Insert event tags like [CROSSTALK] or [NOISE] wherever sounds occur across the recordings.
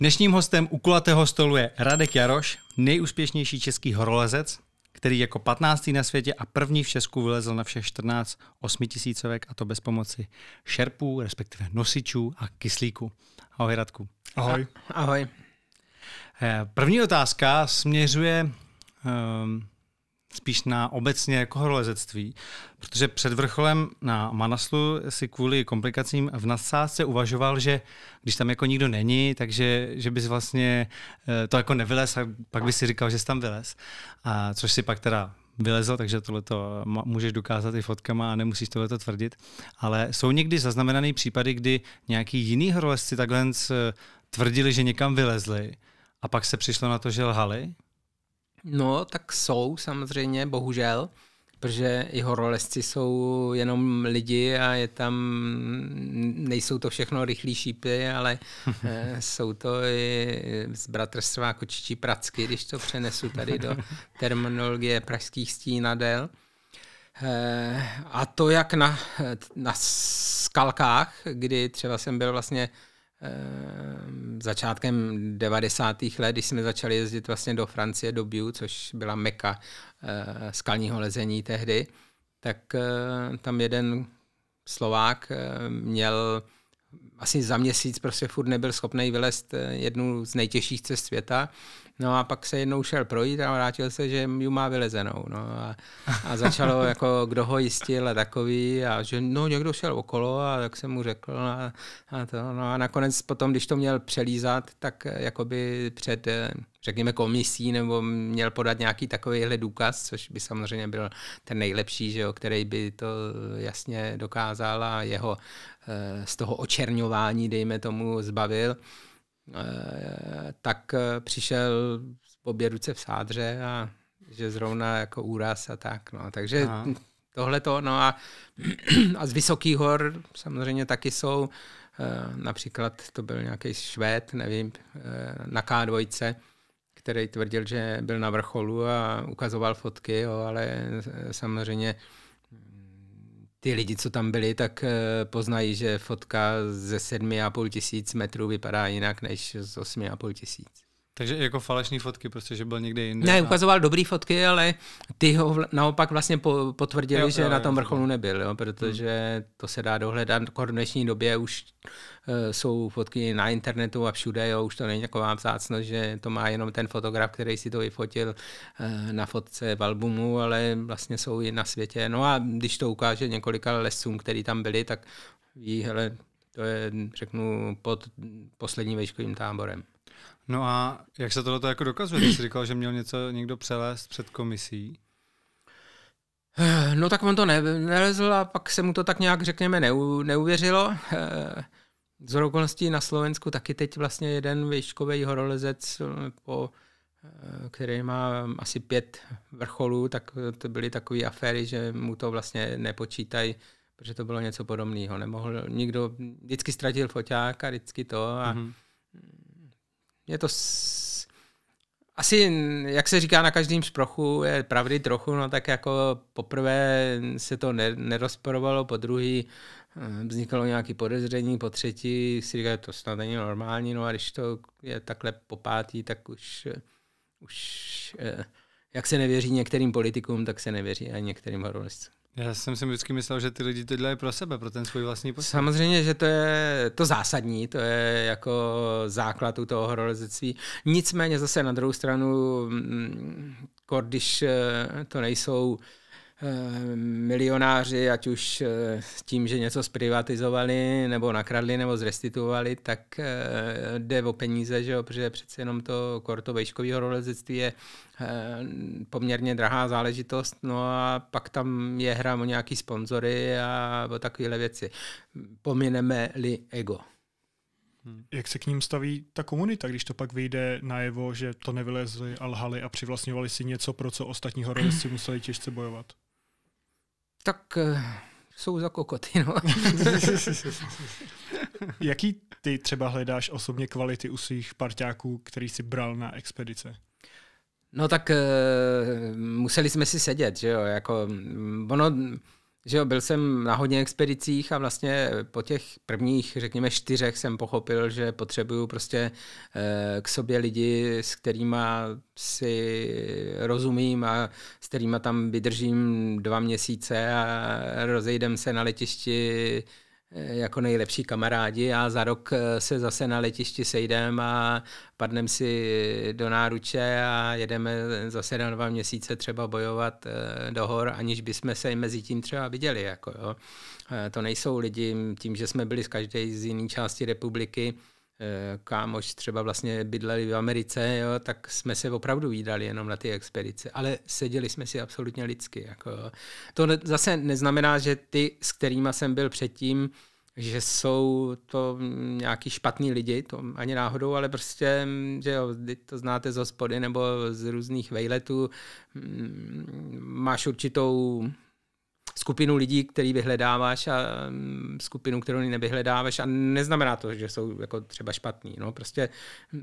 Dnešním hostem u kulatého stolu je Radek Jaroš, nejúspěšnější český horolezec, který jako 15. na světě a první v Česku vylezl na všech 14 osmitisícovek a to bez pomoci šerpů, respektive nosičů a kyslíku. Ahoj Radku. Ahoj. ahoj. Eh, první otázka směřuje um, spíš na obecně jako horolezectví, protože před vrcholem na Manaslu si kvůli komplikacím v nadsázce uvažoval, že když tam jako nikdo není, takže že bys vlastně eh, to jako nevylez a pak bys si říkal, že jsi tam vylez. A což si pak teda vylezl, takže to můžeš dokázat i fotkama a nemusíš to tvrdit. Ale jsou někdy zaznamenané případy, kdy nějaký jiný horolezci takhle eh, tvrdili, že někam vylezli a pak se přišlo na to, že lhali? No, tak jsou samozřejmě, bohužel, protože jeho rolesci jsou jenom lidi a je tam, nejsou to všechno rychlí šípy, ale [LAUGHS] eh, jsou to i z bratrstva kočičí pracky, když to přenesu tady do [LAUGHS] terminologie pražských stínadel. Eh, a to jak na, na skalkách, kdy třeba jsem byl vlastně Ehm, začátkem 90. let, když jsme začali jezdit vlastně do Francie, do Biu, což byla meka eh, skalního lezení tehdy, tak eh, tam jeden Slovák eh, měl asi za měsíc prostě furt nebyl schopný vylézt jednu z nejtěžších cest světa. No a pak se jednou šel projít a vrátil se, že ju má vylezenou. No a, a začalo [LAUGHS] jako, kdo ho jistil a takový a že no někdo šel okolo a tak jsem mu řekl a, a to. No a nakonec potom, když to měl přelízat, tak eh, jakoby před eh, řekněme, komisí nebo měl podat nějaký takovýhle důkaz, což by samozřejmě byl ten nejlepší, že jo, který by to jasně dokázal a jeho eh, z toho očerňování, dejme tomu, zbavil Eh, tak eh, přišel po běruce v sádře a že zrovna jako úraz a tak. No. Takže Aha. tohle to. No a, [CLEARS THROAT] a z Vysokých hor samozřejmě taky jsou. Eh, například to byl nějaký Švéd, nevím, na K2, který tvrdil, že byl na vrcholu a ukazoval fotky, jo, ale samozřejmě ty lidi, co tam byli, tak eh, poznají, že fotka ze 7,5 tisíc metrů vypadá jinak než z 8,5 tisíc. Takže jako falešné fotky, prostě, že byl někde jinde. Ne, ukazoval a... dobré fotky, ale ty ho vl- naopak vlastně po- potvrdili, jo, že jo, na tom vrcholu nebyl, jo, protože hmm. to se dá dohledat. Jako v dnešní době už uh, jsou fotky na internetu a všude, jo, už to není taková vzácnost, že to má jenom ten fotograf, který si to vyfotil uh, na fotce v albumu, ale vlastně jsou i na světě. No a když to ukáže několika lescům, který tam byli, tak ví, hele, to je, řeknu, pod posledním vejškovým táborem. No a jak se tohle jako dokazuje? Ty jsi říkal, že měl něco někdo převést před komisí. Eh, no tak on to ne, nelezl a pak se mu to tak nějak, řekněme, neu, neuvěřilo. Eh, z okolností na Slovensku taky teď vlastně jeden výškový horolezec, eh, po, který má mm, asi pět vrcholů, tak to byly takové aféry, že mu to vlastně nepočítají, protože to bylo něco podobného. Nemohl nikdo, vždycky ztratil foťák a vždycky to a mm-hmm je to s... asi, jak se říká na každém prochu, je pravdy trochu, no tak jako poprvé se to nerozporovalo, po druhý eh, vzniklo nějaké podezření, po třetí si říká, to snad není normální, no a když to je takhle po pátý, tak už, už eh, jak se nevěří některým politikům, tak se nevěří ani některým horolistům. Já jsem si vždycky myslel, že ty lidi to dělají pro sebe, pro ten svůj vlastní pocit. Samozřejmě, že to je to zásadní, to je jako základ u toho horolezectví. Nicméně zase na druhou stranu, mm, když eh, to nejsou Eh, milionáři, ať už eh, tím, že něco zprivatizovali, nebo nakradli, nebo zrestituovali, tak eh, jde o peníze, že jo, protože přece jenom to korto vejškového rolezectví je poměrně drahá záležitost, no a pak tam je hra o nějaký sponzory a o takovéhle věci. Pomineme-li ego. Hmm. Jak se k ním staví ta komunita, když to pak vyjde najevo, že to nevylezli a lhali a přivlastňovali si něco, pro co ostatní horolezci museli těžce bojovat? Tak eh, jsou za kokoty, no. [LAUGHS] Jaký ty třeba hledáš osobně kvality u svých parťáků, který si bral na expedice? No tak eh, museli jsme si sedět, že jo, jako mm, ono že jo, byl jsem na hodně expedicích a vlastně po těch prvních, řekněme, čtyřech jsem pochopil, že potřebuju prostě eh, k sobě lidi, s kterými si rozumím a s kterými tam vydržím dva měsíce a rozejdem se na letišti Eh, jako nejlepší kamarádi a za rok eh, se zase na letišti sejdeme a padneme si eh, do náruče a jedeme zase na dva měsíce třeba bojovat do hor, aniž bychom se mezi tím třeba viděli. Jako jo. To nejsou lidi tím, že jsme byli z každé z jiné části republiky, Eh, kámoš třeba vlastně bydleli v Americe, jo, tak jsme se opravdu výdali jenom na ty expedice, ale seděli jsme si absolutně lidsky. Jako. To zase neznamená, že ty, s kterými jsem byl předtím, že jsou to nějaký špatní lidi, to ani náhodou, ale prostě, mm, že jo, to znáte z hospody nebo z různých vejletů, mm, máš určitou skupinu lidí, který vyhledáváš a mm, skupinu, kterou nevyhledáváš a neznamená to, že jsou jako třeba špatný. No, prostě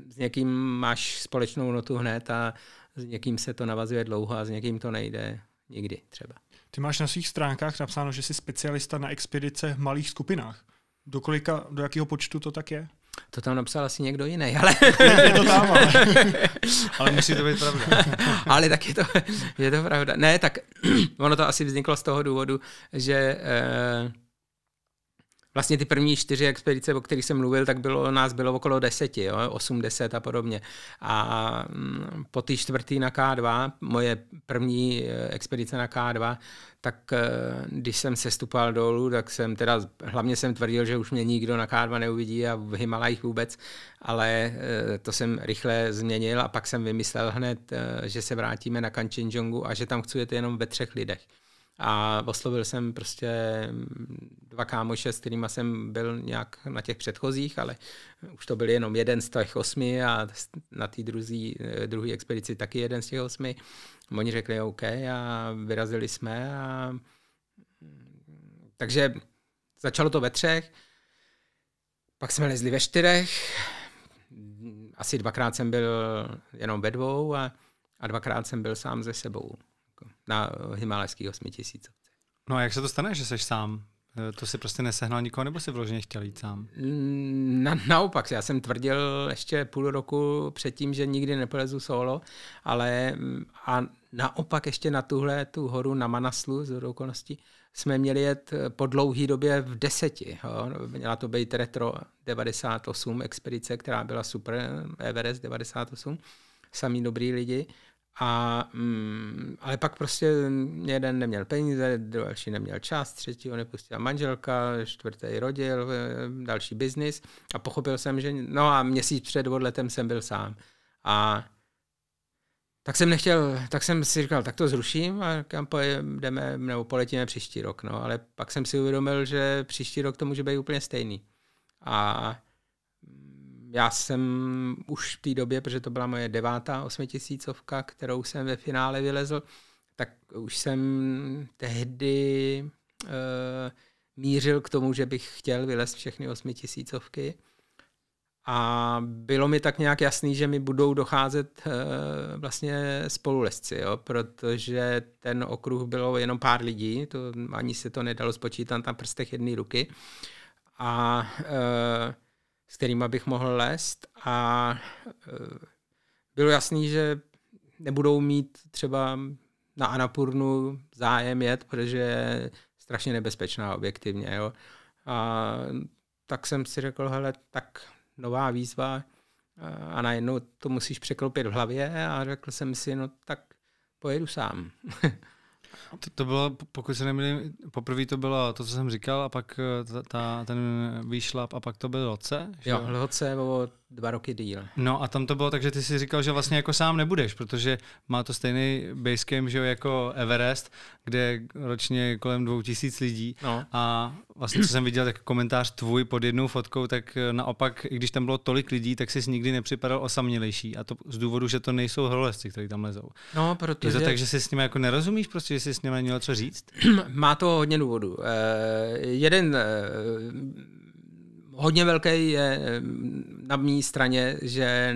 s někým máš společnou notu hned a s někým se to navazuje dlouho a s někým to nejde nikdy třeba. Ty máš na svých stránkách napsáno, že jsi specialista na expedice v malých skupinách. Do kolika, do jakého počtu to tak je? To tam napsal asi někdo jiný, ale... je to tam, ale, ale musí to být pravda. [LAUGHS] ale tak je to, je to pravda. Ne, tak [CLEARS THROAT] ono to asi vzniklo z toho důvodu, že... Eh, vlastně ty první čtyři expedice, o kterých jsem mluvil, tak bylo, nás bylo okolo deseti, jo, osm, deset a podobně. A mm, po té čtvrtý na K2, moje první eh, expedice na K2, tak eh, když jsem se stupal dolů, tak jsem teda, hlavně jsem tvrdil, že už mě nikdo na K2 neuvidí a v Himalajích vůbec, ale eh, to jsem rychle změnil a pak jsem vymyslel hned, že se vrátíme na Kanchenjungu a že tam chci jet jenom ve třech lidech. A oslovil jsem prostě mm, dva kámoše, s kterými jsem byl nějak na těch předchozích, ale už to byl jenom jeden z těch osmi a na té eh, druhé expedici taky jeden z těch osmi. Oni řekli OK a vyrazili jsme. A... Mm, takže začalo to ve třech, pak jsme lezli ve čtyřech, asi dvakrát jsem byl jenom ve dvou a, a dvakrát jsem byl sám ze sebou na eh, Himalajský 8000. No a jak se to stane, že jsi sám? Eh, to si prostě nesehnal nikoho, nebo si vloženě chtěl jít sám? Mm, na, naopak, já jsem tvrdil ještě půl roku předtím, že nikdy nepolezu solo, ale mm, a naopak ještě na tuhle tu horu na Manaslu z okolností jsme měli jet eh, po dlouhý době v deseti. Jo. Měla to být retro 98 expedice, která byla super, Everest 98, samý dobrý lidi a, mm, ale pak prostě jeden neměl peníze, další neměl čas, třetí ho nepustila manželka, čtvrtý rodil, e, další biznis a pochopil jsem, že no a měsíc před odletem jsem byl sám. A tak jsem nechtěl, tak jsem si říkal, tak to zruším a kam pojedeme, nebo poletíme příští rok, no, ale pak jsem si uvědomil, že příští rok to může být úplně stejný. A já jsem už v té době, protože to byla moje devátá osmitisícovka, kterou jsem ve finále vylezl, tak už jsem tehdy e, mířil k tomu, že bych chtěl vylézt všechny osmitisícovky. A bylo mi tak nějak jasný, že mi budou docházet e, vlastně spolulesci, jo? protože ten okruh bylo jenom pár lidí, to, ani se to nedalo spočítat na prstech jedné ruky. A e, s kterými bych mohl lézt a e, bylo jasný, že nebudou mít třeba na Anapurnu zájem jet, protože je strašně nebezpečná objektivně. Jo. A tak jsem si řekl, hele, tak nová výzva e, a najednou to musíš překlopit v hlavě a řekl jsem si, no tak pojedu sám. [LAUGHS] To, to bylo, pokud se nemýlím, poprvé to bylo to, co jsem říkal, a pak eh, ta, ta, ten výšlap, a pak to bylo C? E, jo, jo? C e, bylo dva roky díl. No a tam to bylo tak, že ty si říkal, že vlastně jako sám nebudeš, protože má to stejný basecamp, že jo, jako Everest, kde ročně kolem dvou tisíc lidí no. a vlastně co jsem viděl, tak komentář tvůj pod jednou fotkou, tak naopak, i když tam bylo tolik lidí, tak jsi nikdy nepřipadal osamělejší a to z důvodu, že to nejsou horolezci, kteří tam lezou. No, protože... Je to tak, že si s nimi jako nerozumíš, prostě, že si s nimi měl co říct? [CLEARS THROAT] Má to hodně důvodů. Uh, eh, jeden uh, hodně velký je na mý straně, že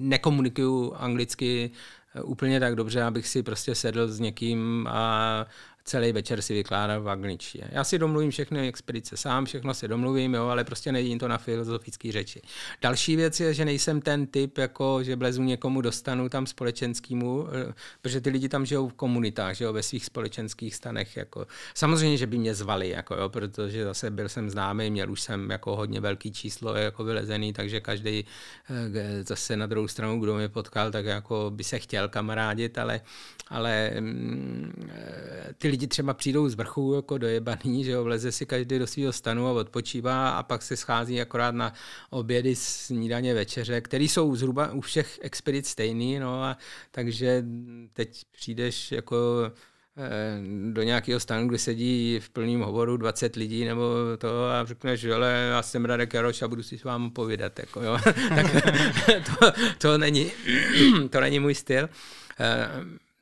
nekomunikuju anglicky eh, úplně tak dobře, abych si prostě sedl s někým a, celý večer si vykládal v angličtině. Já si domluvím všechny expedice sám, všechno si domluvím, jo, ale prostě není to na filozofické řeči. Další věc je, že nejsem ten typ, jako že blezu někomu dostanu tam společenskýmu, eh, protože ty lidi tam žijou v komunitách, že jo, ve svých společenských stanech. Jako. Samozřejmě, že by mě zvali, jako, jo, protože zase byl jsem známý, měl už jsem jako hodně velký číslo jako vylezený, takže každý eh, zase na druhou stranu, kdo mě potkal, tak jako by se chtěl kamarádit, ale, ale mm, eh, ty lidi třeba přijdou z vrchu jako dojebaný, že jo, vleze si každý do svého stanu a odpočívá a pak se schází akorát na obědy, snídaně, večeře, které jsou zhruba u všech expedic stejný, no a takže teď přijdeš jako eh, do nějakého stanu, kde sedí v plném hovoru 20 lidí nebo to a řekneš, že ale já jsem Radek Jaroš a budu si s vám povídat. Jako, jo. [LAUGHS] tak to, to, není, [CLEARS THROAT] to není můj styl. Eh,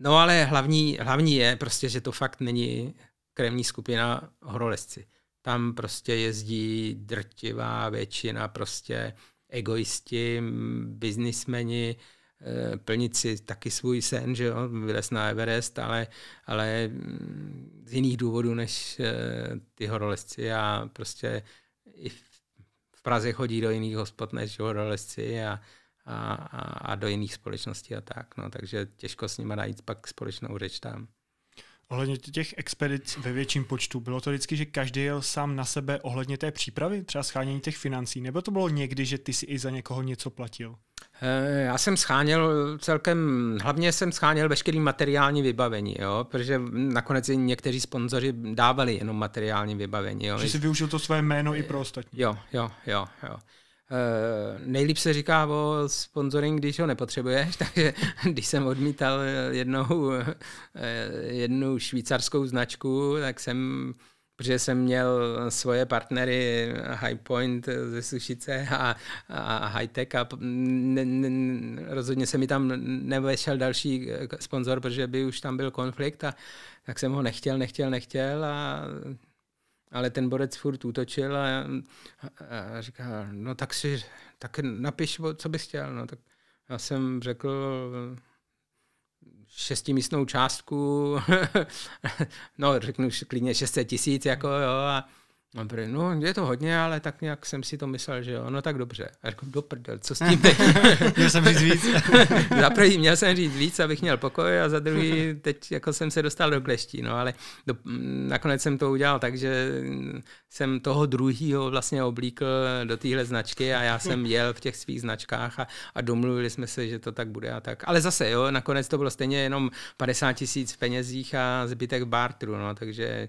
No ale hlavní, hlavní je prostě, že to fakt není krevní skupina horolezci. Tam prostě jezdí drtivá většina prostě egoisti, biznismeni, eh, plnit si taky svůj sen, že jo, vylez na Everest, ale, ale mm, z jiných důvodů než eh, ty horolezci a prostě i v Praze chodí do jiných hospod než horolezci a, a, a, a do jiných společností a tak. No, takže těžko s nimi najít pak společnou řeč tam. Ohledně těch expedic ve větším počtu, bylo to vždycky, že každý jel sám na sebe ohledně té přípravy, třeba schánění těch financí, nebo to bylo někdy, že ty si i za někoho něco platil? Eh, já jsem scháněl celkem, hlavně jsem scháněl veškerý materiální vybavení, jo, protože nakonec i někteří sponzoři dávali jenom materiální vybavení. Jo. Že jsi využil to své jméno i pro eh, ostatní. Jo, jo, jo. jo. Eh, nejlíp se říká o sponsoring, když ho nepotřebuješ, [LAUGHS] takže když jsem odmítal jednou, eh, jednu švýcarskou značku, tak jsem protože jsem měl svoje partnery High Point ze Sušice a, a High Tech a ne, ne, rozhodně se mi tam nevešel další eh, sponzor, protože by už tam byl konflikt a tak jsem ho nechtěl, nechtěl, nechtěl a ale ten borec furt útočil a, a, a říká, no tak si, tak napiš, co bys chtěl. No, tak já jsem řekl šestimístnou částku, [LAUGHS] no řeknu klidně 600 tisíc, jako jo, a, Dobrý, no je to hodně, ale tak nějak jsem si to myslel, že jo, no tak dobře. A řekl, do prdel, co s tím teď? [LAUGHS] měl jsem říct víc. [LAUGHS] za první měl jsem říct víc, abych měl pokoj a za druhý [LAUGHS] teď jako jsem se dostal do kleští, no ale do, nakonec jsem to udělal tak, že jsem toho druhýho vlastně oblíkl do téhle značky a já jsem jel v těch svých značkách a, a domluvili jsme se, že to tak bude a tak. Ale zase, jo, nakonec to bylo stejně jenom 50 tisíc v penězích a zbytek bartru, no takže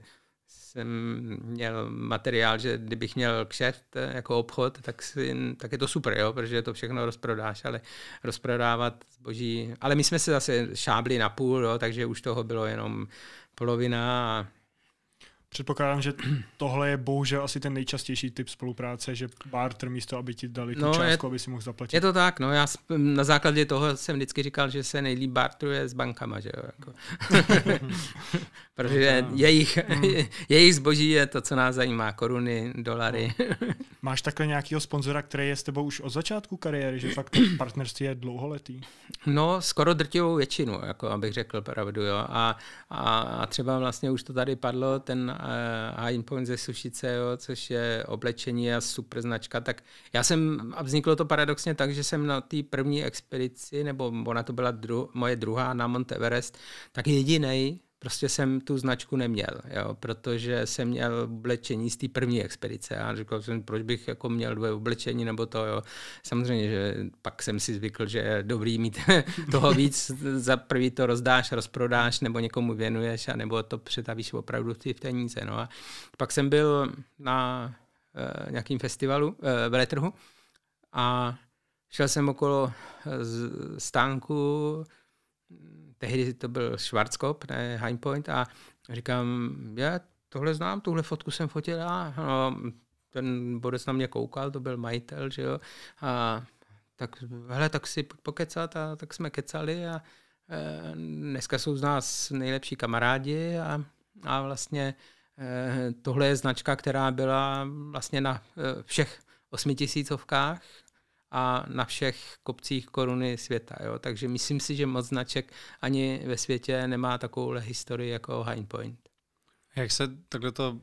jsem měl materiál, že kdybych měl kšeft eh, jako obchod, tak, si, tak je to super, jo, protože to všechno rozprodáš, ale rozprodávat zboží. Ale my jsme se zase šábli na půl, jo, takže už toho bylo jenom polovina a Předpokládám, že tohle je bohužel asi ten nejčastější typ spolupráce, že barter místo, aby ti dali tu no, částku, je, aby si mohl zaplatit. Je to tak, no já na základě toho jsem vždycky říkal, že se nejlíp barteruje s bankama, že jo, jako. [LAUGHS] [LAUGHS] protože no, jejich, hmm. [LAUGHS] jejich zboží je to, co nás zajímá, koruny, dolary. No. Máš takhle nějakého sponzora, který je s tebou už od začátku kariéry, že fakt [COUGHS] partnerství je dlouholetý? No, skoro drtivou většinu, jako abych řekl pravdu, jo. A, a, a třeba vlastně už to tady padlo, ten a Inpoint ze Sušice, jo, což je oblečení a super značka, tak já jsem, a vzniklo to paradoxně tak, že jsem na té první expedici, nebo ona to byla dru, moje druhá na Mount Everest, tak jediný prostě jsem tu značku neměl, jo, protože jsem měl oblečení z té první expedice. A říkal jsem, proč bych jako měl dvoje oblečení nebo to, jo. Samozřejmě, že pak jsem si zvykl, že je dobrý mít [LAUGHS] toho víc, za prvý to rozdáš, rozprodáš nebo někomu věnuješ, a nebo to přetavíš opravdu ty peníze, no. A pak jsem byl na e, nějakým festivalu, eh, v Letrhu a šel jsem okolo eh, stánku tehdy to byl Schwarzkopf, ne Heimpoint, a říkám, já tohle znám, tuhle fotku jsem a no, ten Boris na mě koukal, to byl majitel, že jo, a tak, hele, tak si pokecat a tak jsme kecali a e, dneska jsou z nás nejlepší kamarádi a, a vlastně e, tohle je značka, která byla vlastně na e, všech osmitisícovkách a na všech kopcích koruny světa. Jo? Takže myslím si, že moc značek ani ve světě nemá takovou historii jako High Point. Jak se takhle to,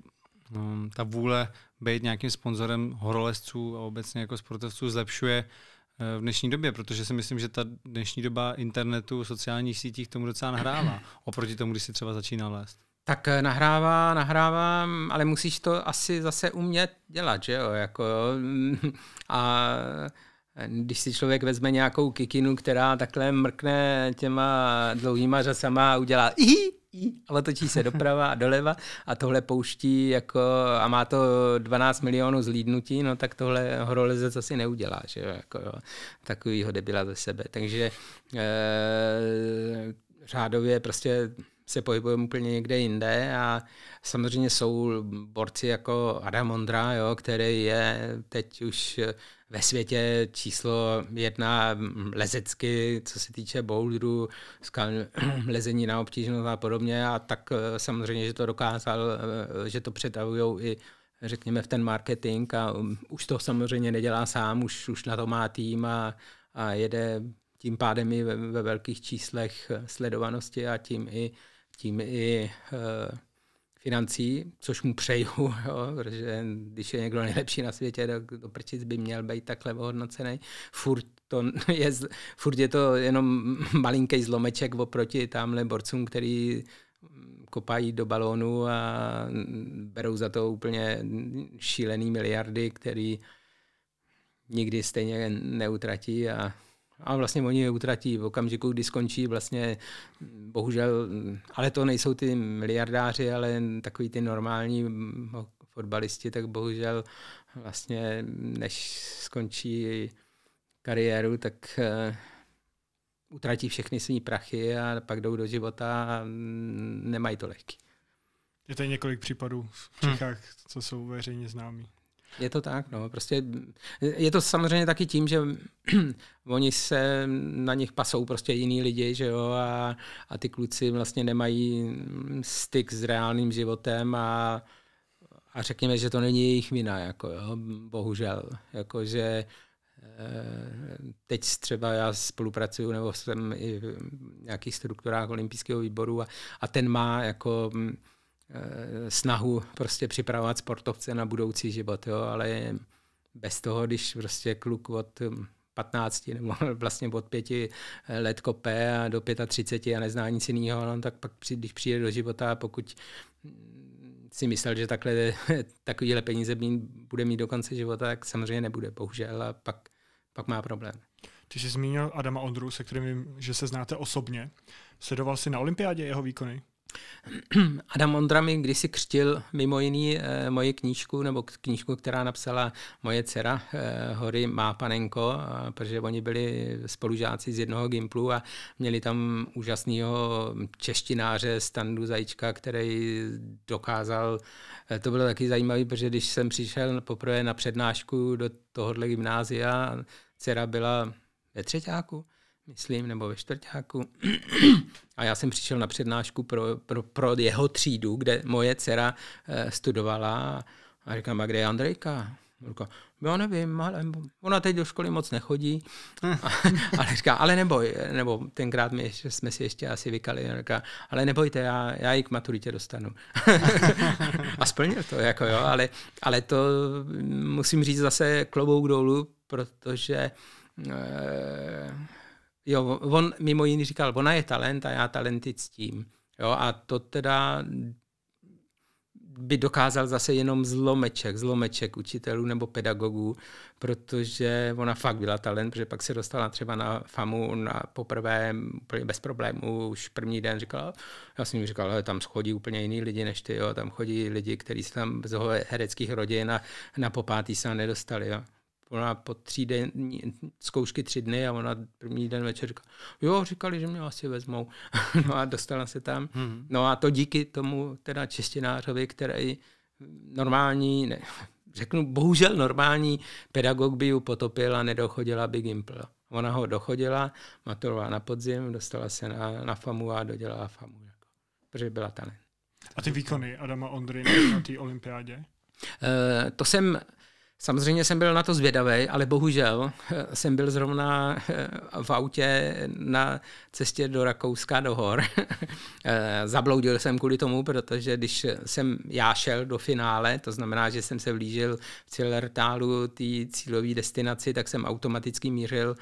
no, ta vůle být nějakým sponzorem horolezců a obecně jako sportovců zlepšuje eh, v dnešní době, protože si myslím, že ta dnešní doba internetu, sociálních sítích tomu docela nahrává, [CLEARS THROAT] oproti tomu, když si třeba začíná lézt. Tak eh, nahrává, nahrává, ale musíš to asi zase umět dělat, že jo? Jako, [LAUGHS] a když si člověk vezme nějakou kikinu, která takhle mrkne těma dlouhýma řasama a udělá i, ale točí se doprava a doleva a tohle pouští jako, a má to 12 milionů zlídnutí, no tak tohle horolezec asi neudělá, že jo, jako jo, takovýho debila ze sebe. Takže e, řádově prostě se pohybujeme úplně někde jinde a samozřejmě jsou borci jako Adam Ondra, jo, který je teď už ve světě číslo jedna lezecky, co se týče boulderu, [CLEARS THROAT] lezení na obtížnost a podobně a tak eh, samozřejmě, že to dokázal, eh, že to přetavují i řekněme v ten marketing a mm, už to samozřejmě nedělá sám, už, už na to má tým a, a jede tím pádem i ve, ve velkých číslech eh, sledovanosti a tím i tím i eh, financí, což mu přeju, [LAUGHS] jo, protože když je někdo nejlepší na světě, tak do prčic by měl být takhle ohodnocený. Furt, to [LAUGHS] je, furt je to jenom malinký zlomeček oproti tamhle borcům, který mm, kopají do balónu a mm, berou za to úplně šílený miliardy, který nikdy stejně neutratí a a vlastně oni je utratí v okamžiku, kdy skončí vlastně, bohužel, ale to nejsou ty miliardáři, ale takový ty normální fotbalisti, tak bohužel vlastně než skončí kariéru, tak uh, utratí všechny své prachy a pak jdou do života a nemají to lehký. Je tady několik případů v Čechách, hmm. co jsou veřejně známí. Je to tak, no, prostě je to samozřejmě taky tím, že [CLEARS THROAT] oni se na nich pasou prostě jiní lidi, že jo, a, a ty kluci vlastně nemají styk s reálným životem a, a řekněme, že to není jejich vina, jako jo, bohužel, jako že eh, Teď třeba já spolupracuju nebo jsem i v nějakých strukturách olympijského výboru a, a ten má jako Eh, snahu prostě připravovat sportovce na budoucí život, jo, ale bez toho, když prostě kluk od 15 nebo [LAUGHS] vlastně od 5 let kope a do 35 a nezná nic jiného, no, tak pak když přijde do života, pokud si myslel, že takhle, [LAUGHS] takovýhle peníze bude mít do konce života, tak samozřejmě nebude, bohužel, a pak, pak má problém. Ty jsi zmínil Adama Ondru, se kterým vím, že se znáte osobně. Sledoval jsi na olympiádě jeho výkony? Adam Ondra mi kdysi křtil mimo jiný e, moji knížku, nebo knížku, která napsala moje dcera e, Hory Má panenko, a, protože oni byli spolužáci z jednoho Gimplu a měli tam úžasného češtináře Standu Zajíčka, který dokázal, e, to bylo taky zajímavé, protože když jsem přišel poprvé na přednášku do tohohle gymnázia, dcera byla ve třetíku, myslím, nebo ve čtvrtáku. [CLEARS THROAT] A já jsem přišel na přednášku pro, pro, pro jeho třídu, kde moje dcera eh, studovala. A říkám, a kde je Andrejka? Říká, já nevím, ale ona teď do školy moc nechodí. A, [LAUGHS] [LAUGHS] ale říká, ale neboj, nebo tenkrát my jsme si ještě asi vykali, říká, ale nebojte, já, já ji k maturitě dostanu. [LAUGHS] a splnil to, jako jo, ale, ale to musím říct zase klobouk dolů, protože e, Jo, on mimo jiný říkal, ona je talent a já talenty ctím. Jo, a to teda by dokázal zase jenom zlomeček, zlomeček učitelů nebo pedagogů, protože ona fakt byla talent, protože pak se dostala třeba na FAMu na poprvé bez problémů, už první den říkala, já jsem jim říkal, že tam schodí úplně jiný lidi než ty, jo, tam chodí lidi, kteří se tam z hereckých rodin a na popátý se nedostali. Jo ona po tří den, zkoušky tři dny a ona první den večer říkala, jo, říkali, že mě asi vezmou. [LAUGHS] no a dostala se tam. Hmm. No a to díky tomu teda čistinářovi, který normální, ne, [LAUGHS] řeknu bohužel normální pedagog by ji potopil a nedochodila by Gimpl. Ona ho dochodila, maturovala na podzim, dostala se na, na FAMU a dodělala FAMU. Jako, protože byla talent. A ty výkony Adama Ondry na té olympiádě? Uh, to jsem Samozřejmě jsem byl na to zvědavý, ale bohužel eh, jsem byl zrovna eh, v autě na cestě do Rakouska, do hor. [LAUGHS] Eh, zabloudil jsem kvůli tomu, protože když jsem já šel do finále, to znamená, že jsem se vlížil v Cillertálu té cílové destinaci, tak jsem automaticky mířil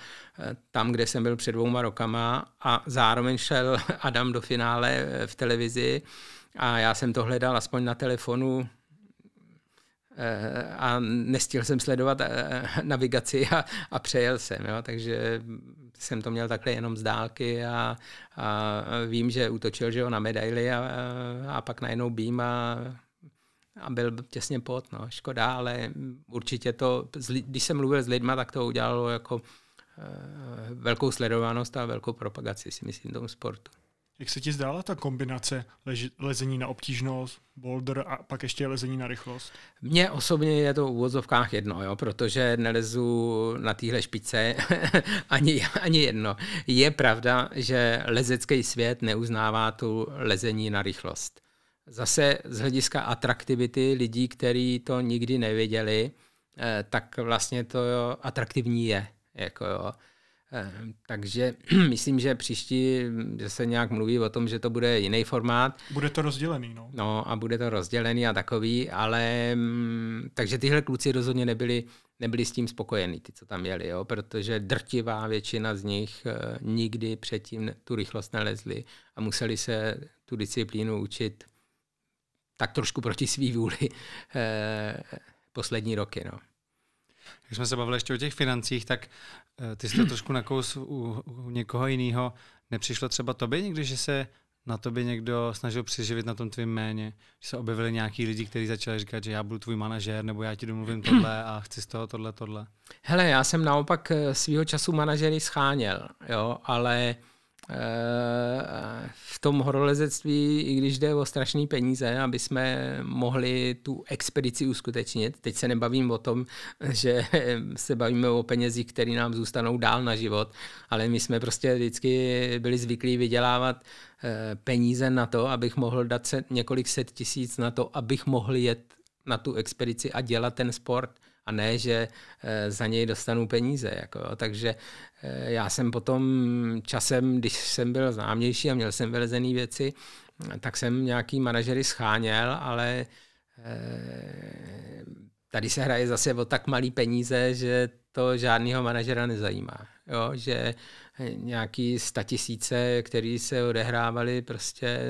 tam, kde jsem byl před dvouma rokama a zároveň šel [LAUGHS] Adam do finále v televizi a já jsem to hledal aspoň na telefonu Eh, a nestihl jsem sledovat eh, eh, navigaci a, a přejel jsem, jo? takže jsem to měl takhle jenom z dálky a, a vím, že útočil že jo, na medaili a, a pak najednou bím a, a byl těsně pot, no, škoda, ale určitě to, když jsem mluvil s lidma, tak to udělalo jako velkou sledovanost a velkou propagaci, si myslím, tomu sportu. Jak se ti zdála ta kombinace lež, lezení na obtížnost, boulder a pak ještě lezení na rychlost? Mně osobně je to v úvozovkách jedno, jo, protože nelezu na téhle špice [LAUGHS] ani, ani jedno. Je pravda, že lezecký svět neuznává tu lezení na rychlost. Zase z hlediska atraktivity lidí, kteří to nikdy nevěděli, eh, tak vlastně to jo, atraktivní je. Jako jo. Ehm, takže [CLEARS THROAT] myslím, že příští že se nějak mluví o tom, že to bude jiný formát. Bude to rozdělený, no. No a bude to rozdělený a takový, ale mm, takže tyhle kluci rozhodně nebyli, nebyli s tím spokojení, ty, co tam jeli, jo, protože drtivá většina z nich eh, nikdy předtím tu rychlost nelezli a museli se tu disciplínu učit tak trošku proti svý vůli eh, poslední roky, no. Když jsme se bavili ještě o těch financích, tak eh, ty jsi to trošku nakous u, u někoho jiného. Nepřišlo třeba tobě někdy, že se na tobě někdo snažil přeživit na tom tvým méně, že se objevili nějaký lidi, kteří začali říkat, že já budu tvůj manažer, nebo já ti domluvím tohle a chci z toho tohle, tohle. Hele, já jsem naopak eh, svýho času manažery scháněl, jo, ale Eh, v tom horolezectví, i když jde o strašné peníze, aby jsme mohli tu expedici uskutečnit. Teď se nebavím o tom, že se bavíme o penězích, které nám zůstanou dál na život, ale my jsme prostě vždycky byli zvyklí vydělávat eh, peníze na to, abych mohl dát se několik set tisíc na to, abych mohl jet na tu expedici a dělat ten sport a ne, že eh, za něj dostanu peníze. Jako, jo. takže eh, já jsem potom časem, když jsem byl známější a měl jsem vylezený věci, tak jsem nějaký manažery scháněl, ale eh, tady se hraje zase o tak malý peníze, že to žádného manažera nezajímá. Jo? Že nějaký statisíce, které se odehrávaly prostě,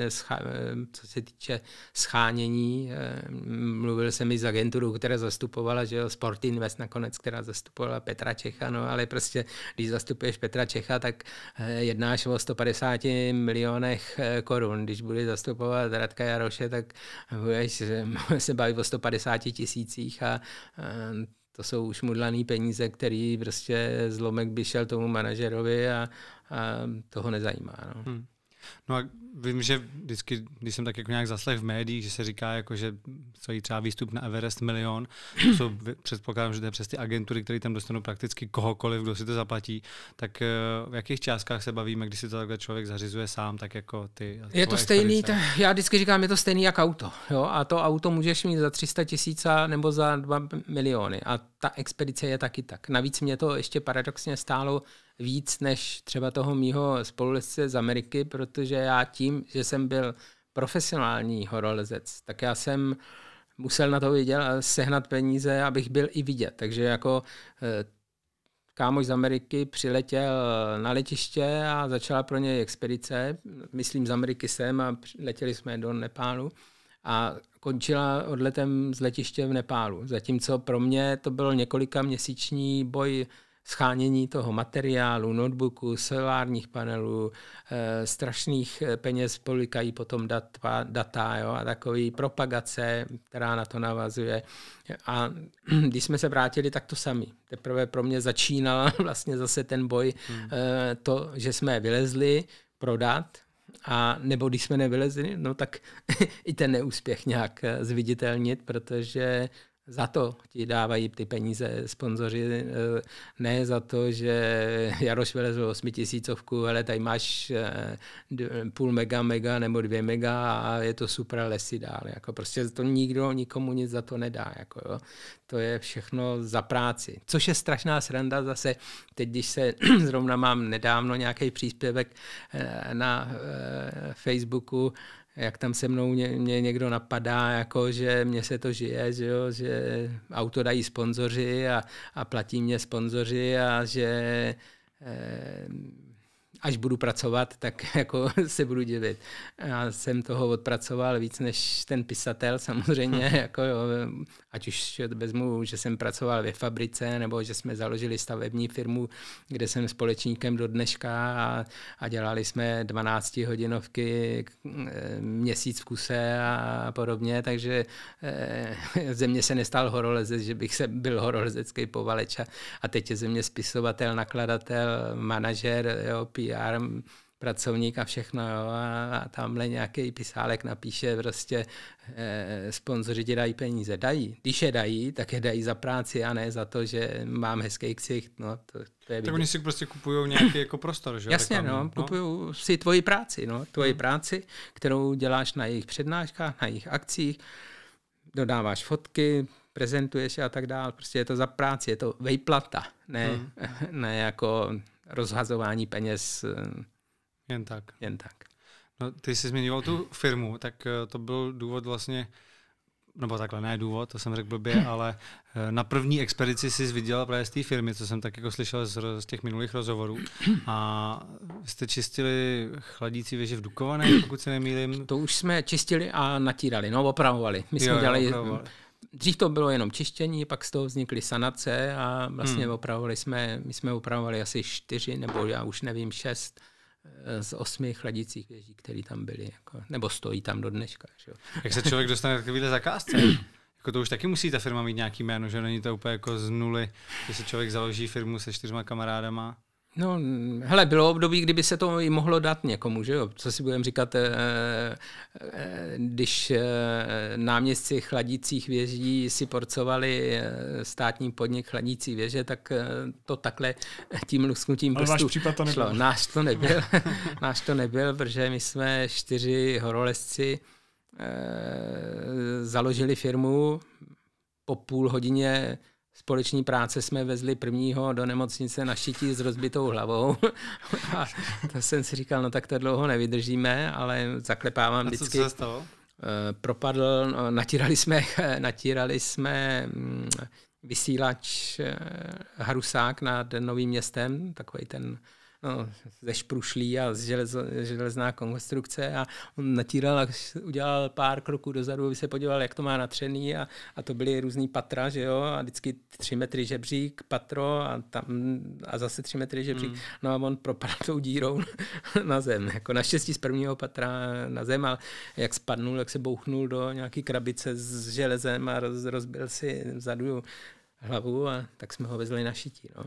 co se týče schánění. Eh, mluvil jsem i s agenturou, která zastupovala, že jo, Sport Invest nakonec, která zastupovala Petra Čecha, no ale prostě, když zastupuješ Petra Čecha, tak eh, jednáš o 150 milionech eh, korun. Když budeš zastupovat Radka Jaroše, tak budeš [LAUGHS] se bavit o 150 tisících a to jsou už mudlaný peníze, který prostě zlomek by šel tomu manažerovi a, a toho nezajímá. No. Hmm. No a vím, že vždycky, když jsem tak jako nějak zaslech v médiích, že se říká, jako, že stojí třeba výstup na Everest milion, to jsou, předpokládám, že to je přes ty agentury, které tam dostanou prakticky kohokoliv, kdo si to zaplatí, tak eh, v jakých částkách se bavíme, když si to takhle člověk zařizuje sám, tak jako ty. Je to stejný, t- já vždycky říkám, je to stejný jak auto. Jo? A to auto můžeš mít za 300 tisíc nebo za 2 miliony. A ta expedice je taky tak. Navíc mě to ještě paradoxně stálo víc než třeba toho mýho spolulezce z Ameriky, protože já tím, že jsem byl profesionální horolezec, tak já jsem musel na to vydělat a sehnat peníze, abych byl i vidět. Takže jako eh, kámoš z Ameriky přiletěl na letiště a začala pro něj expedice, myslím z Ameriky sem a letěli jsme do Nepálu a končila odletem z letiště v Nepálu. Zatímco pro mě to byl několika měsíční boj schánění toho materiálu, notebooku, solárních panelů, e, strašných eh, peněz polikají potom data, data jo, a takový propagace, která na to navazuje. A [CLEARS THROAT] když jsme se vrátili, tak to sami. Teprve pro mě začínal [LAUGHS] vlastně zase ten boj, hmm. e, to, že jsme vylezli prodat, a nebo když jsme nevylezli, no tak [LAUGHS] i ten neúspěch nějak zviditelnit, protože za to ti dávají ty peníze sponzoři, eh, ne za to, že Jaroš vylezl 8 tisícovku, ale tady máš eh, půl mega, mega nebo dvě mega a je to super, lesy dál. Jako prostě to nikdo nikomu nic za to nedá. Jako jo. To je všechno za práci. Což je strašná sranda zase, teď když se [CLEARS THROAT] zrovna mám nedávno nějaký příspěvek eh, na Facebooku, jak tam se mnou mě, mě někdo napadá, jako že mě se to žije, že, jo, že auto dají sponzoři a, a platí mě sponzoři a že eh, až budu pracovat, tak [LAUGHS] jako se budu divit. Já jsem toho odpracoval víc než ten pisatel samozřejmě, hm. jako jo, ať už vezmu, že jsem pracoval ve fabrice, nebo že jsme založili stavební firmu, kde jsem společníkem do dneška a, a dělali jsme 12 hodinovky eh, měsíc v kuse a podobně, takže eh, ze mě se nestal horolezec, že bych se byl horolezecký povaleč a, a teď je ze mě spisovatel, nakladatel, manažer, jo, PR PR pracovník a všechno jo, a tamhle nějaký pisálek napíše prostě e, sponzoři ti dají peníze. Dají. Když je dají, tak je dají za práci a ne za to, že mám hezký ksicht. No, to, to je tak oni si prostě kupují nějaký jako prostor, že? Jasně, Reklamu, no, no. kupují si tvoji práci, no, tvoji hmm. práci, kterou děláš na jejich přednáškách, na jejich akcích, dodáváš fotky, prezentuješ a tak dále. Prostě je to za práci, je to vejplata, ne, hmm. [LAUGHS] ne jako rozhazování peněz eh, jen tak. Jen tak. No, ty jsi zmiňoval tu firmu, tak eh, to byl důvod vlastně, nebo takhle ne důvod, to jsem řekl blbě, [LAUGHS] ale eh, na první expedici jsi viděl právě z té firmy, co jsem tak jako slyšel z, z těch minulých rozhovorů. A jste čistili chladící věže v Dukované, pokud se nemýlím. To už jsme čistili a natírali, no opravovali. My jsme jo, dělali opravovali. Dřív to bylo jenom čištění, pak z toho vznikly sanace a vlastně hmm. opravovali jsme, my jsme opravovali asi čtyři nebo já už nevím, šest eh, z osmi chladicích věží, které tam byly, jako, nebo stojí tam do dneška. Že? Jak se člověk dostane takovýhle zakázce? [CLEARS THROAT] jako to už taky musí ta firma mít nějaký jméno, že není to úplně jako z nuly, že se člověk založí firmu se čtyřma kamarádama. No, hele, bylo období, kdyby se to i mohlo dát někomu, že jo? Co si budeme říkat, eh, eh, když eh, náměstci chladících věží si porcovali státní podnik chladící věže, tak to takhle tím lusknutím Ale náš případ to nebyl. Šlo. Náš to nebyl, [LAUGHS] náš to nebyl, protože my jsme čtyři horolezci založili firmu, po půl hodině společní práce jsme vezli prvního do nemocnice na šití s rozbitou hlavou. [LAUGHS] a to jsem si říkal, no tak to dlouho nevydržíme, ale zaklepávám a vždycky. co vždycky. se stalo? Eh, propadl, no, natírali jsme, [LAUGHS] natírali jsme mm, vysílač eh, Harusák nad Novým městem, takový ten no, ze šprušlí a z železo, železná konstrukce a on natíral a udělal pár kroků dozadu, aby se podíval, jak to má natřený a, a to byly různý patra, že jo, a vždycky tři metry žebřík, patro a tam a zase tři metry žebřík. Mm. No a on propadl tou dírou [LAUGHS] na zem, jako naštěstí z prvního patra na zem, ale jak spadnul, jak se bouchnul do nějaký krabice s železem a roz, rozbil si vzadu hlavu a tak jsme ho vezli na šití. No.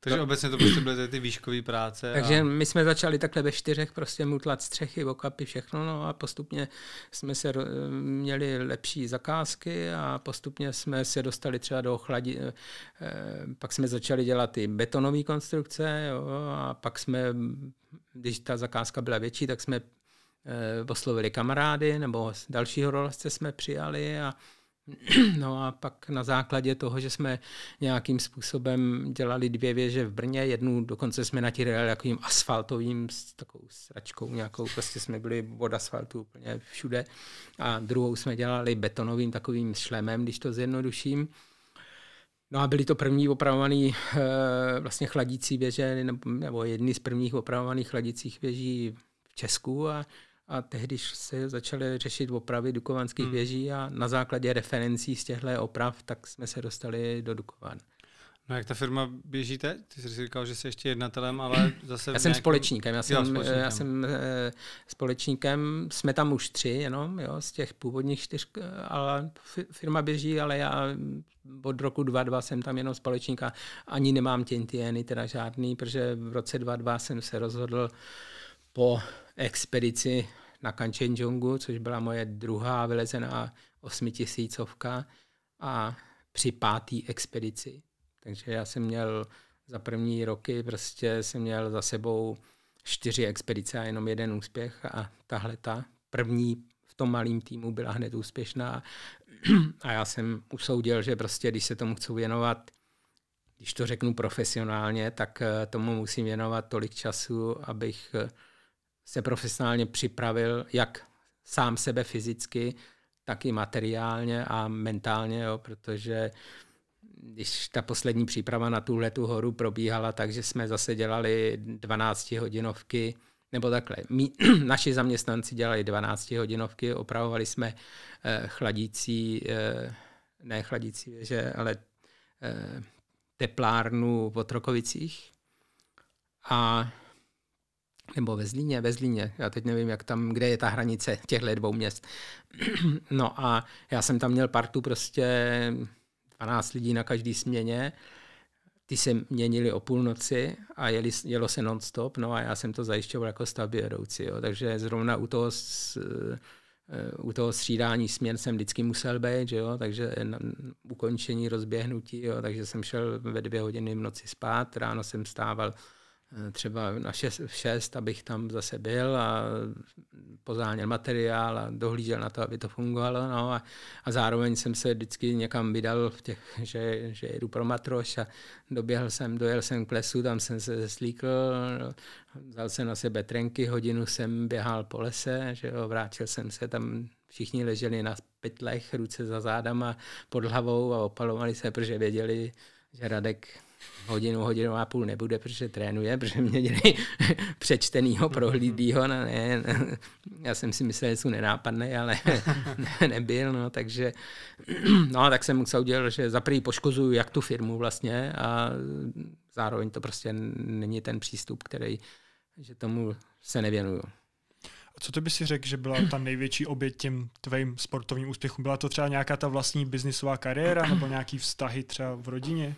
Takže to... obecně to prostě byly ty výškové práce. Takže a... my jsme začali takhle ve čtyřech prostě mutlat střechy, okapy, všechno no a postupně jsme se měli lepší zakázky a postupně jsme se dostali třeba do chladí. Eh, pak jsme začali dělat ty betonové konstrukce jo, a pak jsme, když ta zakázka byla větší, tak jsme eh, oslovili kamarády nebo dalšího rolesce jsme přijali a [CLEARS THROAT] No a pak na základě toho, že jsme nějakým způsobem dělali dvě věže v Brně, jednu dokonce jsme natírali takovým asfaltovým, s takovou sračkou nějakou, prostě jsme byli od asfaltu úplně všude a druhou jsme dělali betonovým takovým šlemem, když to zjednoduším. No a byly to první opravované eh, vlastně chladící věže, nebo jedny z prvních opravovaných chladících věží v Česku a a tehdy se začaly řešit opravy dukovanských hmm. věží a na základě referencí z těchto oprav tak jsme se dostali do Dukovan. No jak ta firma běží teď? Ty jsi říkal, že jsi ještě jednatelem, ale [CLEARS THROAT] zase... Já jsem nějakém... společníkem, já jsem, jo, Já jsem e, společníkem, jsme tam už tři jenom, jo, z těch původních čtyř, eh, ale firma běží, ale já od roku 22 jsem tam jenom společníka. ani nemám těntieny, teda žádný, protože v roce 22 jsem se rozhodl, e, po expedici na Kanchenjungu, což byla moje druhá vylezená osmitisícovka a při pátý expedici. Takže já jsem měl za první roky prostě jsem měl za sebou čtyři expedice a jenom jeden úspěch a tahle ta první v tom malém týmu byla hned úspěšná [CLEARS THROAT] a já jsem usoudil, že prostě když se tomu chci věnovat, když to řeknu profesionálně, tak eh, tomu musím věnovat tolik času, abych eh, se profesionálně připravil, jak sám sebe fyzicky, tak i materiálně a mentálně, jo, protože když ta poslední příprava na tuhle tu horu probíhala, takže jsme zase dělali 12 hodinovky, nebo takhle, my, [CLEARS THROAT] naši zaměstnanci dělali 12 hodinovky, opravovali jsme eh, chladící, eh, ne chladící věže, ale eh, teplárnu v Otrokovicích a nebo ve Zlíně, ve Zlíně, já teď nevím, jak tam, kde je ta hranice těchto dvou měst. [CLEARS THROAT] no a já jsem tam měl partu prostě 12 lidí na každý směně, ty se měnili o půlnoci a jeli, jelo se non-stop, no a já jsem to zajišťoval jako stavbě vedoucí, jo. takže zrovna u toho, eh, u toho střídání směn jsem vždycky musel být, že jo, takže na, ukončení, rozběhnutí, jo, takže jsem šel ve dvě hodiny v noci spát, ráno jsem stával Eh, třeba na šest, v šest, abych tam zase byl a pozáněl materiál a dohlížel na to, aby to fungovalo. No a, a zároveň jsem se vždycky někam vydal, v těch, že, že jedu pro matroš a doběhl jsem, dojel jsem k lesu, tam jsem se zeslíkl, vzal jsem na sebe trenky, hodinu jsem běhal po lese, že jo, vrátil jsem se, tam všichni leželi na pytlech, ruce za zádama, pod hlavou a opalovali se, protože věděli, že Radek hodinu, hodinu a půl nebude, protože trénuje, protože mě dělají [LAUGHS] přečtenýho, mhm, mhm. prohlídlýho, no ne, ne, já jsem si myslel, že jsou nenápadné, ale [LAUGHS] ne, nebyl, no, takže, no, tak jsem musel udělat, že za prvý poškozuju jak tu firmu vlastně a zároveň to prostě není ten přístup, který, že tomu se nevěnuju. A co ty by si řekl, že byla ta největší oběť těm tvým sportovním úspěchům? Byla to třeba nějaká ta vlastní biznisová kariéra nebo nějaký vztahy třeba v rodině?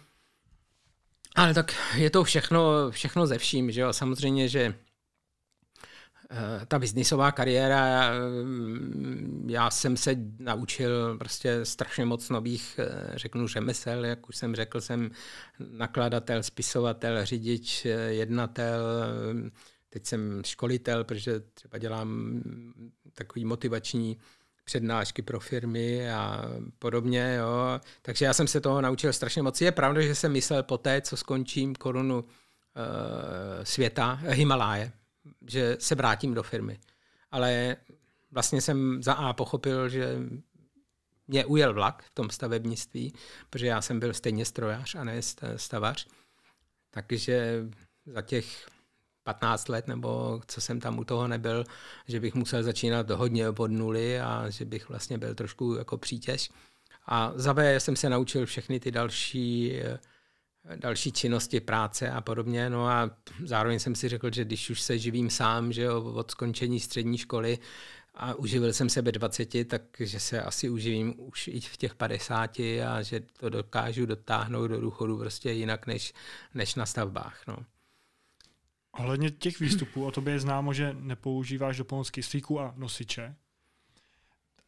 Ale tak je to všechno, všechno ze vším, že jo? Samozřejmě, že eh, ta biznisová kariéra, eh, já jsem se naučil prostě strašně moc nových, eh, řeknu, řemesel, jak už jsem řekl, jsem nakladatel, spisovatel, řidič, jednatel, teď jsem školitel, protože třeba dělám takový motivační přednášky pro firmy a podobně. Jo. Takže já jsem se toho naučil strašně moc. Je pravda, že jsem myslel po té, co skončím korunu e, světa, eh, Himaláje, že se vrátím do firmy. Ale vlastně jsem za A pochopil, že mě ujel vlak v tom stavebnictví, protože já jsem byl stejně strojař a ne stavař. Takže za těch 15 let, nebo co jsem tam u toho nebyl, že bych musel začínat hodně od nuly a že bych vlastně byl trošku jako přítěž. A za B jsem se naučil všechny ty další, eh, další činnosti, práce a podobně. No a zároveň jsem si řekl, že když už se živím sám, že jo, od skončení střední školy a uživil jsem se ve 20, takže se asi uživím už i v těch 50 a že to dokážu dotáhnout do důchodu prostě jinak než, než na stavbách. No. Ohledně těch výstupů, o tobě je známo, že nepoužíváš doplnost kyslíku a nosiče.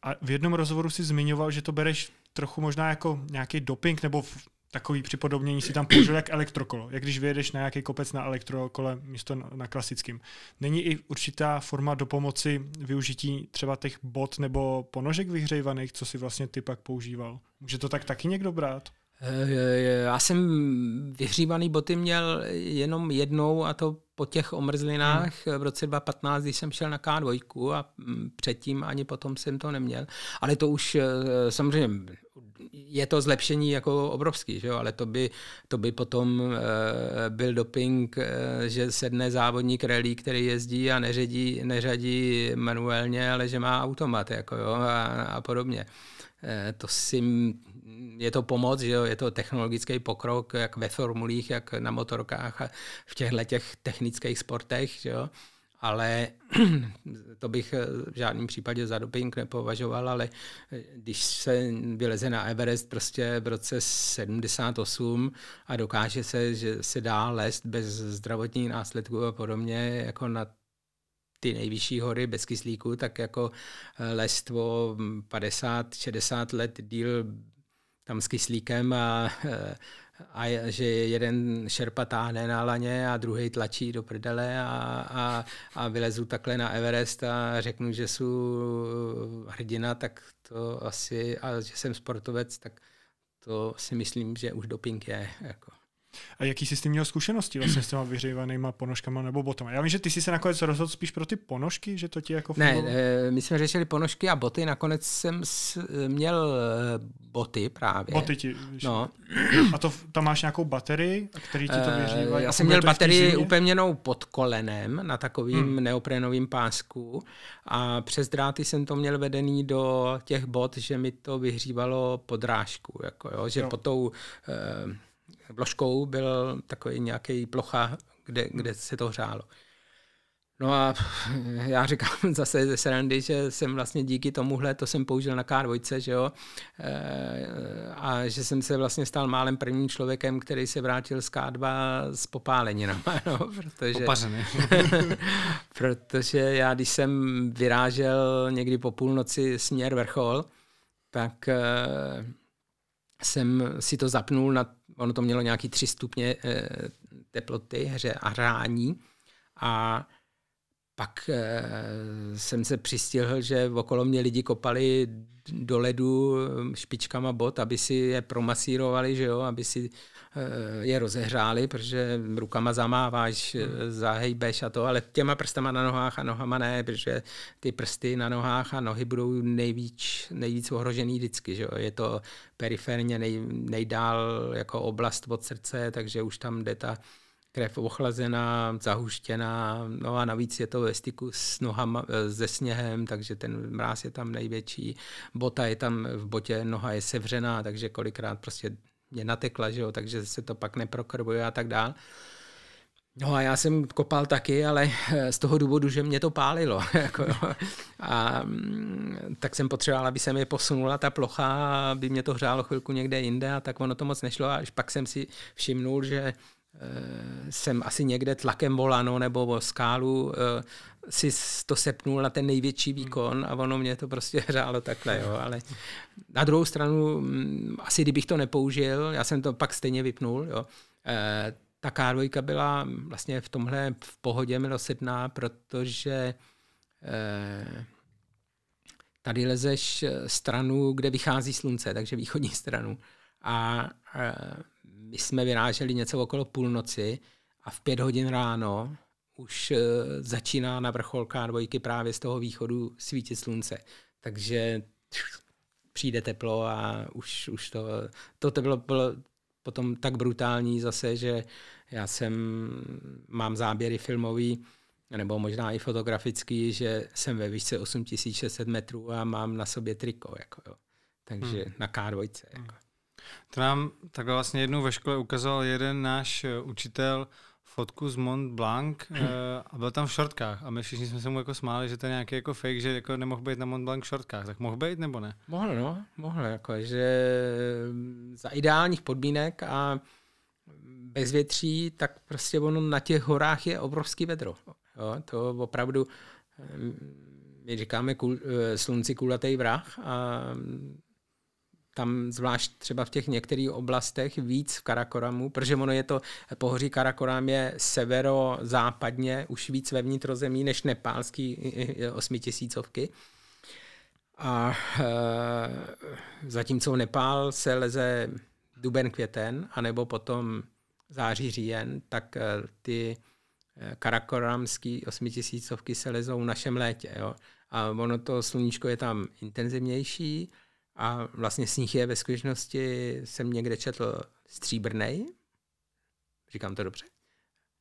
A v jednom rozhovoru si zmiňoval, že to bereš trochu možná jako nějaký doping nebo v takový připodobnění si tam použil jak elektrokolo, jak když vyjedeš na nějaký kopec na elektrokole místo na klasickým. Není i určitá forma do pomoci využití třeba těch bot nebo ponožek vyhřejvaných, co si vlastně ty pak používal? Může to tak taky někdo brát? Eh, eh, já jsem vyhříbaný boty měl jenom jednou a to po těch omrzlinách hmm. v roce 2015, když jsem šel na K2 a mm, předtím ani potom jsem to neměl. Ale to už eh, samozřejmě je to zlepšení jako obrovský, že jo? ale to by, to by potom byl doping, že sedne závodník rally, který jezdí a neřadí, neřadí manuálně, ale že má automat jako jo? A, a podobně. To si je to pomoc, že jo, je to technologický pokrok, jak ve formulích, jak na motorkách a v těchto těch technických sportech, že jo. Ale [CLEARS THROAT] to bych eh, v žádném případě za doping nepovažoval, ale eh, když se vyleze na Everest prostě v roce 78 a dokáže se, že se dá lézt bez zdravotních následků a podobně, jako na ty nejvyšší hory bez kyslíku, tak jako eh, lestvo 50-60 mm, let díl tam s kyslíkem a, eh, a že jeden šerpa táhne na laně a druhý tlačí do prdele a, a, a vylezu takhle na Everest a řeknu, že jsou hrdina, tak to asi, a že jsem sportovec, tak to si myslím, že už doping je. Jako. A jaký jsi s tím měl zkušenosti vlastně s těma vyhřívanýma ponožkama nebo botama? Já vím, že ty jsi se nakonec rozhodl spíš pro ty ponožky, že to ti jako fungovalo? Ne, eh, my jsme řešili ponožky a boty, nakonec jsem eh, měl eh, boty právě. Boty ti, víš. No. A to, tam máš nějakou baterii, který ti to vyhřívají? Já jsem měl baterii upevněnou pod kolenem na takovým hmm. neoprenovým pásku a přes dráty jsem to měl vedený do těch bot, že mi to vyhřívalo podrážku, jako jo, že jo. po tou... Eh, vložkou byl takový nějaký plocha, kde, kde se to hřálo. No a já říkám [LAUGHS] zase ze srandy, že jsem vlastně díky tomuhle, to jsem použil na K2, že jo, eh, a že jsem se vlastně stal málem prvním člověkem, který se vrátil z K2 s popáleninama, [LAUGHS] no, protože... [LAUGHS] protože já, když jsem vyrážel někdy po půlnoci směr vrchol, tak eh, jsem si to zapnul na ono to mělo nějaký tři stupně eh, teploty hře a hrání. A pak eh, jsem se přistihl, že okolo mě lidi kopali do ledu špičkama bot, aby si je promasírovali, že jo, aby si Eh, je rozehřáli, protože rukama zamáváš, eh, hmm. zahejbeš a to, ale těma prstama na nohách a nohama ne, protože ty prsty na nohách a nohy budou nejvíc, nejvíc ohrožený vždycky. Že Je to periferně nej, nejdál jako oblast od srdce, takže už tam jde ta krev ochlazená, zahuštěná, no a navíc je to ve styku s nohama, eh, se sněhem, takže ten mráz je tam největší, bota je tam v botě, noha je sevřená, takže kolikrát prostě mě natekla, že jo, takže se to pak neprokrvuje a tak dál. No a já jsem kopal taky, ale [LAUGHS] z toho důvodu, že mě to pálilo. [LAUGHS] Jako, a mm, tak jsem potřeboval, aby se mi posunula ta plocha, aby mě to hřálo chvilku někde jinde a tak ono to moc nešlo. A až pak jsem si všimnul, že Eh, jsem asi někde tlakem volano nebo o skálu eh, si to sepnul na ten největší hmm. výkon a ono mě to prostě hřálo [LAUGHS] takhle, jo, ale na druhou stranu, mm, asi kdybych to nepoužil, já jsem to pak stejně vypnul, jo, eh, ta k byla vlastně v tomhle v pohodě milosrdná, protože tady lezeš stranu, kde vychází slunce, takže východní stranu a my jsme vyráželi něco okolo půlnoci a v pět hodin ráno už eh, začíná na vrcholka dvojky právě z toho východu svítit slunce. Takže přijde teplo a už, už to, to teplo bylo potom tak brutální zase, že já jsem, mám záběry filmový, nebo možná i fotografický, že jsem ve výšce 8600 metrů a mám na sobě triko. Jako jo. Takže hmm. na K2. Jako. To nám takhle vlastně jednou ve škole ukazoval jeden náš eh, učitel fotku z Mont Blanc eh, a byl tam v šortkách a my všichni jsme se mu jako smáli, že to je nějaký jako fake, že jako nemohl být na Mont Blanc v šortkách. Tak mohl být nebo ne? Mohl, no, mohl, jako, že mm, za ideálních podmínek a bez větří, tak prostě ono na těch horách je obrovský vedro. Jo, to opravdu eh, my říkáme kul, slunci kulatý vrah a mm, tam zvlášť třeba v těch některých oblastech víc v Karakoramu, protože ono je to, pohoří Karakoram je severozápadně už víc ve vnitrozemí než nepálský osmitisícovky. A e, zatímco Nepál se leze duben květen, anebo potom září říjen, tak e, ty e, karakoramský osmitisícovky se lezou v našem létě. Jo? A ono to sluníčko je tam intenzivnější, a vlastně sníh je ve skutečnosti, jsem někde četl stříbrnej, říkám to dobře,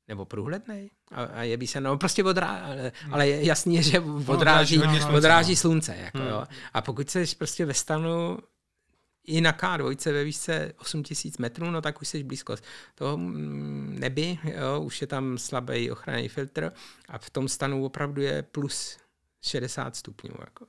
nebo průhlednej a, a by se, no prostě odrá, ale, hmm. ale je jasně, že odráží, no, odráží, odráží no. slunce. Jako, hmm. jo. A pokud jsi prostě ve stanu i na K2 ve výšce 8000 metrů, no tak už jsi blízko toho nebi, jo, už je tam slabý ochranný filtr a v tom stanu opravdu je plus 60 stupňů. Jako.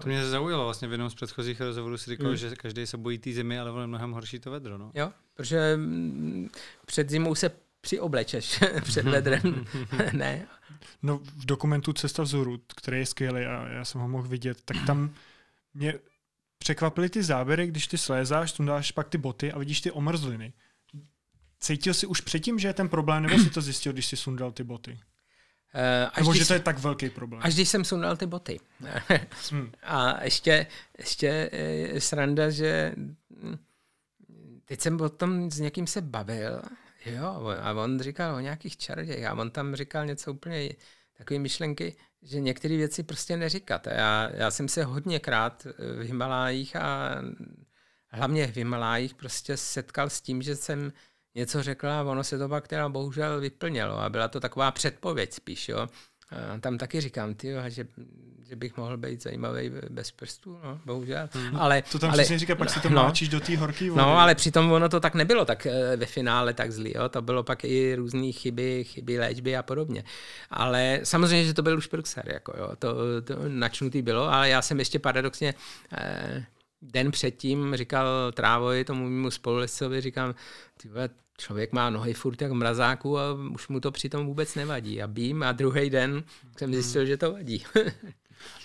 To mě zaujalo vlastně v jednom z předchozích rozhovorů si říkal, mm. že každý se bojí té zimy, ale ono je mnohem horší to vedro. No. Jo, protože mm, před zimou se přioblečeš [LAUGHS] před hmm. vedrem. [LAUGHS] ne. No v dokumentu Cesta vzhůru, který je skvělý a já jsem ho mohl vidět, tak tam mě překvapily ty záběry, když ty slézáš, dáš pak ty boty a vidíš ty omrzliny. Cítil jsi už předtím, že je ten problém, nebo jsi to zjistil, když jsi sundal ty boty? Eh, až Nebo že to je tak velký problém. Až když jsem sundal ty boty. [LAUGHS] hmm. A ještě, ještě eh, sranda, že hm, teď jsem o tom s někým se bavil, jo, a on říkal o nějakých čarodějích a on tam říkal něco úplně takové myšlenky, že některé věci prostě neříkat. Já, já jsem se hodněkrát v Himalájích a hlavně v Himalájích prostě setkal s tím, že jsem něco řekla a ono se to pak teda bohužel vyplnilo a byla to taková předpověď spíš, jo. A tam taky říkám, ty, že, že bych mohl být zajímavý bez prstů, no, bohužel. Mm, ale, to tam ale, přesně říká, pak no, si to no. máčíš no, do té horké vody. No, ale přitom ono to tak nebylo tak eh, ve finále tak zlý, jo. to bylo pak i různé chyby, chyby léčby a podobně. Ale samozřejmě, že to byl už prxer, jako, jo. to, to načnutý bylo, ale já jsem ještě paradoxně... Eh, den předtím říkal Trávoji, tomu mému spolulescovi, říkám, ty člověk má nohy furt jak mrazáku a už mu to přitom vůbec nevadí. A bím a druhý den jsem zjistil, že to vadí. [LAUGHS]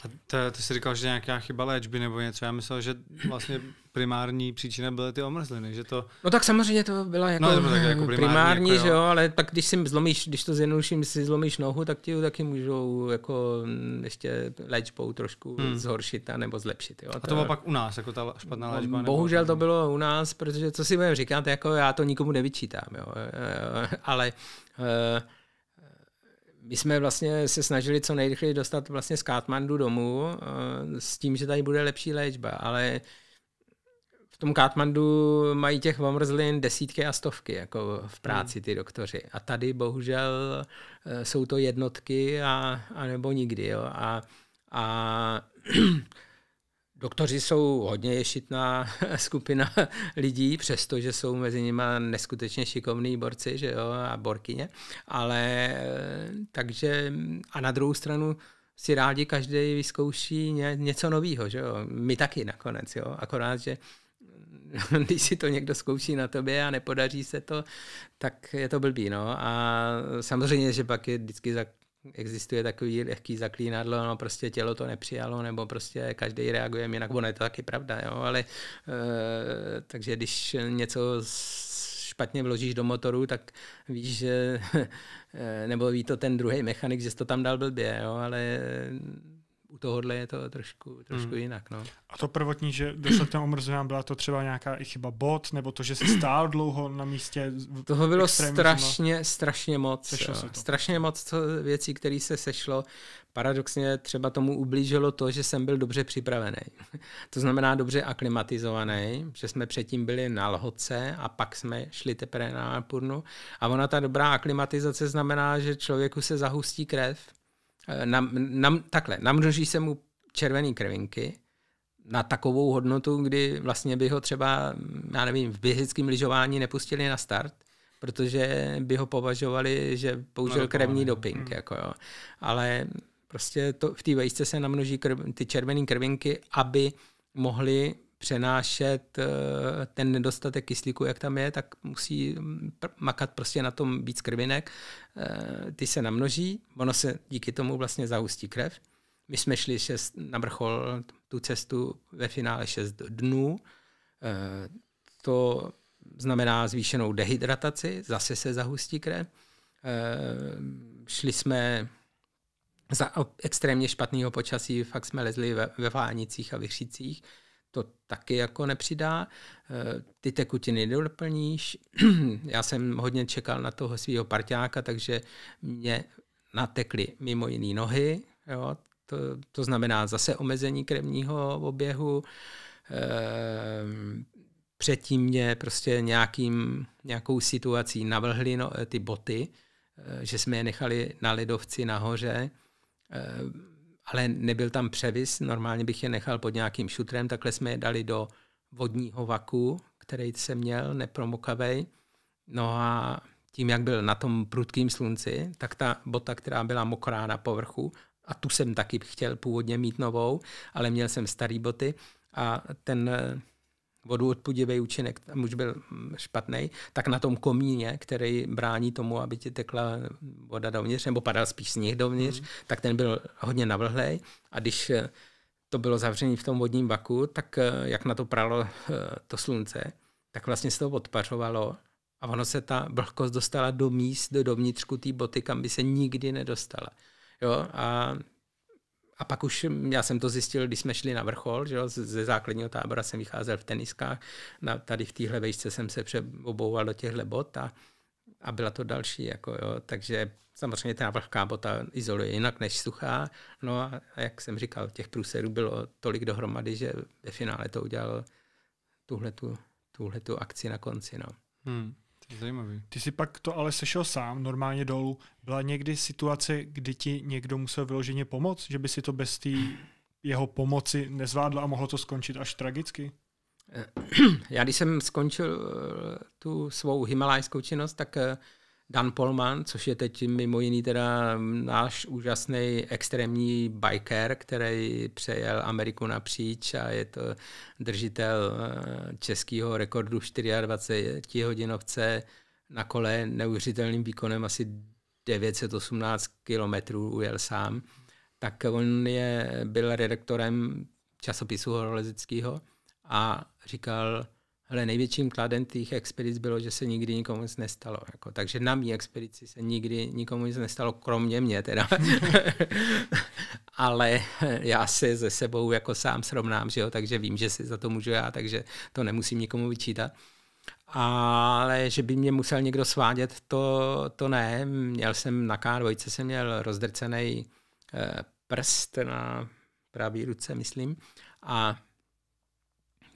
A to, to jsi říkal, že nějaká chyba léčby nebo něco. Já myslel, že vlastně primární příčina byly ty omrzliny, že to... No tak samozřejmě to byla jako, no, to tak jako, jako primární, primární jako, že jo, ale tak když si zlomíš, když to zjednoduším, si zlomíš nohu, tak ti taky můžou jako mm, ještě léčbou trošku hmm. zhoršit a nebo zlepšit. Jo. A to bylo pak u nás, jako ta špatná no, léčba? No, bohužel to bylo u nás, protože co si budeme říkat, jako já to nikomu nevyčítám, jo. [LAUGHS] ale... Uh, my jsme vlastně se snažili co nejrychleji dostat vlastně z Katmandu domů eh, s tím, že tady bude lepší léčba, ale v tom Katmandu mají těch vomrzlin desítky a stovky jako v práci hmm. ty doktoři. A tady bohužel eh, jsou to jednotky a, a nebo nikdy. Jo. A, a [CLEARS THROAT] eh, Doktoři jsou hodně ješitná [LAUGHS] skupina lidí, přestože jsou mezi nimi neskutečně šikovní borci že jo, a borkyně. Ale eh, takže a na druhou stranu si rádi každý vyzkouší ně, něco nového. Že jo? My taky nakonec. Jo? Akorát, že [LAUGHS] když si to někdo zkouší na tobě a nepodaří se to, tak je to blbý. No. A samozřejmě, že pak je vždycky za existuje takový lehký zaklínadlo, no prostě tělo to nepřijalo, nebo prostě každý reaguje jinak, ono je to taky pravda, jo, ale e, takže když něco špatně vložíš do motoru, tak víš, že, [LAUGHS] eh, nebo ví to ten druhý mechanik, že jsi to tam dal blbě, jo, ale u tohohle je to trošku, trošku mm. jinak. No. A to prvotní, že došlo k těm omrzlinám, byla to třeba nějaká i chyba bot, nebo to, že se stál dlouho na místě? Toho bylo strašně, zima. strašně moc. Sešlo se to. Strašně moc věcí, které se sešlo. Paradoxně třeba tomu ublížilo to, že jsem byl dobře připravený. [LAUGHS] to znamená dobře aklimatizovaný, že jsme předtím byli na Lhoce a pak jsme šli teprve na Purnu. A ona ta dobrá aklimatizace znamená, že člověku se zahustí krev, Eh, na, na, takhle, namnoží se mu červené krvinky na takovou hodnotu, kdy vlastně by ho třeba, já nevím, v běžickém lyžování nepustili na start, protože by ho považovali, že použil no, krevní doping. Hmm. Jako jo. Ale prostě to, v té vejce se namnoží krv, ty červené krvinky, aby mohli přenášet eh, ten nedostatek kyslíku, jak tam je, tak musí mm, makat prostě na tom víc krvinek. Eh, ty se namnoží, ono se díky tomu vlastně zahustí krev. My jsme šli šest, na vrchol tu cestu ve finále 6 dnů. Eh, to znamená zvýšenou dehydrataci, zase se zahustí krev. Šli jsme za extrémně špatného počasí, fakt jsme lezli ve, ve vánicích a vyšicích to taky jako nepřidá. Eh, ty tekutiny nedoplníš. [CLEARS THROAT] Já jsem hodně čekal na toho svého parťáka, takže mě natekly mimo jiné nohy. Jo? To, to znamená zase omezení krevního oběhu. Ehm, předtím mě prostě nějakým, nějakou situací navlhly no, eh, ty boty, eh, že jsme je nechali na ledovci nahoře. Ehm, ale nebyl tam převis, normálně bych je nechal pod nějakým šutrem, takhle jsme je dali do vodního vaku, který jsem měl, nepromokavej. No a tím, jak byl na tom prudkém slunci, tak ta bota, která byla mokrá na povrchu, a tu jsem taky chtěl původně mít novou, ale měl jsem staré boty a ten vodu odpudivý účinek, tam už byl mm, špatný, tak na tom komíně, který brání tomu, aby ti tekla voda dovnitř, nebo padal spíš sníh dovnitř, mm. tak ten byl hodně navlhlej a když eh, to bylo zavřené v tom vodním vaku, tak eh, jak na to pralo eh, to slunce, tak vlastně se to odpařovalo a ono se ta vlhkost dostala do míst, do dovnitřku té boty, kam by se nikdy nedostala. Jo? A a pak už mm, já jsem to zjistil, když jsme šli na vrchol, že jo, ze základního tábora jsem vycházel v teniskách, na, tady v téhle vejšce jsem se přebouval do těchhle bot a, a byla to další. Jako, jo. Takže samozřejmě ta vlhká bota izoluje jinak než suchá. No a jak jsem říkal, těch průserů bylo tolik dohromady, že ve finále to udělal tuhle tu akci na konci. No. Hmm. Zajímavý. Ty si pak to ale sešel sám, normálně dolů. Byla někdy situace, kdy ti někdo musel vyloženě pomoct, že by si to bez té jeho pomoci nezvládlo a mohlo to skončit až tragicky? Eh, [CLEARS THROAT] já když jsem skončil eh, tu svou himalajskou činnost, tak eh, Dan Polman, což je teď mimo jiný teda náš úžasný extrémní biker, který přejel Ameriku napříč a je to držitel eh, českého rekordu 24 hodinovce na kole neuvěřitelným výkonem asi 918 kilometrů ujel sám. Tak on je, byl redaktorem časopisu Horolezického a říkal, ale největším kladem těch expedic bylo, že se nikdy nikomu nic nestalo. Jako, takže na mý expedici se nikdy nikomu nic nestalo, kromě mě teda. [LAUGHS] ale já se ze sebou jako sám srovnám, že jo, takže vím, že si za to můžu já, takže to nemusím nikomu vyčítat. Ale že by mě musel někdo svádět, to, to ne. Měl jsem na K2, jsem měl rozdrcený eh, prst na pravý ruce, myslím. A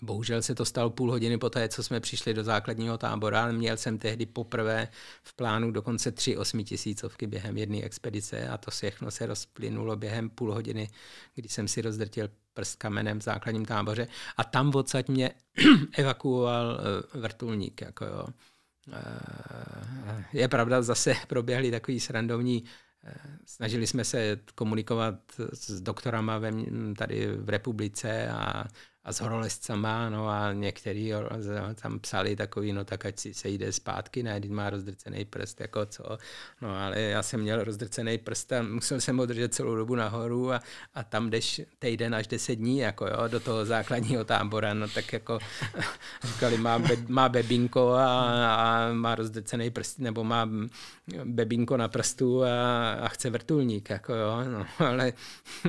Bohužel se to stalo půl hodiny poté, co jsme přišli do základního tábora, ale měl jsem tehdy poprvé v plánu dokonce tři osmitisícovky během jedné expedice a to všechno se rozplynulo během půl hodiny, kdy jsem si rozdrtil prst kamenem v základním táboře a tam odsaď mě [CLEARS THROAT] evakuoval eh, vrtulník. Jako jo. Eh, je pravda, zase [LAUGHS] proběhly takový srandovní eh, Snažili jsme se komunikovat s doktorama tady v republice a a s horolezcama, no a některý tam psali takový, no tak ať si se jde zpátky, ne, má rozdrcený prst, jako co, no ale já jsem měl rozdrcený prst a musel jsem ho držet celou dobu nahoru a, a tam jdeš týden až deset dní, jako jo, do toho základního tábora, no tak jako [LAUGHS] říkali, má, be, má bebinko a, a má rozdrcený prst, nebo má bebinko na prstu a, a chce vrtulník, jako jo, no ale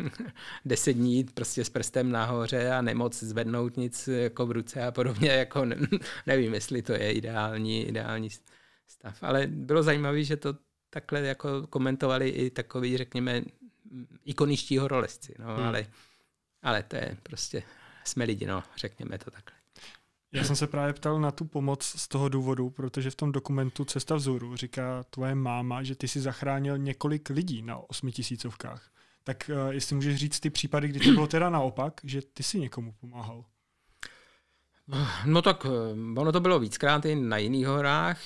[LAUGHS] deset dní prostě s prstem nahoře a nemoc zvednout nic jako v ruce a podobně, [LAUGHS] jako ne, nevím, jestli to je ideální, ideální stav. Ale bylo zajímavé, že to takhle jako komentovali i takový, řekněme, ikoničtí horolezci, no, hmm. ale, ale to je prostě, jsme lidi, no, řekněme to takhle. Já jsem se právě ptal na tu pomoc z toho důvodu, protože v tom dokumentu Cesta vzoru říká tvoje máma, že ty si zachránil několik lidí na osmi tisícovkách. Tak uh, jestli můžeš říct ty případy, kdy to bylo teda naopak, že ty si někomu pomáhal. No tak eh, ono to bylo víckrát i na jiných horách.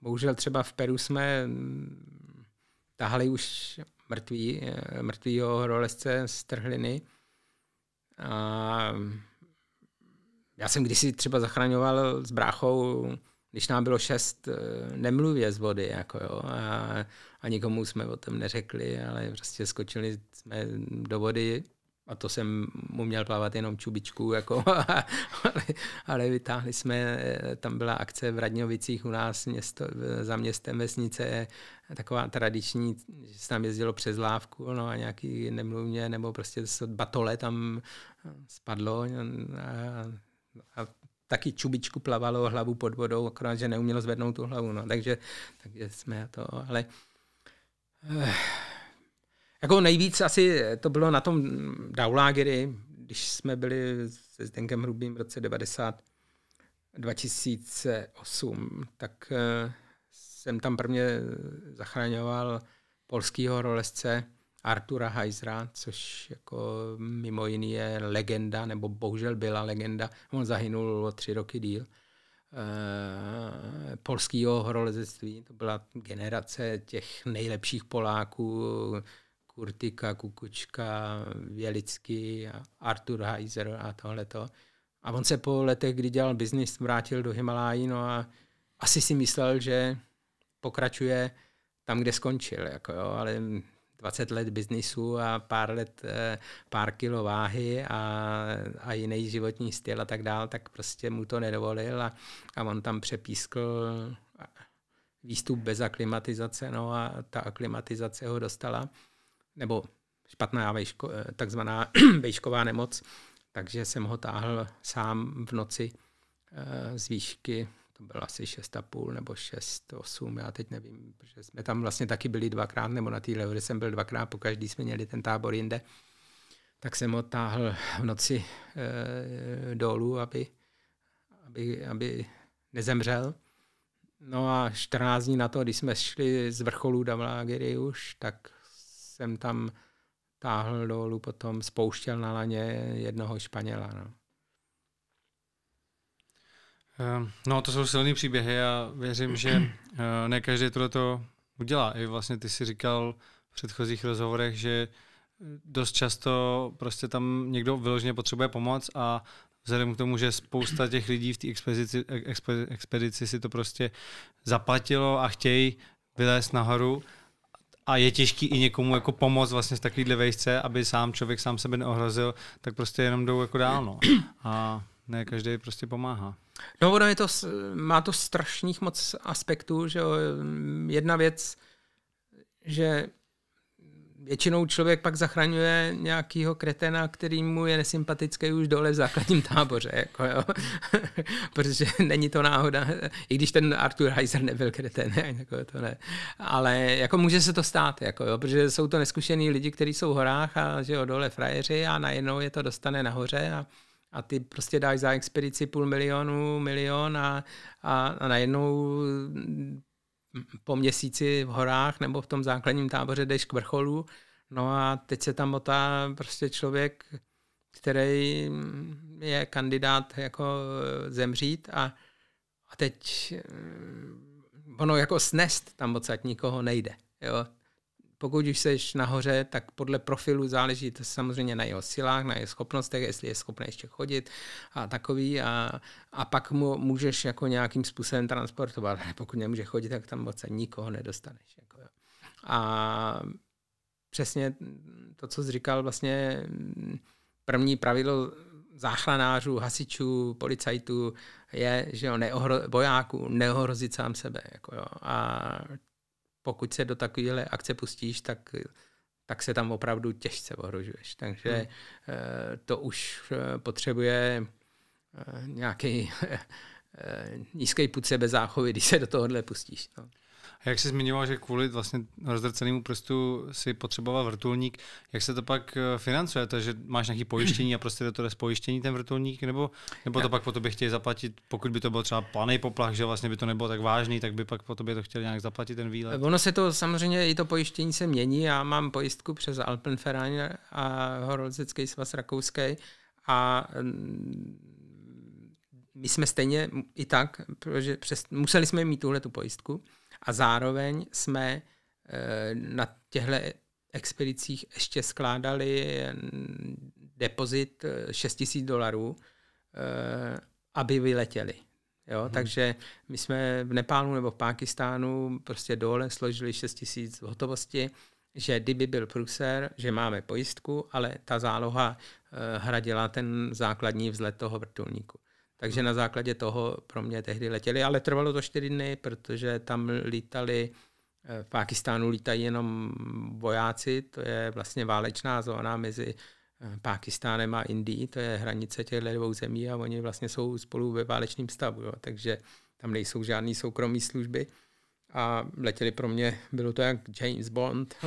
Bohužel třeba v Peru jsme mm, tahali už mrtvý, eh, mrtvýho horolezce z trhliny. A já jsem kdysi třeba zachraňoval s bráchou když nám bylo šest, eh, nemluvě z vody, jako jo, a, a nikomu jsme o tom neřekli, ale prostě skočili jsme do vody a to jsem uměl plavat jenom čubičku, jako, [LAUGHS] ale, ale vytáhli jsme, eh, tam byla akce v Radňovicích u nás město, za městem vesnice, taková tradiční, že se tam jezdilo přes lávku, no a nějaký nemluvně, nebo prostě batole tam eh, spadlo a, a taky čubičku plavalo hlavu pod vodou, akorát, že neumělo zvednout tu hlavu. No. Takže, takže jsme to, ale... Eh, jako nejvíc asi to bylo na tom Daulagery, když jsme byli se Zdenkem Hrubým v roce 90, 2008, tak eh, jsem tam prvně zachraňoval polského rolesce, Artura Heisera, což jako mimo jiný je legenda, nebo bohužel byla legenda, on zahynul o tři roky díl, e, eh, polského horolezectví, to byla generace těch nejlepších Poláků, Kurtika, Kukučka, Vělický, Artur Heiser a tohleto. A on se po letech, kdy dělal biznis, vrátil do Himalájí, no a asi si myslel, že pokračuje tam, kde skončil, jako jo, ale 20 let biznisu a pár let, eh, pár kilo váhy a, a jiný životní styl a tak dál, tak prostě mu to nedovolil a, a on tam přepískl eh, výstup bez aklimatizace, no a ta aklimatizace ho dostala, nebo špatná vejško, eh, takzvaná [CLEARS THROAT] vejšková nemoc, takže jsem ho táhl sám v noci z výšky to bylo asi 6,5 nebo 6,8, já teď nevím, protože jsme tam vlastně taky byli dvakrát, nebo na té lehody jsem byl dvakrát, po každý jsme měli ten tábor jinde, tak jsem otáhl v noci e, dolů, aby, aby, aby nezemřel. No a 14 dní na to, když jsme šli z vrcholu Davlagiry už, tak jsem tam táhl dolů, potom spouštěl na laně jednoho Španěla. No. Ehm, no, to jsou silné příběhy a věřím, že [CLEARS THROAT] eh, ne každý tohle to udělá. I vlastně ty si říkal v předchozích rozhovorech, že eh, dost často prostě tam někdo vyloženě potřebuje pomoc a vzhledem k tomu, že spousta těch lidí v té expedici, expe, expedici si to prostě zaplatilo a chtějí vylézt nahoru a je těžký i někomu jako pomoct vlastně z takovýhle vejce, aby sám člověk sám sebe neohrozil, tak prostě jenom jdou jako dál. No. A ne každý prostě pomáhá. No, ono je to, má to strašných moc aspektů, že jo. jedna věc, že většinou člověk pak zachraňuje nějakýho kretena, který mu je nesympatický už dole v základním táboře, jako jo. [LAUGHS] protože není to náhoda, i když ten Arthur Heiser nebyl kreten, jako [LAUGHS] to ne. ale jako může se to stát, jako jo, protože jsou to neskušený lidi, kteří jsou v horách a že jo, dole frajeři a najednou je to dostane nahoře a a ty prostě dáš za expedici půl milionu, milion a, a, a najednou mm, po měsíci v horách nebo v tom základním táboře jdeš k vrcholu, no a teď se tam motá prostě člověk, který mm, je kandidát jako e, zemřít a, a teď mm, ono jako snest tam odsaď nikoho nejde. Jo? Pokud už seš nahoře, tak podle profilu záleží to samozřejmě na jeho silách, na jeho schopnostech, jestli je schopný ještě chodit a takový a, a pak mu můžeš jako nějakým způsobem transportovat. [LAUGHS] Pokud nemůže chodit, tak tam moc nikoho nedostaneš. Jako, jo. A přesně to, co jsi říkal, vlastně první pravidlo záchranářů, hasičů, policajtů je, že jo, neohro, bojáků, neohrozit sám sebe. Jako jo. A pokud se do takovéhle akce pustíš, tak, tak se tam opravdu těžce ohrožuješ. Takže hmm. Eh, to už eh, potřebuje eh, nějaký nízký půd sebe záchovy, když se do tohohle pustíš. No. A jak jsi zmiňoval, že kvůli vlastně rozdrcenému prstu si potřeboval vrtulník, jak se to pak eh, financuje? že máš nějaké pojištění a prostě do toho pojištění ten vrtulník, nebo, nebo to pak po tobě chtějí zaplatit, pokud by to byl třeba planej poplach, že vlastně by to nebylo tak vážný, tak by pak po tobě to chtěli nějak zaplatit ten výlet? Ono se to samozřejmě i to pojištění se mění. Já mám pojistku přes Alpenverein a Horolzecký svaz Rakouské a mm, my jsme stejně i tak, protože přes, museli jsme mít tuhle tu pojistku a zároveň jsme eh, na těchto expedicích ještě skládali eh, depozit 6 eh, 000 dolarů, aby vyletěli. Jo, hmm. Takže my jsme v Nepálu nebo v Pákistánu prostě dole složili 6 tisíc hotovosti, že kdyby byl pruser, že máme pojistku, ale ta záloha hradila ten základní vzlet toho vrtulníku. Takže na základě toho pro mě tehdy letěli, ale trvalo to čtyři dny, protože tam lítali, eh, v Pákistánu lítají jenom vojáci, to je vlastně válečná zóna mezi eh, Pákistánem a Indií, to je hranice těchto dvou zemí a oni vlastně jsou spolu ve válečném stavu, jo, takže tam nejsou žádné soukromé služby a letěli pro mě, bylo to jak James Bond, [LAUGHS]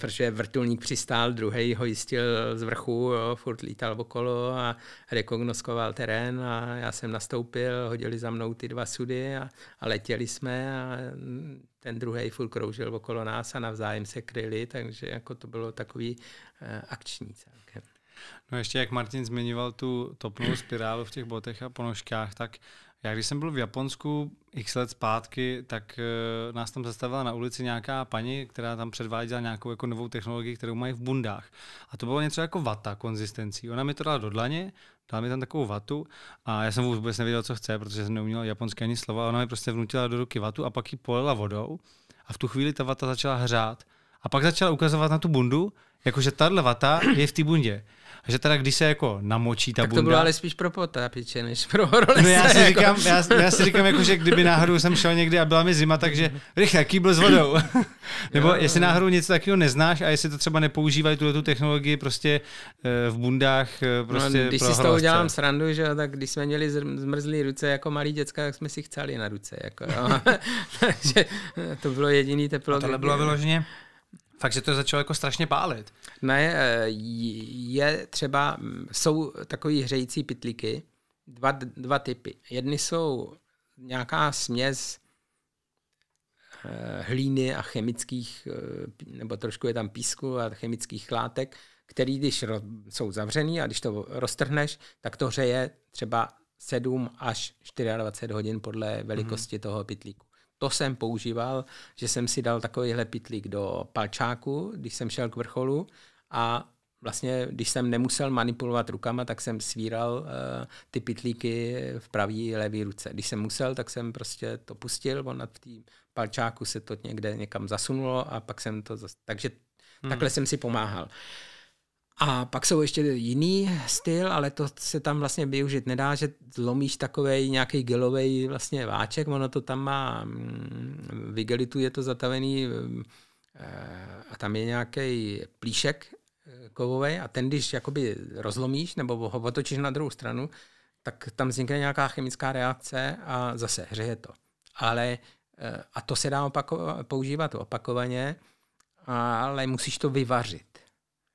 protože vrtulník přistál, druhý ho jistil z vrchu, jo, furt lítal okolo a rekognoskoval terén a já jsem nastoupil, hodili za mnou ty dva sudy a, a letěli jsme a ten druhý furt kroužil okolo nás a navzájem se kryli, takže jako to bylo takový uh, akční celkem. No ještě jak Martin zmiňoval tu topnou spirálu v těch botech a ponožkách, tak já když jsem byl v Japonsku x let zpátky, tak uh, nás tam zastavila na ulici nějaká paní, která tam předváděla nějakou jako novou technologii, kterou mají v bundách. A to bylo něco jako vata konzistencí. Ona mi to dala do dlaně, dala mi tam takovou vatu a já jsem vůbec nevěděl, co chce, protože jsem neuměl japonské ani slova. Ona mi prostě vnutila do ruky vatu a pak ji polila vodou a v tu chvíli ta vata začala hřát. A pak začala ukazovat na tu bundu Jakože tahle vata je v té bundě. A že teda když se jako namočí ta tak bunda... to bylo ale spíš pro potápiče, než pro horolezce. No já si jako... říkám, já, já si říkám jako, že kdyby náhodou jsem šel někdy a byla mi zima, takže rychle kýbl s vodou. [LAUGHS] Nebo jo. jestli náhodou něco takového neznáš a jestli to třeba nepoužívají tuhle tu technologii prostě eh, v bundách eh, no, prostě no, když pro si horolezce. s toho udělám srandu, že tak když jsme měli zmrzlé ruce jako malí děcka, tak jsme si chceli na ruce. Jako, no. [LAUGHS] takže eh, to bylo jediný teplo. A tohle bylo vyloženě Fakt, že to začalo jako strašně pálit. Ne, eh, je třeba, mm, jsou takový hřející pitlíky, dva, dva typy. Jedny jsou nějaká směs eh, hlíny a chemických, eh, nebo trošku je tam písku a chemických látek, který když jsou zavřený a když to roztrhneš, tak to hřeje třeba 7 až 24 hodin podle velikosti mm-hmm. toho pitlíku to jsem používal, že jsem si dal takovýhle pitlík do palčáku, když jsem šel k vrcholu a vlastně, když jsem nemusel manipulovat rukama, tak jsem svíral uh, ty pitlíky v pravý levý ruce. Když jsem musel, tak jsem prostě to pustil, on v tý palčáku se to někde někam zasunulo a pak jsem to zas... Takže hmm. takhle jsem si pomáhal. Uh, a pak jsou ještě jiný styl, ale to se tam vlastně využít nedá, že zlomíš takový nějaký gelový vlastně váček, ono to tam má, mm, v igelitu je to zatavený eh, a tam je nějaký plíšek eh, kovový a ten, když jakoby rozlomíš nebo ho otočíš na druhou stranu, tak tam vznikne nějaká chemická reakce a zase hřeje to. Ale eh, a to se dá opakova- používat opakovaně, ale musíš to vyvařit.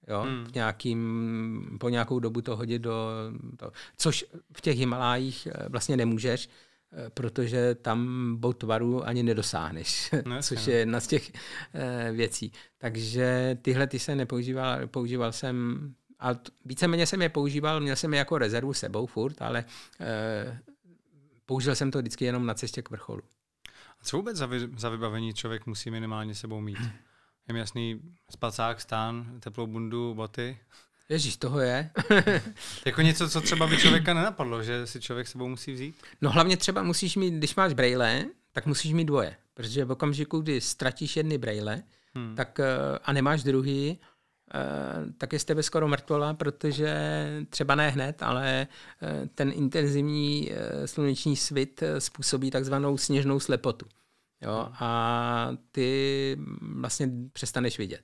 Jo? Hmm. Nějakým, po nějakou dobu to hodit do... To, což v těch Himalájích eh, vlastně nemůžeš, eh, protože tam tvaru ani nedosáhneš, [LAUGHS] no, což no. je jedna z těch eh, věcí. Takže tyhle ty se nepoužíval, používal jsem, ale víceméně jsem je používal, měl jsem je jako rezervu sebou furt, ale e, použil jsem to vždycky jenom na cestě k vrcholu. A co vůbec za, vy, za vybavení člověk musí minimálně sebou mít? [CLEARS THROAT] je mi jasný spacák, stán, teplou bundu, boty. Ježíš, toho je. [LAUGHS] jako něco, co třeba by člověka nenapadlo, že si člověk sebou musí vzít? No hlavně třeba musíš mít, když máš brejle, tak musíš mít dvoje. Protože v okamžiku, kdy ztratíš jedny brejle hmm. tak, eh, a nemáš druhý, eh, tak je z tebe skoro mrtvola, protože třeba ne hned, ale eh, ten intenzivní sluneční svit způsobí takzvanou sněžnou slepotu. Jo? A ty vlastně přestaneš vidět.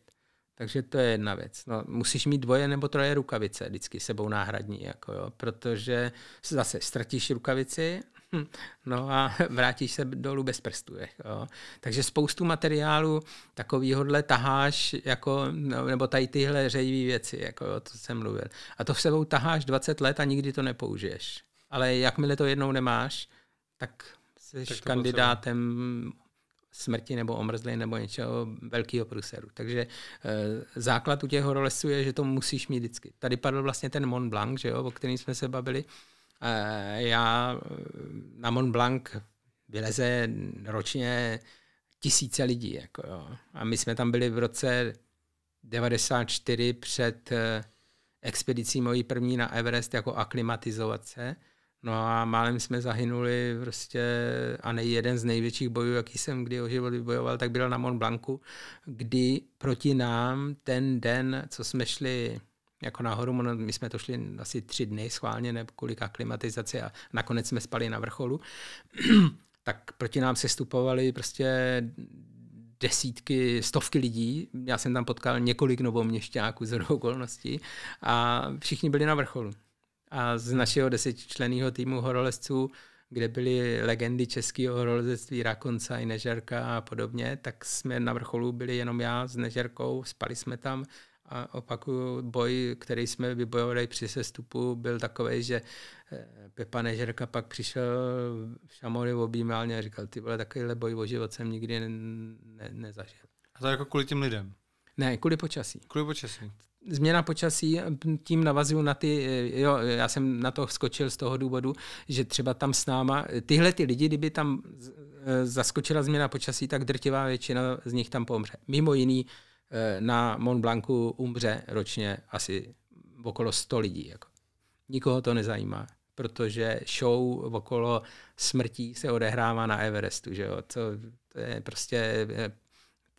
Takže to je jedna věc. No, musíš mít dvoje nebo troje rukavice vždycky sebou náhradní, jako jo, protože zase ztratíš rukavici hm, no a [LAUGHS] vrátíš se dolů bez prstů. Jo. Takže spoustu materiálu takovýhodle taháš, jako, no, nebo tady tyhle řejivý věci, jako jo, to jsem mluvil. A to v sebou taháš 20 let a nikdy to nepoužiješ. Ale jakmile to jednou nemáš, tak jsi tak kandidátem smrti nebo omrzly nebo něčeho velkého průseru. Takže eh, základ u těch horolesů je, že to musíš mít vždycky. Tady padl vlastně ten Mont Blanc, že jo, o kterém jsme se bavili. Eh, já eh, na Mont Blanc vyleze ročně tisíce lidí. Jako jo. A my jsme tam byli v roce 94 před expedicí mojí první na Everest jako aklimatizovat se. No a málem jsme zahynuli prostě a nej jeden z největších bojů, jaký jsem kdy o život bojoval, tak byl na Mont Blancu, kdy proti nám ten den, co jsme šli jako nahoru, my jsme to šli asi tři dny schválně, nebo kvůli klimatizace a nakonec jsme spali na vrcholu, [CLEARS THROAT] tak proti nám se stupovali prostě desítky, stovky lidí. Já jsem tam potkal několik novoměšťáků z [LAUGHS] okolností a všichni byli na vrcholu a z našeho desetičleného týmu horolezců, kde byly legendy českého horolezectví Rakonca i Nežerka a podobně, tak jsme na vrcholu byli jenom já s Nežerkou, spali jsme tam a opakuju, boj, který jsme vybojovali při sestupu, byl takový, že eh, Pepa Nežerka pak přišel v Šamory v a říkal, ty vole, takovýhle boj o život jsem nikdy ne, ne, nezažil. A to jako kvůli těm lidem? Ne, kvůli počasí. Kvůli počasí. Změna počasí, tím navazuju na ty, eh, jo, já jsem na to skočil z toho důvodu, že třeba tam s náma, tyhle ty lidi, kdyby tam eh, zaskočila změna počasí, tak drtivá většina z nich tam pomře. Mimo jiný eh, na Mont Blancu umře ročně asi okolo 100 lidí. Jako. Nikoho to nezajímá, protože show okolo smrtí se odehrává na Everestu, že jo? To, to je prostě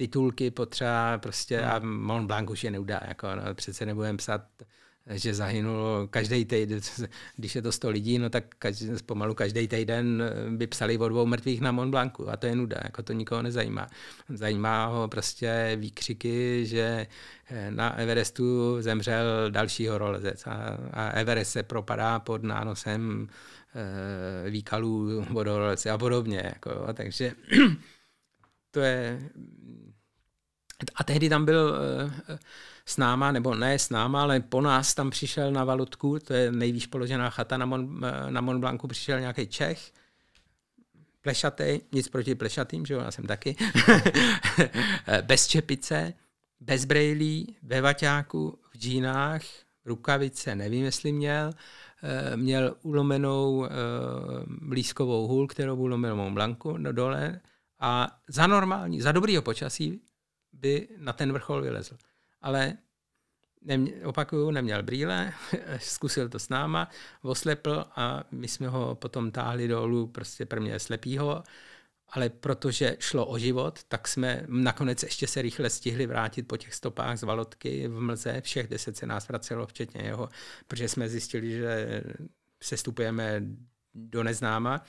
titulky potřeba prostě a hmm. Mont Blanc už je neudá. Jako, no, přece nebudeme psát že zahynulo každý týden, [LAUGHS] když je to 100 lidí, no tak každý, pomalu každý týden eh, by psali o dvou mrtvých na Mont Blancu a to je nuda, jako to nikoho nezajímá. Zajímá ho prostě výkřiky, že eh, na Everestu zemřel další horolezec a, a Everest se propadá pod nánosem e, výkalů vodorolece a podobně. Jako, takže [CLEARS THROAT] to je a tehdy tam byl eh, s náma, nebo ne s náma, ale po nás tam přišel na Valutku, to je nejvýš položená chata na, Mon, eh, na Mont Blancu, přišel nějaký Čech, plešatý, nic proti plešatým, že jo, já jsem taky, [LAUGHS] bez čepice, bez brejlí, ve vaťáku, v džínách, rukavice, nevím, jestli měl, eh, měl ulomenou blízkovou hůl, kterou ulomil Mont Blancu no dole a za normální, za dobrýho počasí by na ten vrchol vylezl. Ale nemě, opakuju, neměl brýle, [LAUGHS] zkusil to s náma, oslepl a my jsme ho potom táhli dolů, prostě prvně slepýho, ale protože šlo o život, tak jsme nakonec ještě se rychle stihli vrátit po těch stopách z valotky v mlze. Všech deset se nás vracelo, včetně jeho, protože jsme zjistili, že stupujeme do neznáma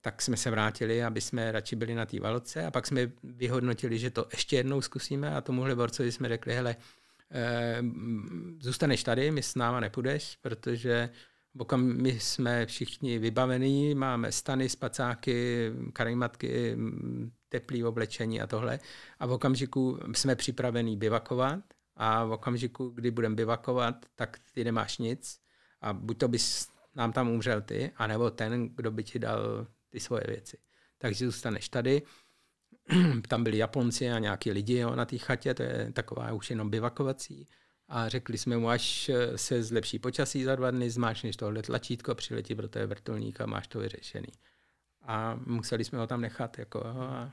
tak jsme se vrátili, aby jsme radši byli na té valce a pak jsme vyhodnotili, že to ještě jednou zkusíme a tomuhle borcovi jsme řekli, hele, eh, zůstaneš tady, my s náma nepůjdeš, protože my jsme všichni vybavení, máme stany, spacáky, karimatky, mm, teplý oblečení a tohle. A v okamžiku jsme připravení bivakovat a v okamžiku, kdy budeme bivakovat, tak ty nemáš nic a buď to bys nám tam umřel ty, anebo ten, kdo by ti dal ty svoje věci. Takže zůstaneš tady. [CLEARS THROAT] Tam byli Japonci a nějaký lidi jo, na té chatě, to je taková už jenom bivakovací. A řekli jsme mu, až eh, se zlepší počasí za dva dny, zmáčneš tohle tlačítko, přiletí pro tebe vrtulník a máš to vyřešený. A museli jsme ho tam nechat. Jako, a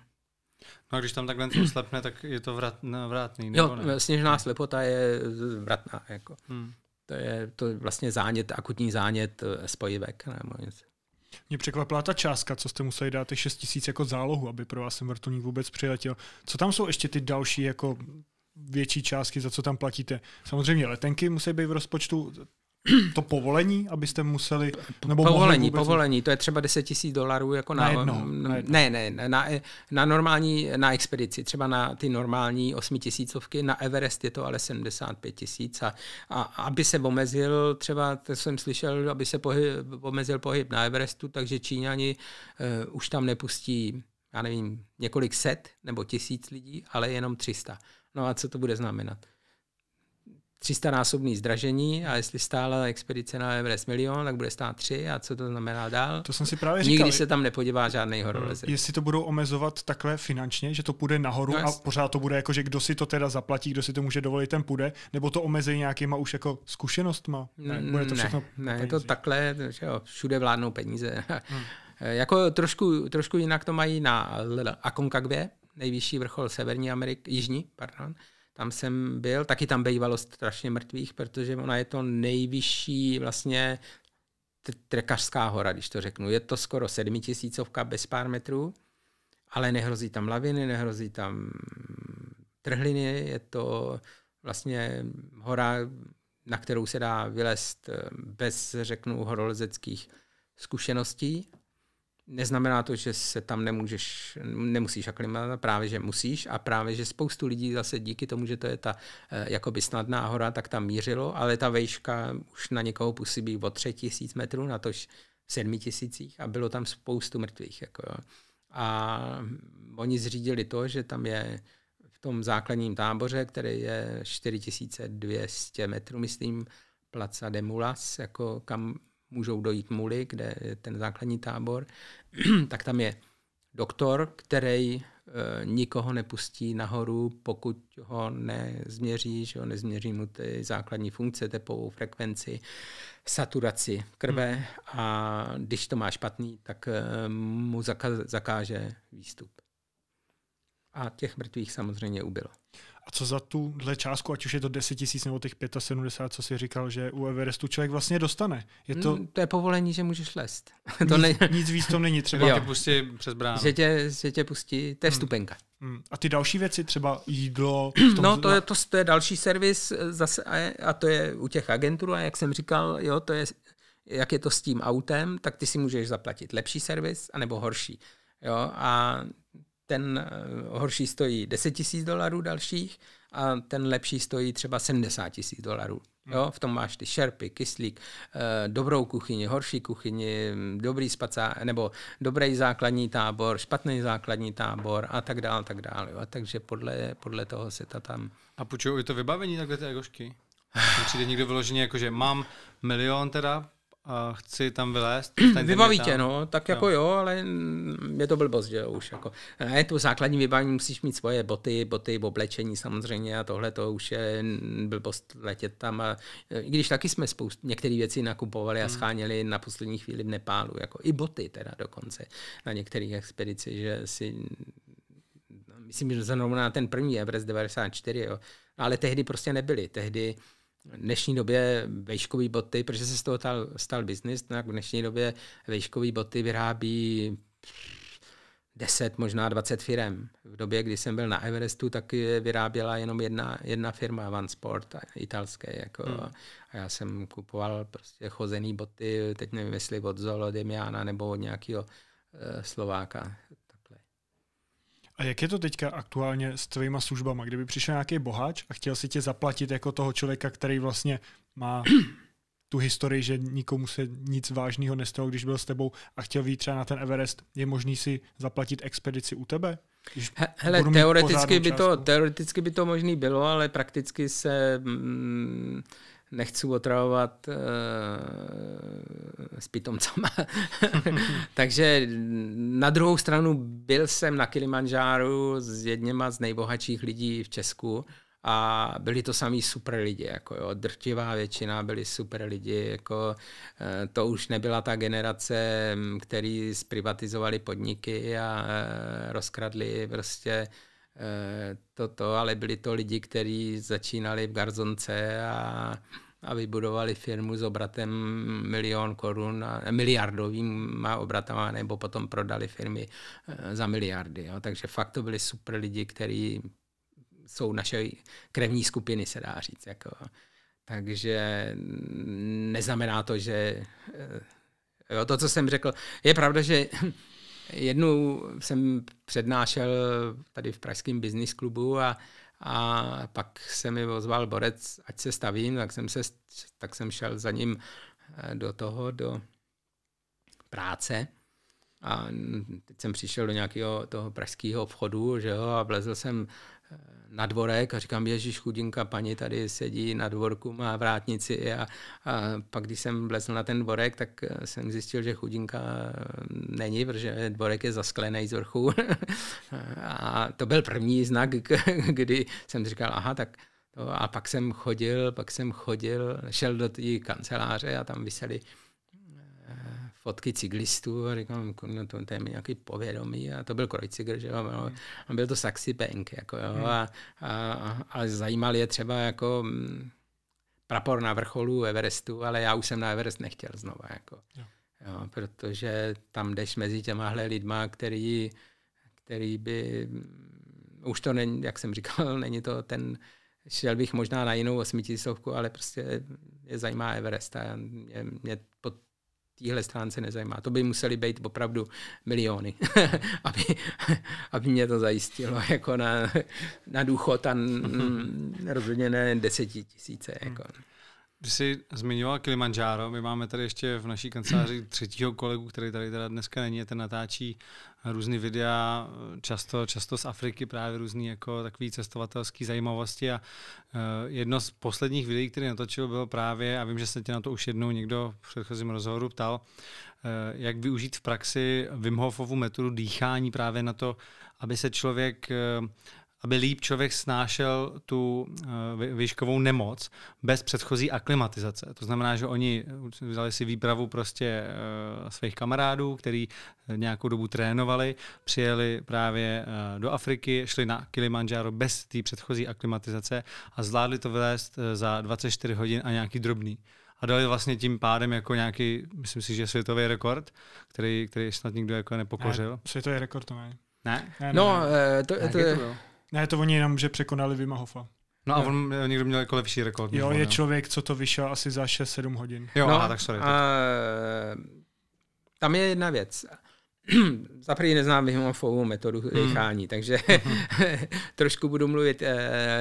No a když tam takhle slepne, tak je to vrat, no, vrátný, nebo ne? Eh, sněžná slepota je vratná. Jako. Hmm. To je to vlastně zánět, akutní zánět eh, spojivek nebo něco. Mě překvapila ta částka, co jste museli dát, ty 6 tisíc jako zálohu, aby pro vás ten vrtulník vůbec přiletěl. Co tam jsou ještě ty další jako větší částky, za co tam platíte. Samozřejmě letenky musí být v rozpočtu, to povolení, abyste museli... Nebo povolení, vůbec... povolení, to je třeba 10 tisíc dolarů jako na... na, jedno, na jedno. Ne, ne, na, na normální, na expedici, třeba na ty normální 8 tisícovky, na Everest je to ale 75 tisíc a, a aby se omezil třeba, to jsem slyšel, aby se pohyb, omezil pohyb na Everestu, takže Číňani uh, už tam nepustí, já nevím, několik set nebo tisíc lidí, ale jenom 300. No a co to bude znamenat? 300 násobný zdražení a jestli stála expedice na Everest milion, tak bude stát 3 a co to znamená dál? To jsem si právě říkal. Nikdy se tam nepodívá žádný Hmm. Jestli to budou omezovat takhle finančně, že to půjde nahoru no, a pořád to bude jako, že kdo si to teda zaplatí, kdo si to může dovolit, ten půjde, nebo to omezí nějakýma už jako zkušenostma? Ne, bude to všechno ne, ne je to takhle, že jo, všude vládnou peníze. [LAUGHS] Hmm. Eh, jako trošku, trošku jinak to mají na Aconcagvě, nejvyšší vrchol Severní Ameriky, Jižní, pardon, tam jsem byl, taky tam bývalo strašně mrtvých, protože ona je to nejvyšší vlastně trekařská hora, když to řeknu. Je to skoro sedmitisícovka bez pár metrů, ale nehrozí tam laviny, nehrozí tam trhliny, je to vlastně hora, na kterou se dá vylézt eh, bez, řeknu, horolezeckých zkušeností. Neznamená to, že se tam nemůžeš, nemusíš aklimatizovat, právě že musíš a právě, že spoustu lidí zase díky tomu, že to je ta eh, jakoby snadná hora, tak tam mířilo, ale ta vejška už na někoho působí o tři tisíc metrů, na tož v sedmi tisících a bylo tam spoustu mrtvých. Jako jo. A oni zřídili to, že tam je v tom základním táboře, který je 4200 metrů, myslím, Placa de Mulas, jako kam můžou dojít muly, kde je ten základní tábor, [CLEARS THROAT] tak tam je doktor, který eh, nikoho nepustí nahoru, pokud ho nezměří, že ho nezměří mu ty základní funkce, tepovou frekvenci, saturaci krve hmm. a když to má špatný, tak eh, mu zakáže výstup. A těch mrtvých samozřejmě ubylo. A co za tuhle částku, ať už je to 10 tisíc nebo těch 75, co si říkal, že u Everestu člověk vlastně dostane. Je to... Mm, to je povolení, že můžeš lézt. [LAUGHS] to nic, ne... nic víc to není třeba. Tě pustí přes bránu. Že tě, že tě pustí, to je hmm. vstupenka. Mm. Mm. A ty další věci, třeba jídlo? [CLEARS THROAT] Tom... No to je, to, to je další servis eh, zase a to je u těch agentů a jak jsem říkal, jo, to je, jak je to s tím autem, tak ty si můžeš zaplatit lepší servis anebo horší. Jo, a ten eh, horší stojí 10 tisíc dolarů dalších a ten lepší stojí třeba 70 tisíc dolarů. Hmm. Jo, v tom máš ty šerpy, kyslík, eh, dobrou kuchyni, horší kuchyni, dobrý spacá, nebo dobrý základní tábor, špatný základní tábor a tak dále, tak dále. Jo. Takže podle, podle toho se ta tam... A půjčují to vybavení takhle ty egošky? Přijde někdo vyloženě jakože že mám milion teda, a chci tam vylézt. [CLEARS THROAT] Vybaví tě, no, tak jako jo. jako jo, ale je to blbost, že jo, už jako. Ne, to základní vybavení musíš mít svoje boty, boty, oblečení samozřejmě a tohle to už je blbost letět tam. A, I když taky jsme spoustu, některé věci nakupovali a hmm. scháněli na poslední chvíli v Nepálu, jako i boty teda dokonce na některých expedici, že si no, myslím, že zrovna ten první Everest 94, jo, ale tehdy prostě nebyly. Tehdy dnešní době vejškový boty, protože se z toho stal, stal biznis, tak v dnešní době vejškový boty vyrábí 10, možná 20 firm. V době, kdy jsem byl na Everestu, tak je vyráběla jenom jedna, jedna firma, One Sport, italské. Jako. Hmm. A já jsem kupoval prostě chozený boty, teď nevím, jestli od Zolo Demiana nebo od nějakého uh, Slováka. A jak je to teďka aktuálně s tvýma službama? Kdyby přišel nějaký boháč a chtěl si tě zaplatit jako toho člověka, který vlastně má tu historii, že nikomu se nic vážného nestalo, když byl s tebou a chtěl vyjít třeba na ten Everest, je možný si zaplatit expedici u tebe? Hele, teoreticky by, to, teoreticky by to možný bylo, ale prakticky se... Mm, nechci otravovat uh, s pitomcama. [LAUGHS] Takže na druhou stranu byl jsem na Kilimanžáru s jedněma z nejbohatších lidí v Česku a byli to samý super lidi, jako jo, drtivá většina byli super lidi, jako eh, to už nebyla ta generace, který zprivatizovali podniky a eh, rozkradli prostě Eh, toto, ale byli to lidi, kteří začínali v Garzonce a, a vybudovali firmu s obratem milion korun, miliardovým obratem obratama, nebo potom prodali firmy eh, za miliardy. Jo. Takže fakt to byli super lidi, kteří jsou naše krevní skupiny, se dá říct. Jako. Takže neznamená to, že eh, jo, to, co jsem řekl, je pravda, že Jednou jsem přednášel tady v Pražském business klubu a, a pak se mi ozval Borec, ať se stavím, tak jsem, se, tak jsem šel za ním eh, do toho, do práce. A teď jsem přišel do nějakého toho pražského vchodu, že jo, a vlezl jsem na dvorek a říkám, ježiš chudinka, paní tady sedí na dvorku, má vrátnici a, a pak, když jsem vlezl na ten dvorek, tak eh, jsem zjistil, že chudinka eh, není, protože dvorek je zasklený z vrchu [LAUGHS] a to byl první znak, [LAUGHS] kdy jsem říkal, aha, tak to, a pak jsem chodil, pak jsem chodil, šel do té kanceláře a tam vysely fotky cyklistů a říkám, no to, to je mi nějaký povědomí a to byl krojcigr, že jo, no, a byl to Saxi Bank, jako jo, hmm. a, a, a zajímal je třeba jako mm, prapor na vrcholu Everestu, ale já už jsem na Everest nechtěl znova, jako. Jo. Jo, protože tam jdeš mezi těmahle lidma, který, který by, mm, už to není, jak jsem říkal, [LAUGHS] není to ten, šel bych možná na jinou osmitisovku, ale prostě je zajímá Everest a mě, mě pod, téhle stránce nezajímá. To by museli být opravdu miliony, [LAUGHS] aby, aby mě to zajistilo jako na, na důchod a mhm. rozhodně ne desetitisíce. Jako. Hmm. Když jsi zmiňoval Kilimanjaro, my máme tady ještě v naší kanceláři [CLEARS THROAT] třetího kolegu, který tady teda dneska není, ten natáčí různý videa, často, často z Afriky právě různý jako takový cestovatelský zajímavosti a uh, jedno z posledních videí, které natočil, bylo právě, a vím, že se tě na to už jednou někdo v předchozím rozhovoru ptal, uh, jak využít v praxi Wim Hofovu metodu dýchání právě na to, aby se člověk uh, aby líp člověk snášel tu eh, výškovou nemoc bez předchozí aklimatizace. To znamená, že oni vzali si výpravu prostě eh, svých kamarádů, který eh, nějakou dobu trénovali, přijeli právě do Afriky, šli na Kilimanjaro bez té předchozí aklimatizace a zvládli to vést za 24 hodin a nějaký drobný a dali vlastně tím pádem jako nějaký, myslím si, že světový rekord, který, který snad nikdo jako nepokořil. Ne, světový rekord to ne. Ne? ne no, ne. to, to, to, to je... Ne, to oni jenom, že překonali Vimahofa. No a on eh, někdo měl jako lepší rekord. Jo, je no. člověk, co to vyšel asi za 6-7 hodin. Jo, no, aha, tak sorry. Uh, tam je jedna věc. [CLEARS THROAT] za první neznám Vimahofovou metodu hmm. dechání, takže [LAUGHS] trošku budu mluvit uh,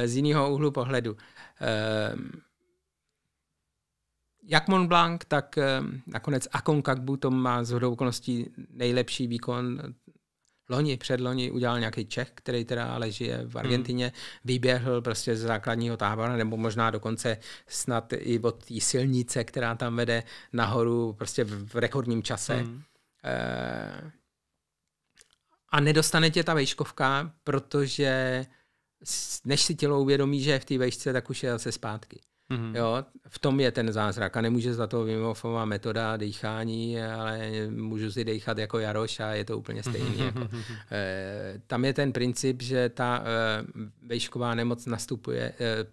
z jiného úhlu pohledu. Uh, jak Mont Blanc, tak nakonec Akon Kakbu to má z hodou okolností nejlepší výkon loni, předloni udělal nějaký Čech, který teda ale žije v hmm. Argentině, hmm. vyběhl prostě z základního tábora, nebo možná dokonce snad i od té silnice, která tam vede nahoru prostě v, v rekordním čase. Hmm. E, a nedostane tě ta vejškovka, protože než si tělo uvědomí, že je v té vejšce, tak už je zase zpátky. Mm-hmm. Jo, v tom je ten zázrak a nemůže za to vymofová metoda dýchání, ale můžu si dýchat jako Jaroš a je to úplně mhm, stejný. Mm-hmm. Jako. E, tam je ten princip, že ta e, vejšková nemoc nastupuje, e,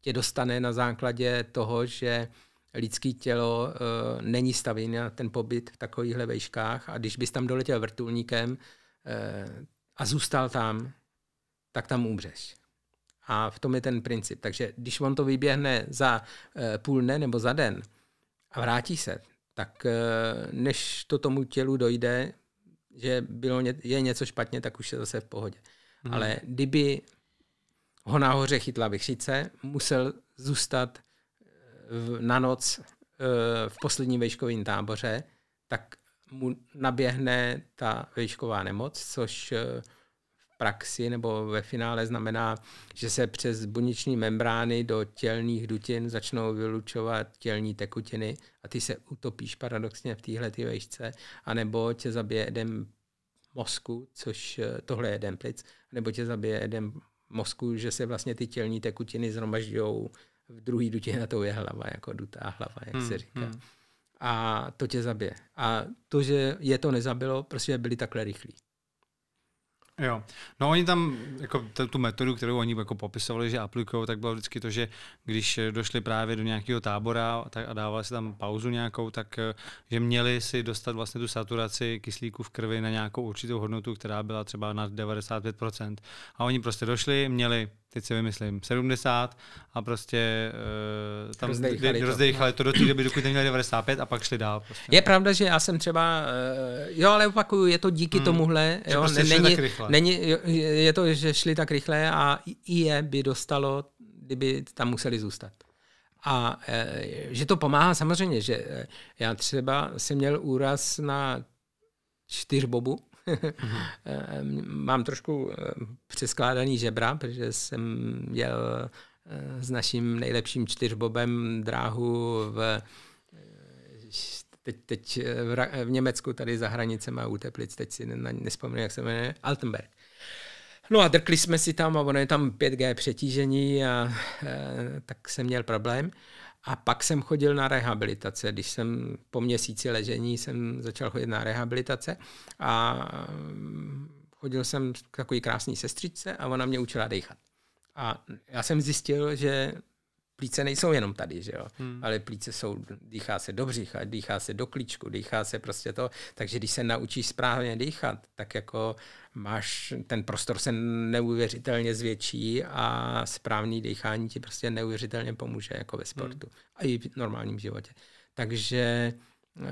tě dostane na základě toho, že lidské tělo e, není stavěné na ten pobyt v takovýchhle vejškách a když bys tam doletěl vrtulníkem e, a zůstal tam, tak tam umřeš. A v tom je ten princip. Takže když on to vyběhne za eh, půl dne nebo za den a vrátí se, tak eh, než to tomu tělu dojde, že bylo ně, je něco špatně, tak už je zase v pohodě. Hmm. Ale kdyby ho nahoře chytla vychřice, musel zůstat eh, v, na noc v posledním vejškovém táboře, tak mu naběhne ta vejšková nemoc, což praxi nebo ve finále znamená, že se přes buněční membrány do tělních dutin začnou vylučovat tělní tekutiny a ty se utopíš paradoxně v téhle ty vejšce, anebo tě zabije jeden mozku, což eh, tohle je jeden plic, nebo tě zabije jeden mozku, že se vlastně ty tělní tekutiny zhromažďou v druhý dutině, to je hlava, jako dutá hlava, jak hmm, se říká. Hmm. A to tě zabije. A to, že je to nezabilo, prostě byli takhle rychlí. Jo. No oni tam, jako tu metodu, kterou oni jako popisovali, že aplikují, tak bylo vždycky to, že když eh, došli právě do nějakého tábora tak, a dávali si tam pauzu nějakou, tak eh, že měli si dostat vlastně tu saturaci kyslíku v krvi na nějakou určitou hodnotu, která byla třeba na 95%. A oni prostě došli, měli teď si vymyslím, 70 a prostě uh, tam rozdejchali, rozdejchali to. to do té [LAUGHS] doby, dokud neměli 95 a pak šli dál. Prostě. Je pravda, že já jsem třeba, uh, jo, ale opakuju, je to díky hmm. tomuhle, jo, prostě není, není, je to, že šli tak rychle a i je by dostalo, kdyby tam museli zůstat. A uh, že to pomáhá samozřejmě, že já třeba jsem měl úraz na čtyřbobu, Mm-hmm. [LAUGHS] Mám trošku eh, přeskládaný žebra, protože jsem jel eh, s naším nejlepším čtyřbobem dráhu v eh, teď, teď v, v Německu, tady za hranicema u Teplic, teď si nespomínám, jak se jmenuje, Altenberg. No a drkli jsme si tam a ono je tam 5G přetížení a a tak jsem měl problém. E, a pak jsem chodil na rehabilitace. Když jsem po měsíci ležení jsem začal chodit na rehabilitace a mm, chodil jsem k takové krásné sestřičce a ona mě učila dejchat. A já jsem zjistil, že plíce nejsou jenom tady, že jo? Hmm. ale plíce jsou, dýchá se do břicha, dýchá se do klíčku, dýchá se prostě to, takže když se naučíš správně dýchat, tak jako máš, ten prostor se neuvěřitelně zvětší a správný dýchání ti prostě neuvěřitelně pomůže jako ve sportu hmm. a i v normálním životě. Takže eh,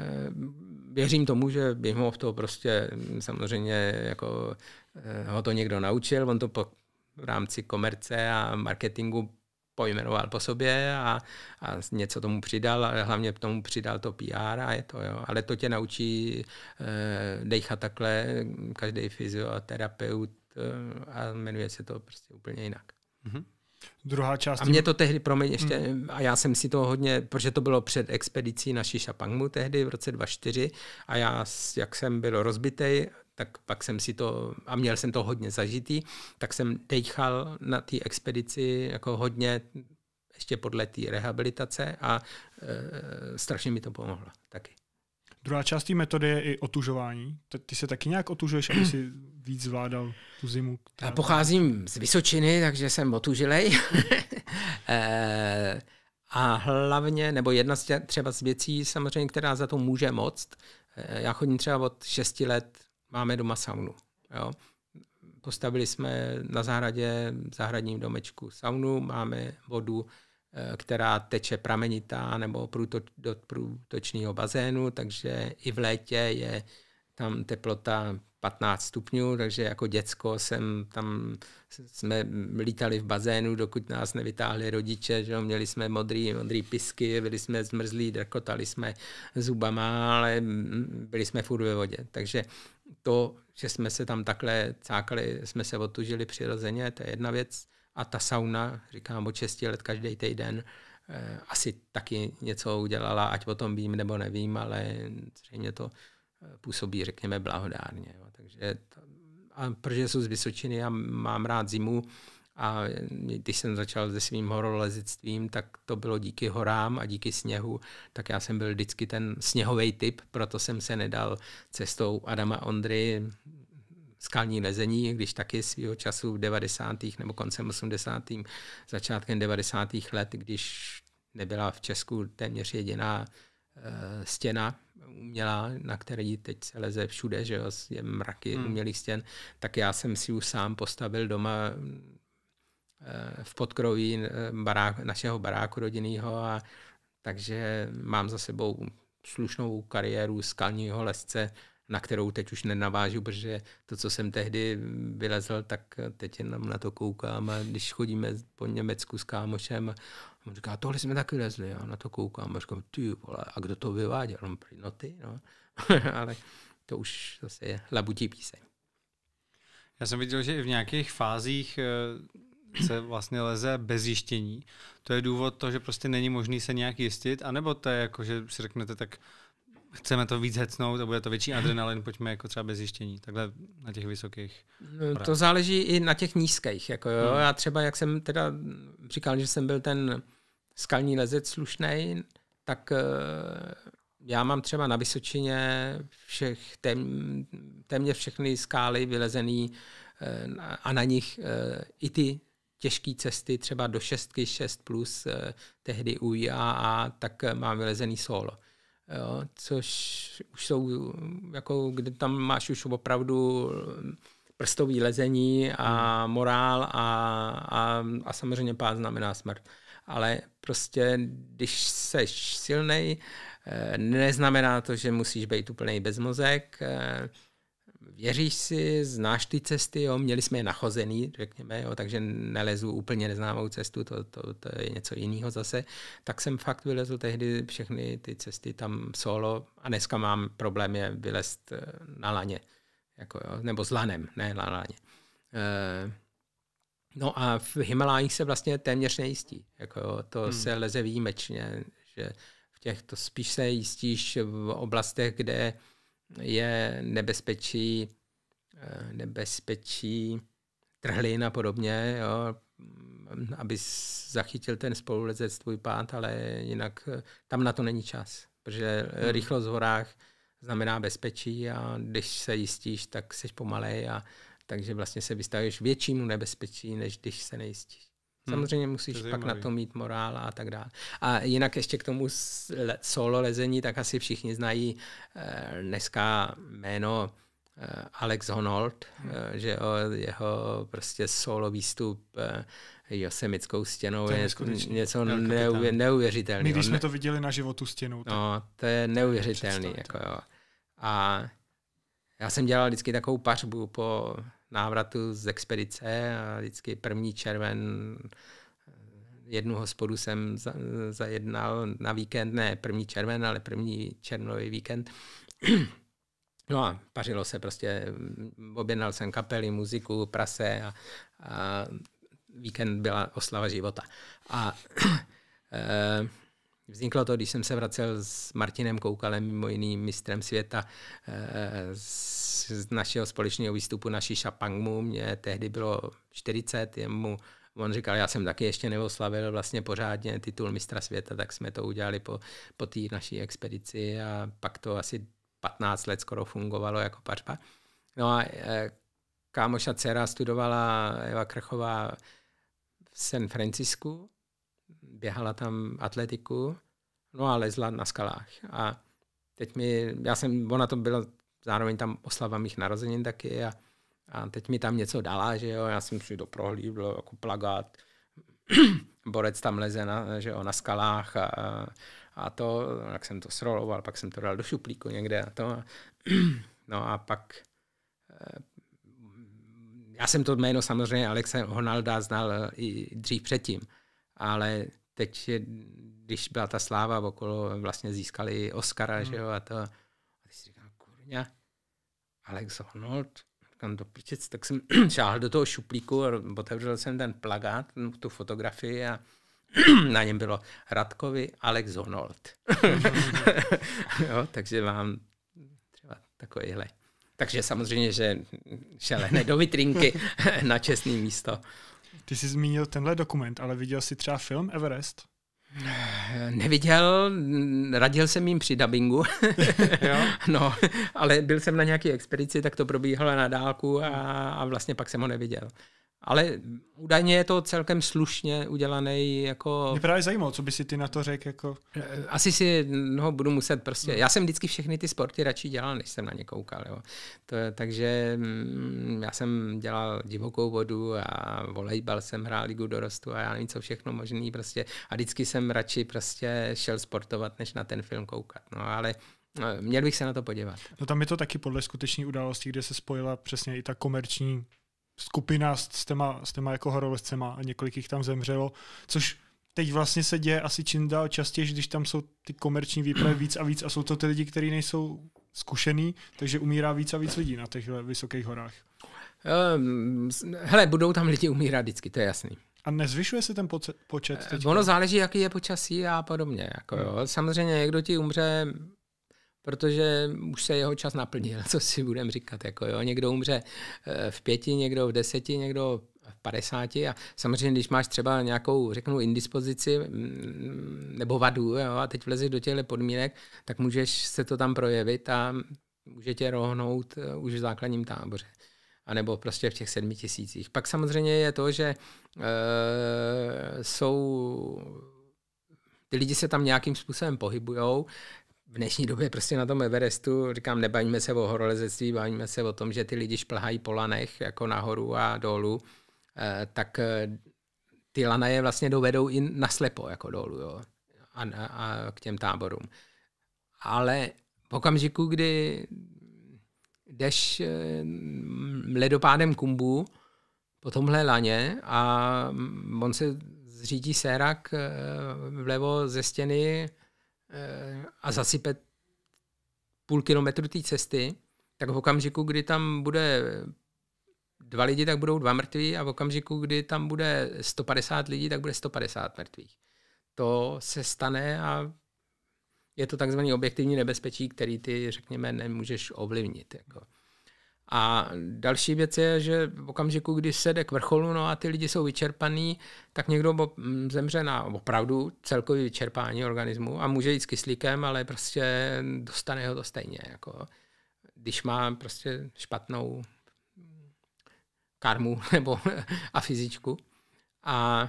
věřím tomu, že bych mohl to prostě samozřejmě jako eh, ho to někdo naučil, on to po, v rámci komerce a marketingu pojmenoval po sobě a, a něco tomu přidal, ale hlavně tomu přidal to PR a je to, jo. Ale to tě naučí e, eh, dejchat takhle každý fyzioterapeut e, a jmenuje se to prostě úplně jinak. Mm-hmm. Druhá část. A mě to tehdy, promiň hmm. ještě, mm. a já jsem si to hodně, protože to bylo před expedicí naší Šapangmu tehdy v roce 2004 a já, jak jsem byl rozbitej, tak pak jsem si to, a měl jsem to hodně zažitý, tak jsem dejchal na té expedici jako hodně ještě podle té rehabilitace a e, strašně mi to pomohlo taky. Druhá část té metody je i otužování. Ty se taky nějak otužuješ, aby si víc zvládal tu zimu? Která... Já pocházím z Vysočiny, takže jsem otužilej. [LAUGHS] e, a hlavně, nebo jedna z tě, třeba z věcí samozřejmě, která za to může moc. E, já chodím třeba od 6 let máme doma saunu. Jo. Postavili jsme na zahradě, v zahradním domečku saunu, máme vodu, eh, která teče pramenitá nebo průtoč, do průtočního bazénu, takže i v létě je tam teplota 15 stupňů, takže jako děcko jsem tam, jsme lítali v bazénu, dokud nás nevytáhli rodiče, že jo, měli jsme modrý, modrý pisky, byli jsme zmrzlí, drkotali jsme zubama, ale byli jsme furt ve vodě. Takže to, že jsme se tam takhle cákali, jsme se otužili přirozeně, to je jedna věc. A ta sauna, říkám, od 6 let každý týden, eh, asi taky něco udělala, ať o tom vím nebo nevím, ale zřejmě to eh, působí, řekněme, blahodárně. Takže to, a protože jsou z Vysočiny a mám rád zimu, a když jsem začal se svým horolezectvím, tak to bylo díky horám a díky sněhu, tak já jsem byl vždycky ten sněhový typ, proto jsem se nedal cestou Adama Ondry skalní lezení, když taky svého času v 90. nebo koncem 80. začátkem 90. let, když nebyla v Česku téměř jediná eh, stěna umělá, na které teď se leze všude, že jo, je mraky hmm. umělých stěn, tak já jsem si už sám postavil doma Eh, v podkroví eh, baráku, našeho baráku rodinného a takže mám za sebou slušnou kariéru skalního lesce, na kterou teď už nenavážu, protože to, co jsem tehdy vylezl, tak teď jenom na to koukám. A když chodíme po Německu s kámošem, on říká, tohle jsme taky lezli, já na to koukám. A říkám, ty vole, a kdo to vyváděl? On prý, no ty, no. [LAUGHS] Ale to už zase je labutí píseň. Já jsem viděl, že i v nějakých fázích eh, se vlastně leze bez zjištění. To je důvod to, že prostě není možný se nějak jistit, anebo to je jako, že si řeknete, tak chceme to víc hecnout a bude to větší adrenalin, pojďme jako třeba bez zjištění, takhle na těch vysokých. Právě. Eh, to záleží i na těch nízkých. Jako jo. Hmm. Já třeba, jak jsem teda říkal, že jsem byl ten skalní lezec slušný, tak eh, já mám třeba na Vysočině všech, tém, téměř všechny skály vylezený eh, a na nich i ty těžké cesty, třeba do šestky, šest plus eh, tehdy u IAA, tak eh, mám vylezený solo. Jo, což už jsou, jako, kde tam máš už opravdu eh, prstový lezení a hmm. morál a, a, a samozřejmě pád znamená smrt. Ale prostě, když seš silnej, neznamená to, že musíš být úplný bezmozek, mozek, věříš si, znáš ty cesty, jo, měli jsme je nachozený, řekněme, jo, takže nelezu úplně neznámou cestu, to, to, to je něco jiného zase, tak jsem fakt vylezl tehdy všechny ty cesty tam solo a dneska mám problém je vylezt eh, na laně, jako, jo, nebo s lanem, ne na laně. E, no a v Himalájích se vlastně téměř nejistí, jako, jo, to hmm. se leze výjimečně, že v to spíš se jistíš v oblastech, kde je nebezpečí, eh, nebezpečí trhlin a podobně, jo, mm, aby zachytil ten spolulezec tvůj pád, ale jinak eh, tam na to není čas, protože hmm. rychlost v horách znamená bezpečí a když se jistíš, tak jsi pomalej a takže vlastně se vystavuješ většímu nebezpečí, než když se nejistíš. Hmm. Samozřejmě musíš pak na to mít morál a tak dále. A jinak ještě k tomu solo lezení, tak asi všichni znají eh, dneska jméno eh, Alex Honnold, eh, hmm. že o jeho prostě solo výstup Josemickou stěnou je, je něco neuvě, neuvěřitelného. My když jsme to viděli na životu stěnu. Tak... No, to je neuvěřitelný. jako, jo. A já jsem dělal vždycky takovou pařbu po návratu z expedice a vždycky první červen eh, jednu hospodu jsem za, zajednal na víkend, ne první červen, ale první červnový víkend. [CLEARS THROAT] No a pařilo se prostě, mm, objednal jsem kapely, muziku, prase a, a víkend byla oslava života. A e, [CLEARS THROAT] Vzniklo to, když jsem se vracel s Martinem Koukalem, mimo jiným mistrem světa, eh, z našeho společného výstupu naší Šapangmu. Mně Mě tehdy bylo 40, jemu On říkal, já jsem taky ještě neoslavil vlastně pořádně titul mistra světa, tak jsme to udělali po, po té naší expedici a pak to asi 15 let skoro fungovalo jako pařba. No a e, kámoša dcera studovala Eva Krchová v San Francisku běhala tam atletiku, no a lezla na skalách. A teď mi, já jsem, ona to byla zároveň tam oslava mých narozenin taky a, a teď mi tam něco dala, že jo, já jsem si to prohlíbil jako plagát, [CLEARS THROAT] borec tam leze na, že jo, na skalách a, a to, jak jsem to sroloval, pak jsem to dal do šuplíku někde a to. A, [CLEARS THROAT] no a pak eh, já jsem to jméno samozřejmě Alexe Honalda znal i dřív předtím, ale teď, když byla ta sláva okolo, vlastně získali Oscara, hmm. že jo, a to. A teď si říkám, kurňa, Alex Honnold, říkám, do pičec, tak jsem [CLEARS THROAT] šáhl do toho šuplíku a otevřel jsem ten plagát, no, tu fotografii a [CLEARS THROAT] na něm bylo Radkovi Alex Honnold. [LAUGHS] [LAUGHS] jo, takže mám třeba takovýhle. Takže samozřejmě, že šelehne do vitrinky [LAUGHS] na čestné místo. Ty jsi zmínil tenhle dokument, ale viděl jsi třeba film Everest? [SIGHS] Neviděl, radil jsem jim při dubingu, [LAUGHS] [LAUGHS] no, ale byl jsem na nějaké expedici, tak to probíhalo na dálku a, a vlastně pak jsem ho neviděl. Ale údajně je to celkem slušně udělaný jako... Mě právě zajímalo, co by si ty na to řekl jako... Eh, asi si no, budu muset prostě... Hmm. Já jsem vždycky všechny ty sporty radši dělal, než jsem na ně koukal. Jo. To, takže mm, já jsem dělal divokou vodu a volejbal jsem hrál ligu dorostu a já nevím, co všechno možný prostě. A vždycky jsem radši prostě šel sportovat, než na ten film koukat. No ale eh, měl bych se na to podívat. No tam je to taky podle skutečné události, kde se spojila přesně i ta komerční skupina s, s těma, s těma jako horolezcema a několik jich tam zemřelo, což teď vlastně se děje asi čím dál častěji, když tam jsou ty komerční výpravy víc a víc a jsou to ty lidi, kteří nejsou zkušený, takže umírá víc a víc lidí na těchto vysokých horách. Um, hele, budou tam lidi umírat vždycky, to je jasný. A nezvyšuje se ten počet? Eh, Teďka? Ono záleží, jaký je počasí a podobně. Jako, jo. Samozřejmě někdo ti umře protože už se jeho čas naplnil, [LAUGHS] co si budeme říkat. Jako jo. Někdo umře eh, v pěti, někdo v deseti, někdo v padesáti a samozřejmě, když máš třeba nějakou, řeknu, indispozici mm, nebo vadu jo, a teď vlezeš do těchto podmínek, tak můžeš se to tam projevit a může tě rohnout eh, už v základním táboře nebo prostě v těch sedmi tisících. Pak samozřejmě je to, že e, jsou ty lidi se tam nějakým způsobem pohybujou, v dnešní době prostě na tom Everestu, říkám, nebaňme se o horolezectví, bavíme se o tom, že ty lidi šplhají po lanech jako nahoru a dolů, eh, tak eh, ty lana je vlastně dovedou i naslepo jako dolů jo, a, a k těm táborům. Ale v okamžiku, kdy jdeš eh, ledopádem kumbu po tomhle laně a mm, on se zřídí sérak vlevo ze stěny Eh, a zasype půl kilometru té cesty, tak v okamžiku, kdy tam bude dva lidi, tak budou dva mrtví a v okamžiku, kdy tam bude 150 lidí, tak bude 150 mrtvých. To se stane a je to takzvané objektivní nebezpečí, který ty, řekněme, nemůžeš ovlivnit. Jako. A další věc je, že v okamžiku, kdy se jde k vrcholu, no a ty lidi jsou vyčerpaný, tak někdo zemře na opravdu celkový vyčerpání organismu a může jít s kyslíkem, ale prostě dostane ho to stejně. Jako, když má prostě špatnou karmu [LAUGHS] nebo a fyzičku. A,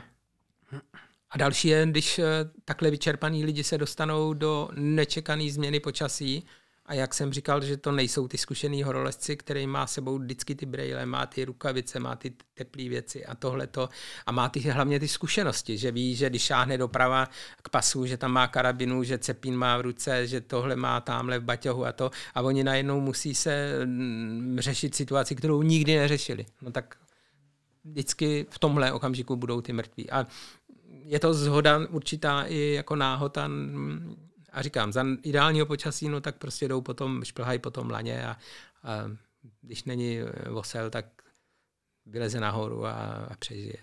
a další je, když eh, takhle vyčerpaní lidi se dostanou do nečekané změny počasí, a jak jsem říkal, že to nejsou ty zkušený horolezci, který má sebou vždycky ty brejle, má ty rukavice, má ty teplé věci a tohleto. A má ty, hlavně ty zkušenosti, že ví, že když šáhne doprava k pasu, že tam má karabinu, že cepín má v ruce, že tohle má tamhle v baťohu a to. A oni najednou musí se mm, řešit situaci, kterou nikdy neřešili. No tak vždycky v tomhle okamžiku budou ty mrtví. A je to zhoda určitá i jako náhoda mm, a říkám, za ideálního počasí, no tak prostě jdou potom, šplhají po tom laně a, a když není vosel, eh, tak vyleze nahoru a, a přežije.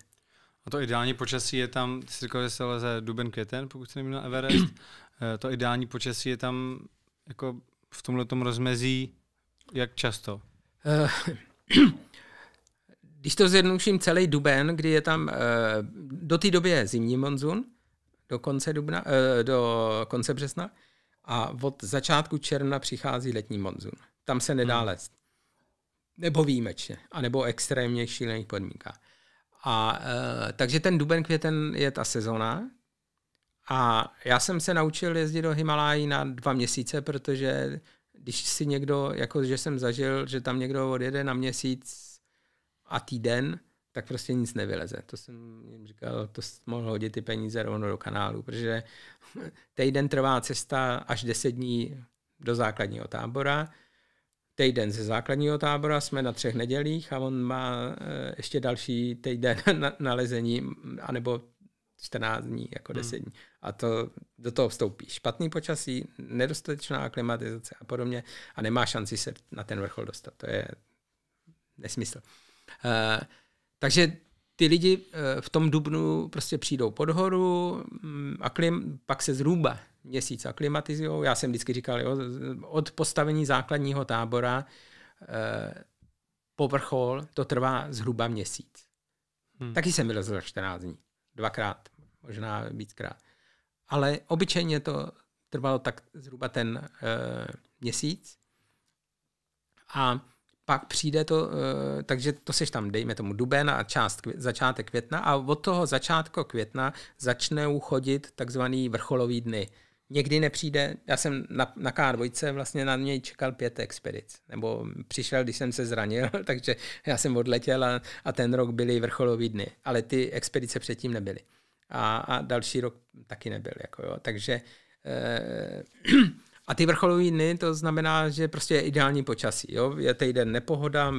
A to ideální počasí je tam, ty jsi říkal, že se leze duben květen, pokud se neměl Everest. [CLEARS THROAT] Eh, to ideální počasí je tam jako v tomhle rozmezí jak často? Eh, [CLEARS THROAT] když to zjednouším celý duben, kdy je tam, do té doby je zimní monzun, do konce, dubna, eh, do konce března a od začátku června přichází letní monzun. Tam se nedá hmm. lézt. Nebo výjimečně, anebo extrémně šílených podmínka. A, e, takže ten duben, květen je ta sezona. A já jsem se naučil jezdit do Himalájí na dva měsíce, protože když si někdo, jako že jsem zažil, že tam někdo odjede na měsíc a týden, tak prostě nic nevyleze. To jsem jim říkal, to mohl hodit ty peníze rovno do kanálu, protože [LAUGHS] týden trvá cesta až 10 dní do základního tábora. Týden ze základního tábora jsme na třech nedělích a on má eh, ještě další týden [LAUGHS] na, nalezení anebo 14 dní, jako 10 hmm. dní. A to do toho vstoupí špatný počasí, nedostatečná aklimatizace a podobně a nemá šanci se na ten vrchol dostat. To je nesmysl. Uh, takže ty lidi eh, v tom dubnu prostě přijdou pod horu mm, a klim, pak se zhruba měsíc aklimatizují. Já jsem vždycky říkal, jo, od postavení základního tábora eh, po vrchol to trvá zhruba měsíc. Hmm. Taky jsem byl za 14 dní. Dvakrát, možná víckrát. Ale obyčejně to trvalo tak zhruba ten e, měsíc. A pak přijde to, eh, takže to seš tam, dejme tomu, duben a část, začátek května a od toho začátku května začnou chodit takzvaný vrcholový dny. Někdy nepřijde, já jsem na, na K2 vlastně na něj čekal pět expedic, nebo přišel, když jsem se zranil, [LAUGHS] takže já jsem odletěl a, a ten rok byly vrcholový dny, ale ty expedice předtím nebyly. A, a další rok taky nebyl. Jako jo. Takže eh, [CLEARS THROAT] A ty vrcholové dny, to znamená, že prostě je ideální počasí. Jo? Je týden nepohoda,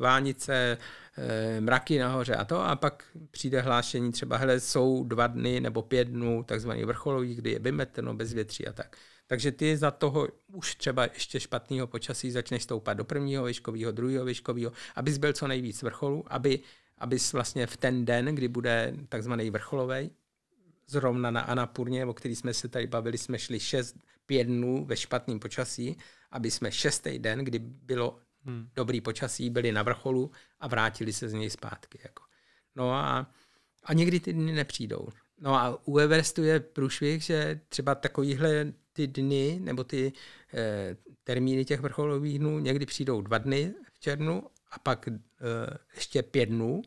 vánice, eh, mraky nahoře a to a pak přijde hlášení třeba, hele, jsou dva dny nebo pět dnů takzvaných vrcholových, kdy je vymeteno bez větří a tak. Takže ty za toho už třeba ještě špatného počasí začneš stoupat do prvního výškového, druhého výškového, abys byl co nejvíc vrcholu, aby, abys vlastně v ten den, kdy bude takzvaný vrcholový, zrovna na Anapurně, o který jsme se tady bavili, jsme šli 6, pět dnů ve špatném počasí, aby jsme šestý den, kdy bylo hmm. dobrý počasí, byli na vrcholu a vrátili se z něj zpátky. Jako. No a, a někdy ty dny nepřijdou. No a u Everestu je průšvih, že třeba takovýhle ty dny nebo ty e, termíny těch vrcholových dnů někdy přijdou dva dny v černu a pak e, ještě pět dnů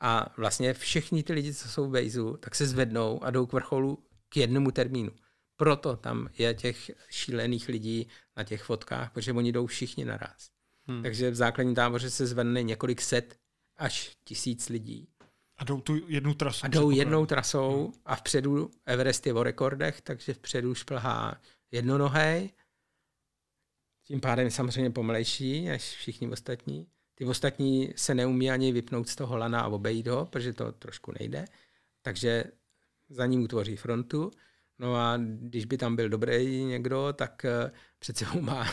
a vlastně všichni ty lidi, co jsou v Bejzu, tak se zvednou a jdou k vrcholu k jednomu termínu. Proto tam je těch šílených lidí na těch fotkách, protože oni jdou všichni naraz. Hmm. Takže v základní táboře se zvedne několik set až tisíc lidí. A jdou tu jednu trasu. A jdou jednou trasou hmm. a vpředu Everest je o rekordech, takže vpředu šplhá jednonohé, tím pádem je samozřejmě pomalejší než všichni ostatní. Ty ostatní se neumí ani vypnout z toho lana a obejít ho, protože to trošku nejde. Takže za ním utvoří frontu. No a když by tam byl dobrý někdo, tak eh, přece sebou má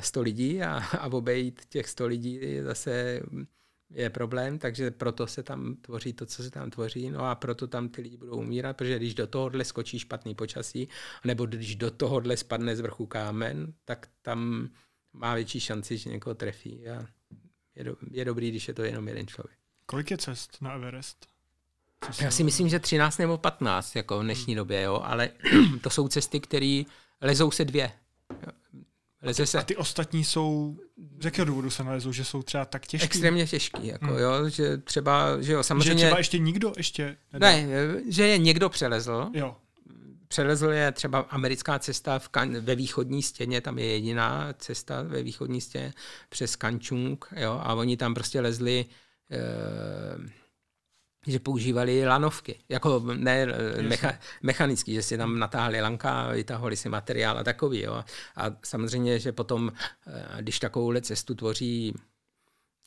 100 eh, lidí a, a obejít těch 100 lidí zase mm, je problém, takže proto se tam tvoří to, co se tam tvoří, no a proto tam ty lidi budou umírat, protože když do tohohle skočí špatný počasí, nebo když do tohohle spadne z vrchu kámen, tak tam má větší šanci, že někoho trefí a je, do, je dobrý, když je to jenom jeden člověk. Kolik je cest na Everest? Já si myslím, že 13 nebo 15 jako v dnešní hmm. době, jo, ale [CLEARS THROAT] to jsou cesty, které lezou se dvě. Leze se. A ty ostatní jsou, z jakého důvodu se nalezou, že jsou třeba tak těžké? Extrémně těžký, jako hmm. jo, že třeba, že jo, samozřejmě. Že třeba ještě nikdo ještě. Nedal. Ne, že je někdo přelezl. Jo. Přelezl je třeba americká cesta v kan- ve východní stěně, tam je jediná cesta ve východní stěně přes Kančung, jo, a oni tam prostě lezli eh, že používali lanovky, jako ne eh, mecha, mechanický, že si tam natáhli lanka, vytahovali si materiál a takový. Jo. A samozřejmě, že potom, eh, když takovouhle cestu tvoří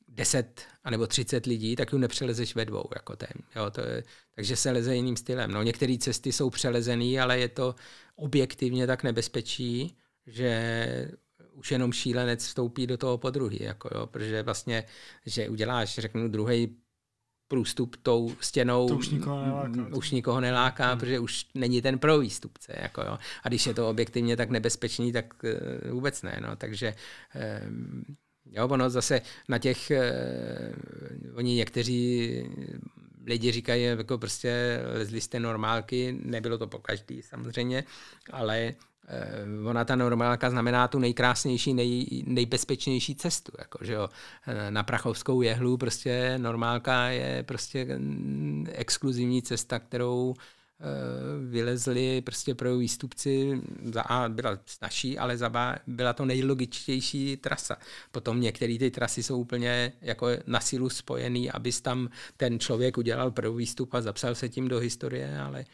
10 anebo 30 lidí, tak ju nepřelezeš ve dvou. Jako ten, jo, to je, takže se leze jiným stylem. No, některé cesty jsou přelezené, ale je to objektivně tak nebezpečí, že už jenom šílenec vstoupí do toho podruhy, jako jo, protože vlastně, že uděláš, řeknu, druhý průstup tou stěnou to už nikoho neláká, už nikoho neláká hmm. protože už není ten pro výstupce. Jako jo. A když je to objektivně tak nebezpečný, tak uh, vůbec ne. No. Takže um, jo, ono zase na těch, uh, oni někteří lidi říkají, jako prostě lezli jste normálky, nebylo to po každý samozřejmě, ale Eh, ona ta normálka znamená tu nejkrásnější, nej, nejbezpečnější cestu, jako, že jo. Eh, na Prachovskou jehlu prostě normálka je prostě mm, exkluzivní cesta, kterou eh, vylezli prostě pro výstupci, za A byla snažší, ale za B byla to nejlogičtější trasa. Potom některé ty trasy jsou úplně jako na sílu spojený, abys tam ten člověk udělal první výstup a zapsal se tím do historie, ale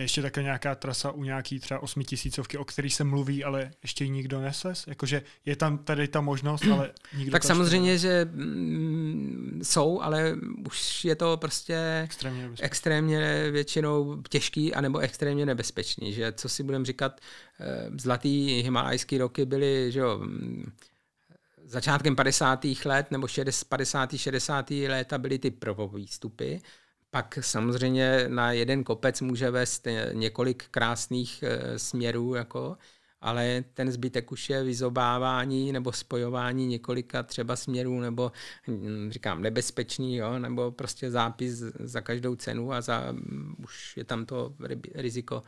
ještě také nějaká trasa u nějaký třeba osmitisícovky, o který se mluví, ale ještě ji nikdo nesles? Jakože je tam tady ta možnost, ale [CLEARS THROAT] nikdo Tak samozřejmě, že mm, jsou, ale už je to prostě extrémně, extrémně většinou těžký anebo extrémně nebezpečný, že co si budem říkat, eh, zlatý himalajské roky byly, že jo, mm, začátkem 50. let nebo 60, 50. 60. léta byly ty prvovýstupy, pak samozřejmě na jeden kopec může vést eh, několik krásných eh, směrů, jako, ale ten zbytek už je vyzobávání nebo spojování několika třeba směrů nebo hm, říkám nebezpečný, jo, nebo prostě zápis za každou cenu a za, hm, už je tam to riziko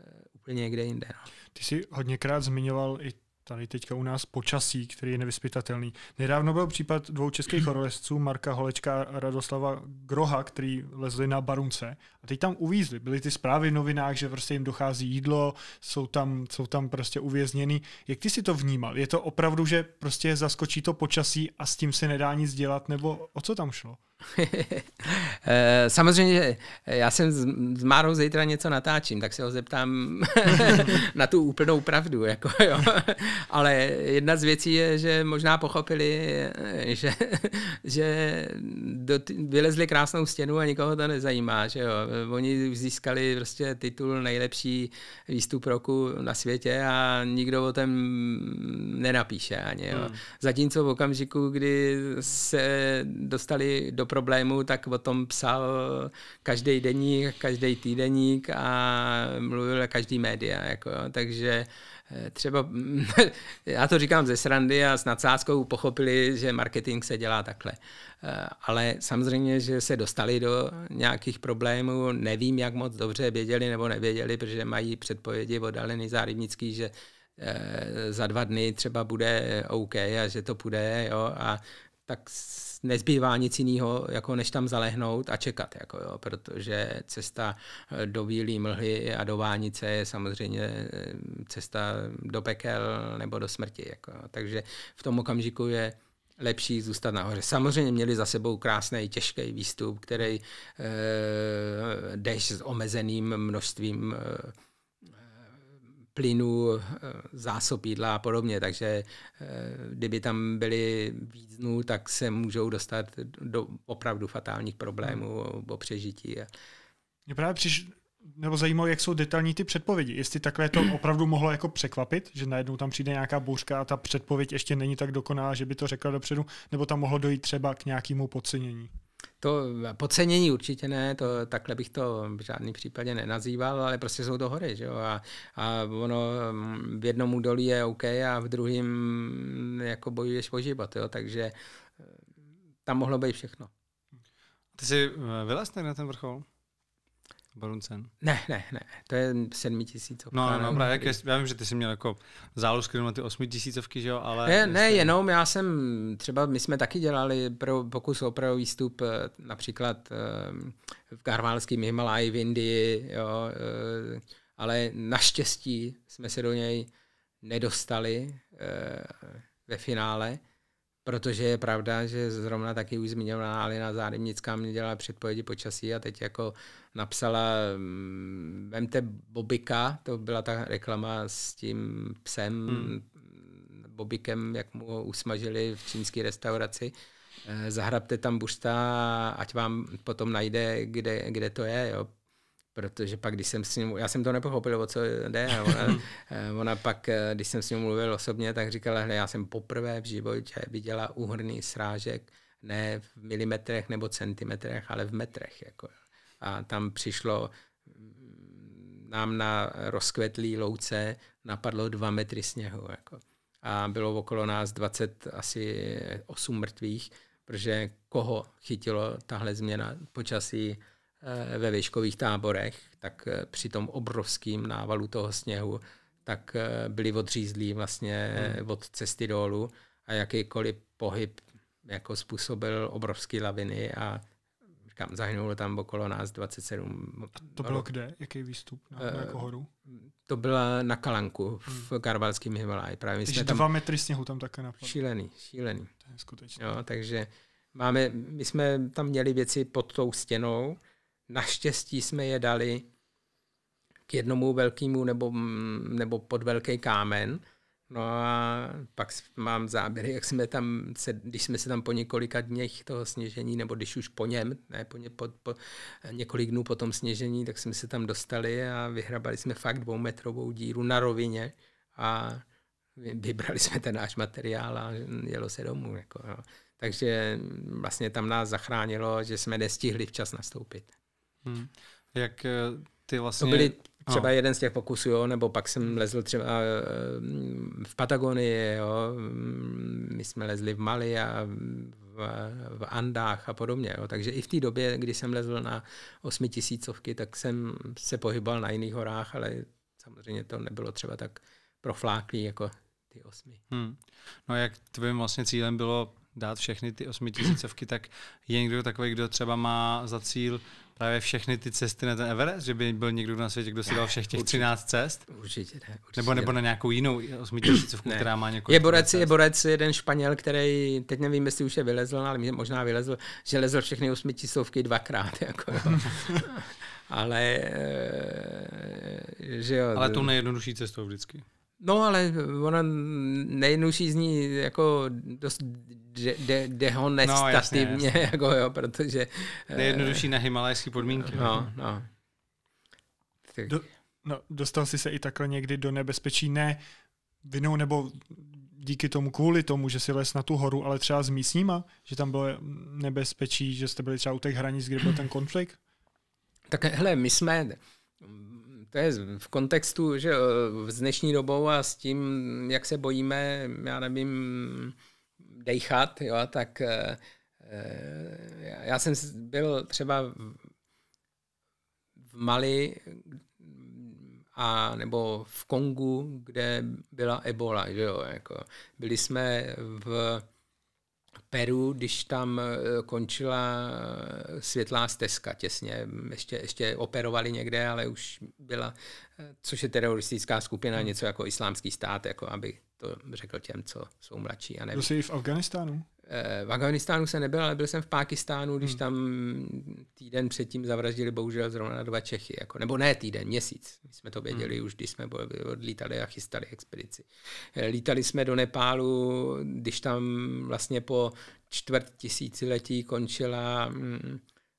eh, úplně někde jinde. No. Ty jsi hodněkrát zmiňoval i tady teďka u nás počasí, který je nevyspytatelný. Nedávno byl případ dvou českých horolezců, Marka Holečka a Radoslava Groha, který lezli na Barunce. A teď tam uvízli. Byly ty zprávy v novinách, že prostě jim dochází jídlo, jsou tam, jsou tam prostě uvězněni. Jak ty si to vnímal? Je to opravdu, že prostě zaskočí to počasí a s tím se nedá nic dělat, nebo o co tam šlo? [LAUGHS] Eh, samozřejmě, eh, já jsem s Márou zítra něco natáčím, tak se ho zeptám [LAUGHS] na tu úplnou pravdu. Jako, jo. [LAUGHS] Ale jedna z věcí je, že možná pochopili, eh, že, že do, vylezli krásnou stěnu a nikoho to nezajímá. Že jo. Oni získali prostě titul nejlepší výstup roku na světě a nikdo o tom nenapíše ani. Jo. Hmm. Zatímco v okamžiku, kdy se dostali do problému, tak o tom psal každý deník, každý týdeník a mluvil každý média. Jako, takže eh, třeba, [LAUGHS] já to říkám ze srandy a s nadsázkou pochopili, že marketing se dělá takhle. Eh, ale samozřejmě, že se dostali do nějakých problémů, nevím, jak moc dobře věděli nebo nevěděli, protože mají předpovědi od Aleny Zárybnický, že eh, za dva dny třeba bude OK a že to půjde, jo, a tak nezbývá nic jiného, jako než tam zalehnout a čekat, jako jo, protože cesta eh, do bílé mlhy a do Vánice je samozřejmě eh, cesta do pekel nebo do smrti. Jako. Takže v tom okamžiku je lepší zůstat nahoře. Samozřejmě měli za sebou krásný, těžký výstup, který e, jdeš s omezeným množstvím e, plynu, eh, zásob jídla a podobně. Takže eh, kdyby tam byly víc dnů, tak se můžou dostat do opravdu fatálních problémů hmm. o přežití. Mě právě přiš, nebo zajímalo, jak jsou detailní ty předpovědi. Jestli takhle to [CLEARS THROAT] opravdu mohlo jako překvapit, že najednou tam přijde nějaká bouřka a ta předpověď ještě není tak dokonalá, že by to řekla dopředu, nebo tam mohlo dojít třeba k nějakému podcenění. To podcenění určitě ne, to, takhle bych to v žádném případě nenazýval, ale prostě jsou to hory, že jo? A, a ono mm, v jednom údolí je OK a v druhém jako bojuješ o život, jo? takže eh, tam mohlo být všechno. Ty jsi eh, vylastný na ten vrchol? Baruncen. Ne, ne, ne, to je sedmitisícovka. No, no, no právě, jak je, já vím, že ty jsi měl jako záložky na ty tisícovky, že jo, ale... Ne, jestli... ne, jenom já jsem, třeba my jsme taky dělali pro pokus o opravdu výstup eh, například ehm, v Karválském Himalaji v Indii, jo, eh, ale naštěstí jsme se do něj nedostali eh, ve finále, Protože je pravda, že zrovna taky už zmiňovaná Alina Záremnická mě dělala předpovědi počasí a teď jako napsala, mm, vemte Bobika, to byla ta reklama s tím psem, hmm. Bobikem, jak mu ho usmažili v čínské restauraci. Eh, zahrabte tam bušta, ať vám potom najde, kde, kde to je. Jo protože pak, když jsem s ním, já jsem to nepochopil, o co jde, a ona, [LAUGHS] ona pak, eh, když jsem s ním mluvil osobně, tak říkala, hele, já jsem poprvé v životě viděla úhrný srážek, ne v milimetrech nebo centimetrech, ale v metrech. Jako. A tam přišlo mm, nám na rozkvetlý louce napadlo dva metry sněhu. Jako. A bylo okolo nás 20, asi 8 mrtvých, protože koho chytilo tahle změna počasí Eh, ve výškových táborech, tak eh, při tom obrovském návalu toho sněhu, tak eh, byli odřízlí vlastně hmm. od cesty dolů a jakýkoliv pohyb jako způsobil obrovské laviny a říkám, zahynulo tam okolo nás 27. A to bylo kde? Jaký výstup? Na, na jakou horu? To byla na Kalanku v hmm. Karvalském Himalaji. Právě my jsme tam dva metry sněhu tam také napadlo. Šílený, šílený. To je skutečně. Jo, takže máme, my jsme tam měli věci pod tou stěnou, naštěstí jsme je dali k jednomu velkému nebo, mm, nebo pod velký kámen. No a pak mám záběry, jak jsme tam, se, když jsme se tam po několika dněch toho sněžení, nebo když už po něm, ne, po, ně, po, po několik dnů po tom sněžení, tak jsme se tam dostali a vyhrabali jsme fakt dvoumetrovou díru na rovině a vybrali jsme ten náš materiál a jelo se domů. Jako, no. Takže vlastně tam nás zachránilo, že jsme nestihli včas nastoupit. Hmm. Jak eh, ty vlastně... To byly třeba oh. jeden z těch pokusů, jo, nebo pak jsem lezl třeba eh, v Patagonii, jo, mm, my jsme lezli v Mali a v, v Andách a podobně, jo. takže i v té době, kdy jsem lezl na osmitisícovky, tak jsem se pohyboval na jiných horách, ale samozřejmě to nebylo třeba tak profláklý jako ty osmi. Hmm. No jak tvým vlastně cílem bylo dát všechny ty osmitisícovky, tak je někdo takový, kdo třeba má za cíl právě všechny ty cesty na ten Everest, že by byl někdo na světě, kdo si dal všech těch 13 cest? Určitě ne. Určitě nebo, nebo na nějakou jinou osmitisícovku, která má nějakou. Je borec, je borec jeden Španěl, který, teď nevím, jestli už je vylezl, ale možná vylezl, že lezl všechny osmitisícovky dvakrát. [LAUGHS] Jako, ale, eh, že jo. Ale tu eh, nejjednodušší cestou vždycky. No, ale ona nejnuší z ní jako dost de, de, dehonestativně, no, jako jo, protože... Nejjednodušší na himalajské podmínky. No, no. no. Tak. Do, no, dostal jsi se i takhle někdy do nebezpečí, ne vinou nebo díky tomu, kvůli tomu, že si les na tu horu, ale třeba s místníma, že tam bylo nebezpečí, že jste byli třeba u těch hranic, kde byl ten konflikt? Tak hele, my jsme to je v kontextu, že eh, s dnešní dobou a s tím, jak se bojíme, já nevím, dejchat, jo, tak eh, eh, já jsem byl třeba v Mali a nebo v Kongu, kde byla ebola, že jo, jako byli jsme v Peru, když tam eh, končila eh, světlá stezka těsně, ještě, ještě operovali někde, ale už byla, eh, což je teroristická skupina, hmm. něco jako islámský stát, jako aby to řekl těm, co jsou mladší. A Byl jsi v Afganistánu? Eh, v Afganistánu jsem nebyl, ale byl jsem v Pákistánu, když hmm. tam týden předtím zavraždili bohužel zrovna dva Čechy. Jako, nebo ne týden, měsíc. My jsme to věděli hmm. už, když jsme odlítali a chystali expedici. Eh, lítali jsme do Nepálu, když tam vlastně po čtvrt tisíciletí končila mm,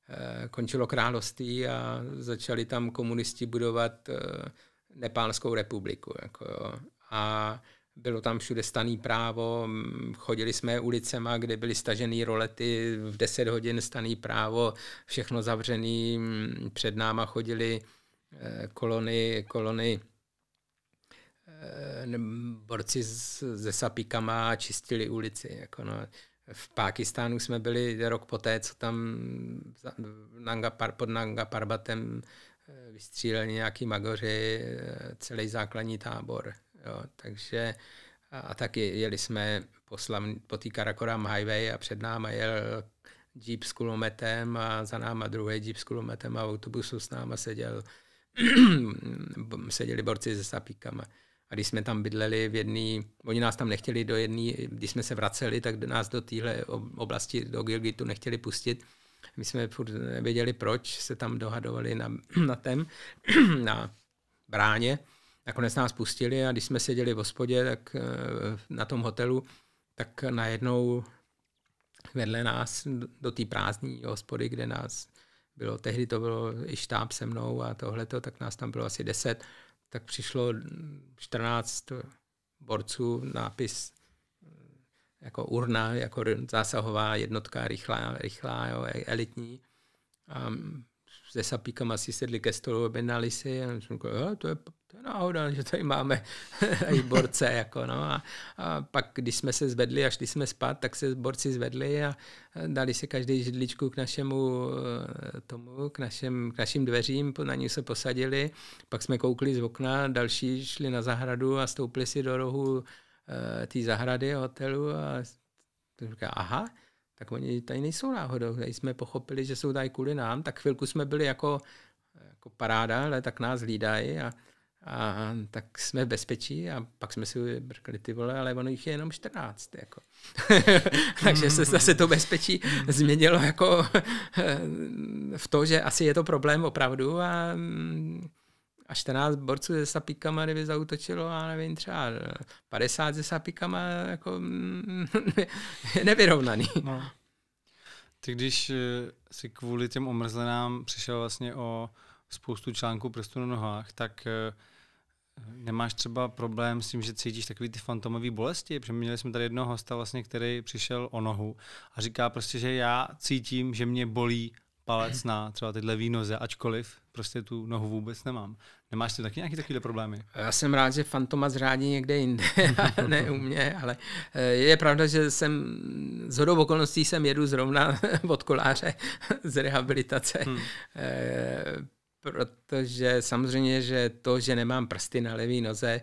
eh, končilo království a začali tam komunisti budovat Nepálskou republiku. Jako jo. A bylo tam všude staný právo, chodili jsme ulicema, kde byly stažené rolety, v 10 hodin staný právo, všechno zavřený, před náma chodili e, kolony, kolony e, borci se sapíkama a čistili ulici. Jako no. V Pákistánu jsme byli rok poté, co tam pod Nanga Parbatem e, vystříleli nějaký magoři celý základní tábor. Jo, takže a, taky jeli jsme po, po té Karakoram Highway a před náma jel jeep s kulometem a za náma druhý jeep s kulometem a v autobusu s náma seděl, [CLEARS THROAT] seděli borci se sapíkama. A když jsme tam bydleli v jedný, oni nás tam nechtěli do jedný, když jsme se vraceli, tak nás do téhle oblasti, do Gilgitu nechtěli pustit. My jsme furt nevěděli, proč se tam dohadovali na, [CLEARS THROAT] na tem [CLEARS THROAT] na bráně. Nakonec nás pustili a když jsme seděli v hospodě, tak eh, na tom hotelu, tak najednou vedle nás do té prázdní hospody, kde nás bylo, tehdy to bylo i štáb se mnou a tohleto, tak nás tam bylo asi 10, tak přišlo 14 borců, nápis eh, jako urna, jako zásahová jednotka, rychlá, rychlá jo, e, elitní. A mm, se sapíkama si sedli ke stolu, objednali si a jsem řekl, to je náhoda, no, že tady máme [LAUGHS] i borce. Jako, no. a, a, pak, když jsme se zvedli a šli jsme spát, tak se borci zvedli a dali si každý židličku k našemu eh, tomu, k, našem, k našim dveřím, na ní se posadili, pak jsme koukli z okna, další šli na zahradu a stoupli si do rohu eh, té zahrady hotelu a říká, aha, tak oni tady nejsou náhodou. Tady jsme pochopili, že jsou tady kvůli nám, tak chvilku jsme byli jako, jako paráda, ale tak nás hlídají a a tak jsme v bezpečí a pak jsme si brkali ty vole, ale ono jich je jenom 14. Jako. [LAUGHS] Takže se zase to bezpečí změnilo jako eh, v to, že asi je to problém opravdu a, mm, a 14 borců se sapíkama, kdyby zautočilo a nevím, třeba 50 se sapíkama jako mm, [LAUGHS] je nevyrovnaný. No. Ty když eh, si kvůli těm omrzlenám přišel vlastně o spoustu článků prstů na nohách, tak eh, Nemáš třeba problém s tím, že cítíš takový ty fantomové bolesti? Protože měli jsme tady jednoho hosta, vlastně, který přišel o nohu a říká prostě, že já cítím, že mě bolí palec na třeba tyhle výnoze, ačkoliv prostě tu nohu vůbec nemám. Nemáš ty taky nějaké takové problémy? Já jsem rád, že fantoma zřádí někde jinde, [LAUGHS] ne u mě, ale eh, je pravda, že jsem z hodou okolností jsem jedu zrovna [LAUGHS] od koláře z rehabilitace. Hmm. Eh, protože samozřejmě, že to, že nemám prsty na levé noze,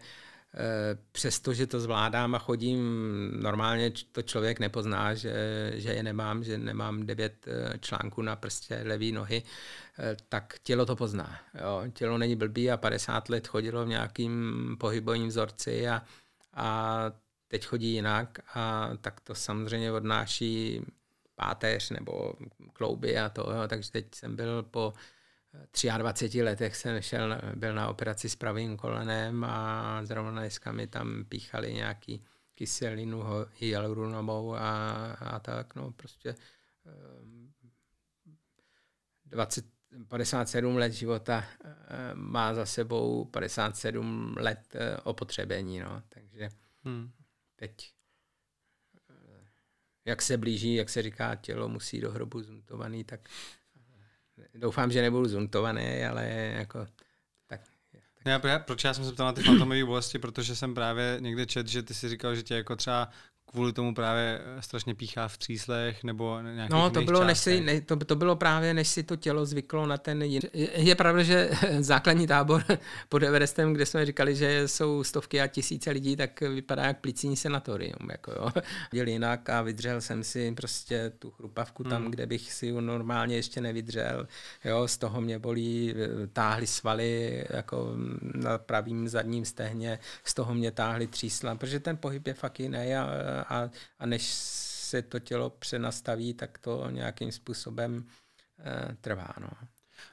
eh, přestože to zvládám a chodím, normálně to člověk nepozná, že, že je nemám, že nemám devět eh, článků na prstě levé nohy, eh, tak tělo to pozná. Jo. Tělo není blbý a 50 let chodilo v nějakým pohybovým vzorci a, a teď chodí jinak a tak to samozřejmě odnáší páteř nebo klouby a to. Jo. Takže teď jsem byl po 23 letech jsem šel, byl na operaci s pravým kolenem a zrovna dneska mi tam píchali nějaký kyselinu hyaluronovou a, a tak, no prostě 20, eh, 57 let života eh, má za sebou 57 let eh, opotřebení, no, takže hmm. teď jak se blíží, jak se říká, tělo musí do hrobu zmutovaný, tak doufám, že nebudu zuntovaný, ale jako tak. tak. Já, proč já jsem se ptal na ty fantomové bolesti, protože jsem právě někde čet, že ty si říkal, že tě jako třeba kvůli tomu právě strašně píchá v tříslech nebo nějakých No, to bylo, než si, ne, to, to bylo právě, než si to tělo zvyklo na ten jiný. Je, je pravda, že [LAUGHS] základní tábor [LAUGHS] pod Everestem, kde jsme říkali, že jsou stovky a tisíce lidí, tak vypadá jak plicní senatorium. Jako jo. [LAUGHS] Děl jinak a vydřel jsem si prostě tu chrupavku tam, hmm. kde bych si ji normálně ještě nevydřel. Jo, z toho mě bolí, e, táhly svaly jako na pravým zadním stehně, z toho mě táhly třísla, protože ten pohyb je fakt jiný a a, a než se to tělo přenastaví, tak to nějakým způsobem e, trvá. No.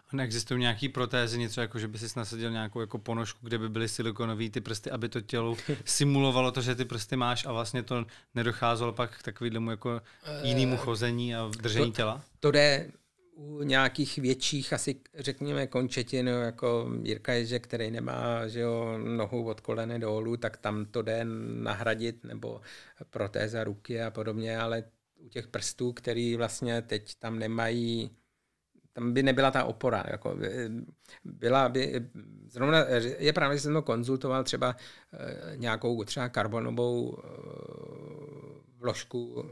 A neexistují nějaké protézy, něco jako, že by si nasadil nějakou jako ponožku, kde by byly silikonové ty prsty, aby to tělo [LAUGHS] simulovalo to, že ty prsty máš a vlastně to nedocházelo pak k takovému jako eh, jinému chození a držení těla? To, to jde u nějakých větších asi řekněme končetin, jako Jirka Ježe, který nemá že jo, nohu od kolene dolů, tak tam to jde nahradit nebo protéza ruky a podobně, ale u těch prstů, který vlastně teď tam nemají tam by nebyla ta opora. Jako eh, byla by, zrovna eh, je právě, že jsem to konzultoval třeba eh, nějakou třeba karbonovou vložku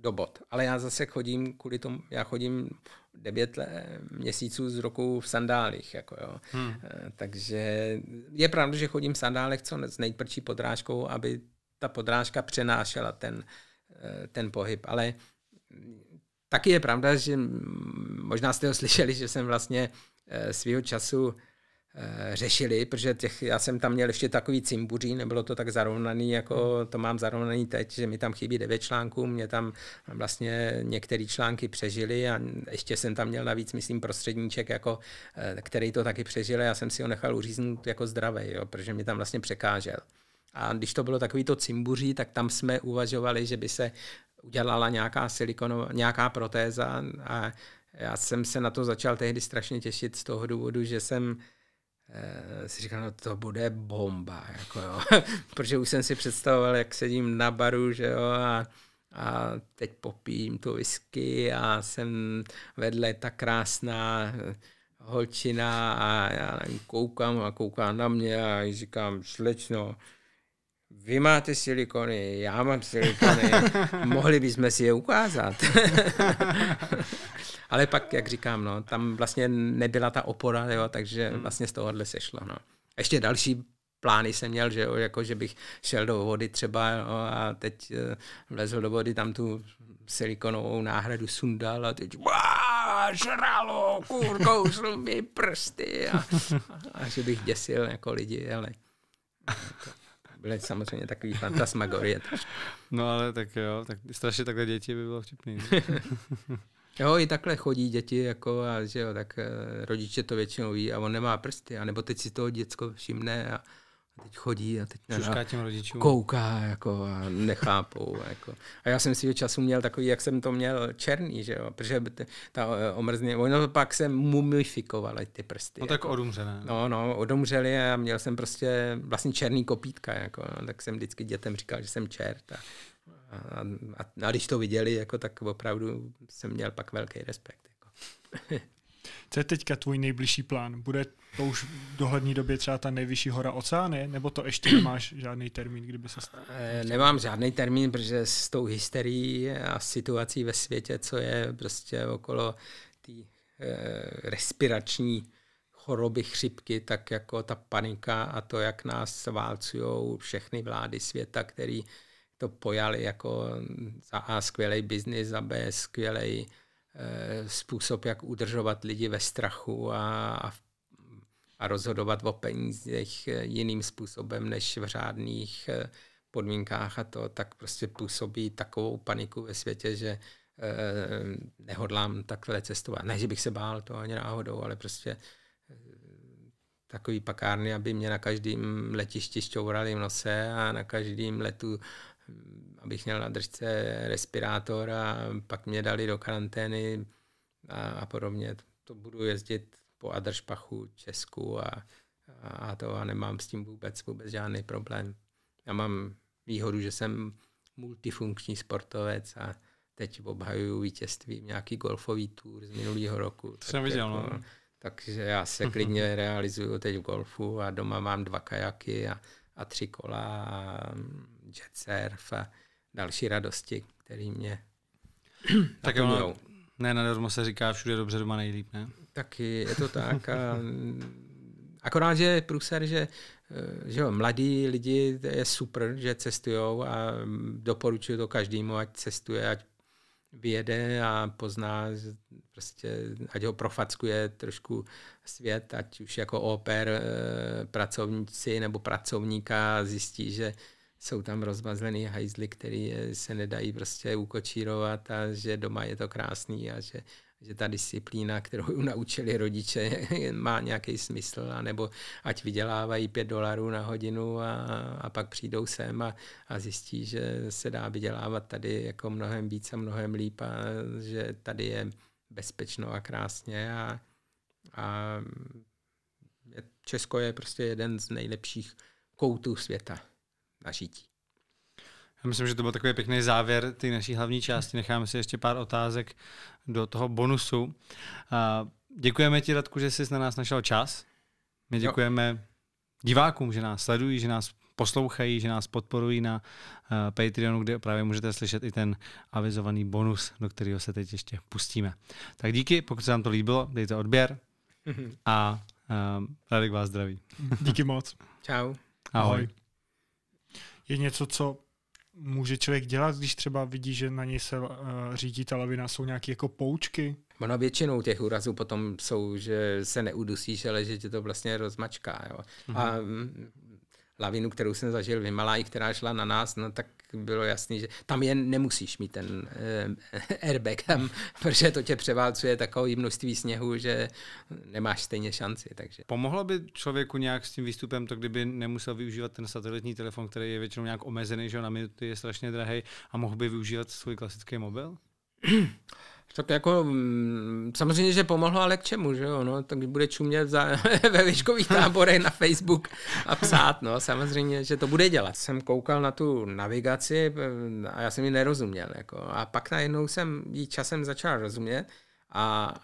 do bot. Ale já zase chodím kvůli tomu, já chodím devět měsíců z roku v sandálích. Jako jo. Hmm. Eh, takže je pravda, že chodím v sandálech co s nejprčí podrážkou, aby ta podrážka přenášela ten, eh, ten pohyb. Ale taky je pravda, že možná jste ho slyšeli, že jsem vlastně eh, svého času Eh, řešili, protože těch, já jsem tam měl ještě takový cimbuří, nebylo to tak zarovnaný, jako to mám zarovnaný teď, že mi tam chybí devět článků, mě tam vlastně některé články přežili a ještě jsem tam měl navíc, myslím, prostředníček, jako, eh, který to taky přežil a já jsem si ho nechal uříznout jako zdravý, jo, protože mi tam vlastně překážel. A když to bylo takový to cimbuří, tak tam jsme uvažovali, že by se udělala nějaká silikonová, nějaká protéza a já jsem se na to začal tehdy strašně těšit z toho důvodu, že jsem Eh, si říkal, no to bude bomba, jako jo. [LAUGHS] protože už jsem si představoval, jak sedím na baru, že jo, a, a teď popím tu whisky a jsem vedle ta krásná eh, holčina a já koukám a kouká na mě a říkám, slečno, vy máte silikony, já mám silikony, [LAUGHS] mohli bychom si je ukázat. [LAUGHS] Ale pak, jak říkám, no, tam vlastně nebyla ta opora, jo, takže hmm. vlastně z tohohle šlo. No. Ještě další plány jsem měl, že, jo, jako, že bych šel do vody třeba jo, no, a teď eh, vlezl do vody, tam tu silikonovou náhradu sundal a teď bá, žralo, kůrkou mi prsty a, a, a, že bych děsil jako lidi, ale byly samozřejmě takový fantasmagorie. No ale tak jo, tak strašně takhle děti by bylo vtipný. [LAUGHS] Jo, i takhle chodí děti, jako, a, že jo, tak eh, rodiče to většinou ví a on nemá prsty, a nebo teď si toho děcko všimne a teď chodí a teď a, těm rodičům. kouká jako, a nechápou. [LAUGHS] jako. A já jsem si svýho času měl takový, jak jsem to měl, černý, že jo, protože ta eh, omrzně, ono pak se mumifikovaly ty prsty. No tak jako. odumřené. No, no, odumřeli a měl jsem prostě vlastně černý kopítka, jako, no, tak jsem vždycky dětem říkal, že jsem čert a a, a, a když to viděli, jako, tak opravdu jsem měl pak velký respekt. Jako. [LAUGHS] Co je teďka tvůj nejbližší plán? Bude to už v dohlední době třeba ta nejvyšší hora oceány, nebo to ještě [CLEARS THROAT] nemáš žádný termín, kdyby se stalo? Eh, nemám žádný termín, protože s tou hysterií a situací ve světě, co je prostě okolo té e, respirační choroby, chřipky, tak jako ta panika a to, jak nás válcujou všechny vlády světa, který to pojali jako za A skvělý biznis, za B skvělý eh, způsob, jak udržovat lidi ve strachu a, a, rozhodovat o penězích eh, jiným způsobem než v řádných eh, podmínkách a to, tak prostě působí takovou paniku ve světě, že eh, nehodlám takhle cestovat. Ne, že bych se bál, to ani náhodou, ale prostě takový pakárny, aby mě na každém letišti šťourali v nose a na každém letu abych měl na držce respirátor a pak mě dali do karantény a, a podobně. To budu jezdit po Adršpachu, Česku a, a, to a nemám s tím vůbec, vůbec žádný problém. Já mám výhodu, že jsem multifunkční sportovec a teď obhajuju vítězství v nějaký golfový tour z minulého roku. To jsem viděl, jako no. Takže já se [LAUGHS] klidně realizuju teď v golfu a doma mám dva kajaky a, a tři kola a jet surf a další radosti, které mě [CLEARS THROAT] tak jo, ne, nadarmo se říká všude dobře, doma nejlíp, ne? Taky je to tak. A [LAUGHS] akorát, že je průser, že, eh, že jo, mladí lidi je super, že cestují a doporučuju to každému, ať cestuje, ať vyjede a pozná, prostě, ať ho profackuje trošku svět, ať už jako oper eh, pracovníci nebo pracovníka zjistí, že jsou tam rozmazlený hajzly, který se nedají prostě ukočírovat a že doma je to krásný a že, že ta disciplína, kterou [LAUGHS] naučili rodiče, [LAUGHS] má nějaký smysl, nebo ať vydělávají 5 dolarů na hodinu a, a pak přijdou sem a, a zjistí, že se dá vydělávat tady jako mnohem víc a mnohem líp a že tady je bezpečno a krásně a, a Česko je prostě jeden z nejlepších koutů světa na šití. Já myslím, že to byl takový pěkný závěr té naší hlavní části. Necháme si ještě pár otázek do toho bonusu. Děkujeme ti, Radku, že jsi na nás našel čas. My děkujeme jo. divákům, že nás sledují, že nás poslouchají, že nás podporují na eh, Patreonu, kde právě můžete slyšet i ten avizovaný bonus, do kterého se teď ještě pustíme. Tak díky, pokud se vám to líbilo, dejte odběr [LAUGHS] a uh, Radek vás zdraví. Díky moc. Čau. Ahoj. Ahoj je něco, co může člověk dělat, když třeba vidí, že na něj se uh, řídí ta lavina, jsou nějaké jako poučky? Ono většinou těch úrazů potom jsou, že se neudusíš, ale že tě to vlastně rozmačká. Jo. Mm-hmm. A mhm. mm, lavinu, kterou jsem zažil v Himalaji, která šla na nás, no tak bylo jasný, že tam jen nemusíš mít ten e, [LAUGHS] airbag, tam, [LAUGHS] protože to tě převálcuje takové množství sněhu, že nemáš stejně šanci. Takže. Pomohlo by člověku nějak s tím výstupem to, kdyby nemusel využívat ten satelitní telefon, který je většinou nějak omezený, že na minuty je strašně drahý a mohl by využívat svůj klasický mobil? [CLEARS THROAT] Tak jako mm, samozřejmě, že pomohlo, ale k čemu, že jo, no, tak bude čumět za, [LAUGHS] ve výškových táborech na Facebook a psát, no, samozřejmě, že to bude dělat. Jsem koukal na tu navigaci mm, a já jsem ji nerozuměl, jako, a pak najednou jsem ji časem začal rozumět a,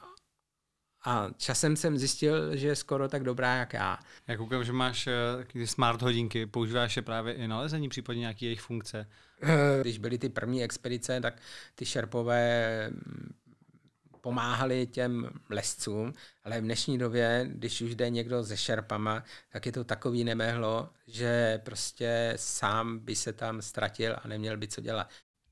a časem jsem zjistil, že je skoro tak dobrá, jak já. Já koukám, že máš eh, smart hodinky, používáš je právě i na lezení, případně nějaké jejich funkce. Eh, když byly ty první expedice, tak ty šerpové mm, pomáhali těm lescům, ale v dnešní době, když už jde někdo se šerpama, tak je to takový nemehlo, že prostě sám by se tam ztratil a neměl by co dělat.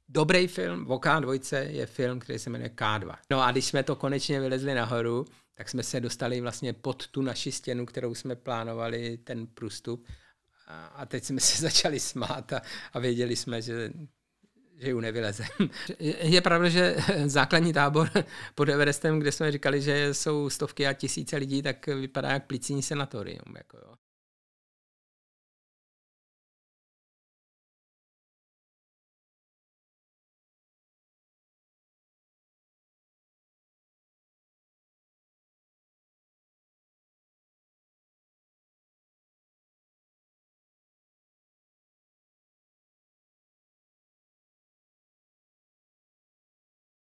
Dobrý film o K2 je film, který se jmenuje K2. No a když jsme to konečně vylezli nahoru, tak jsme se dostali vlastně pod tu naši stěnu, kterou jsme plánovali ten průstup. A, a teď jsme se [LAUGHS] začali smát a, a věděli jsme, že že ju nevyleze. Je pravda, že [LAUGHS] základní tábor pod Everestem, kde jsme říkali, že jsou stovky a tisíce lidí, tak vypadá jak plicní senatorium. Jako jo.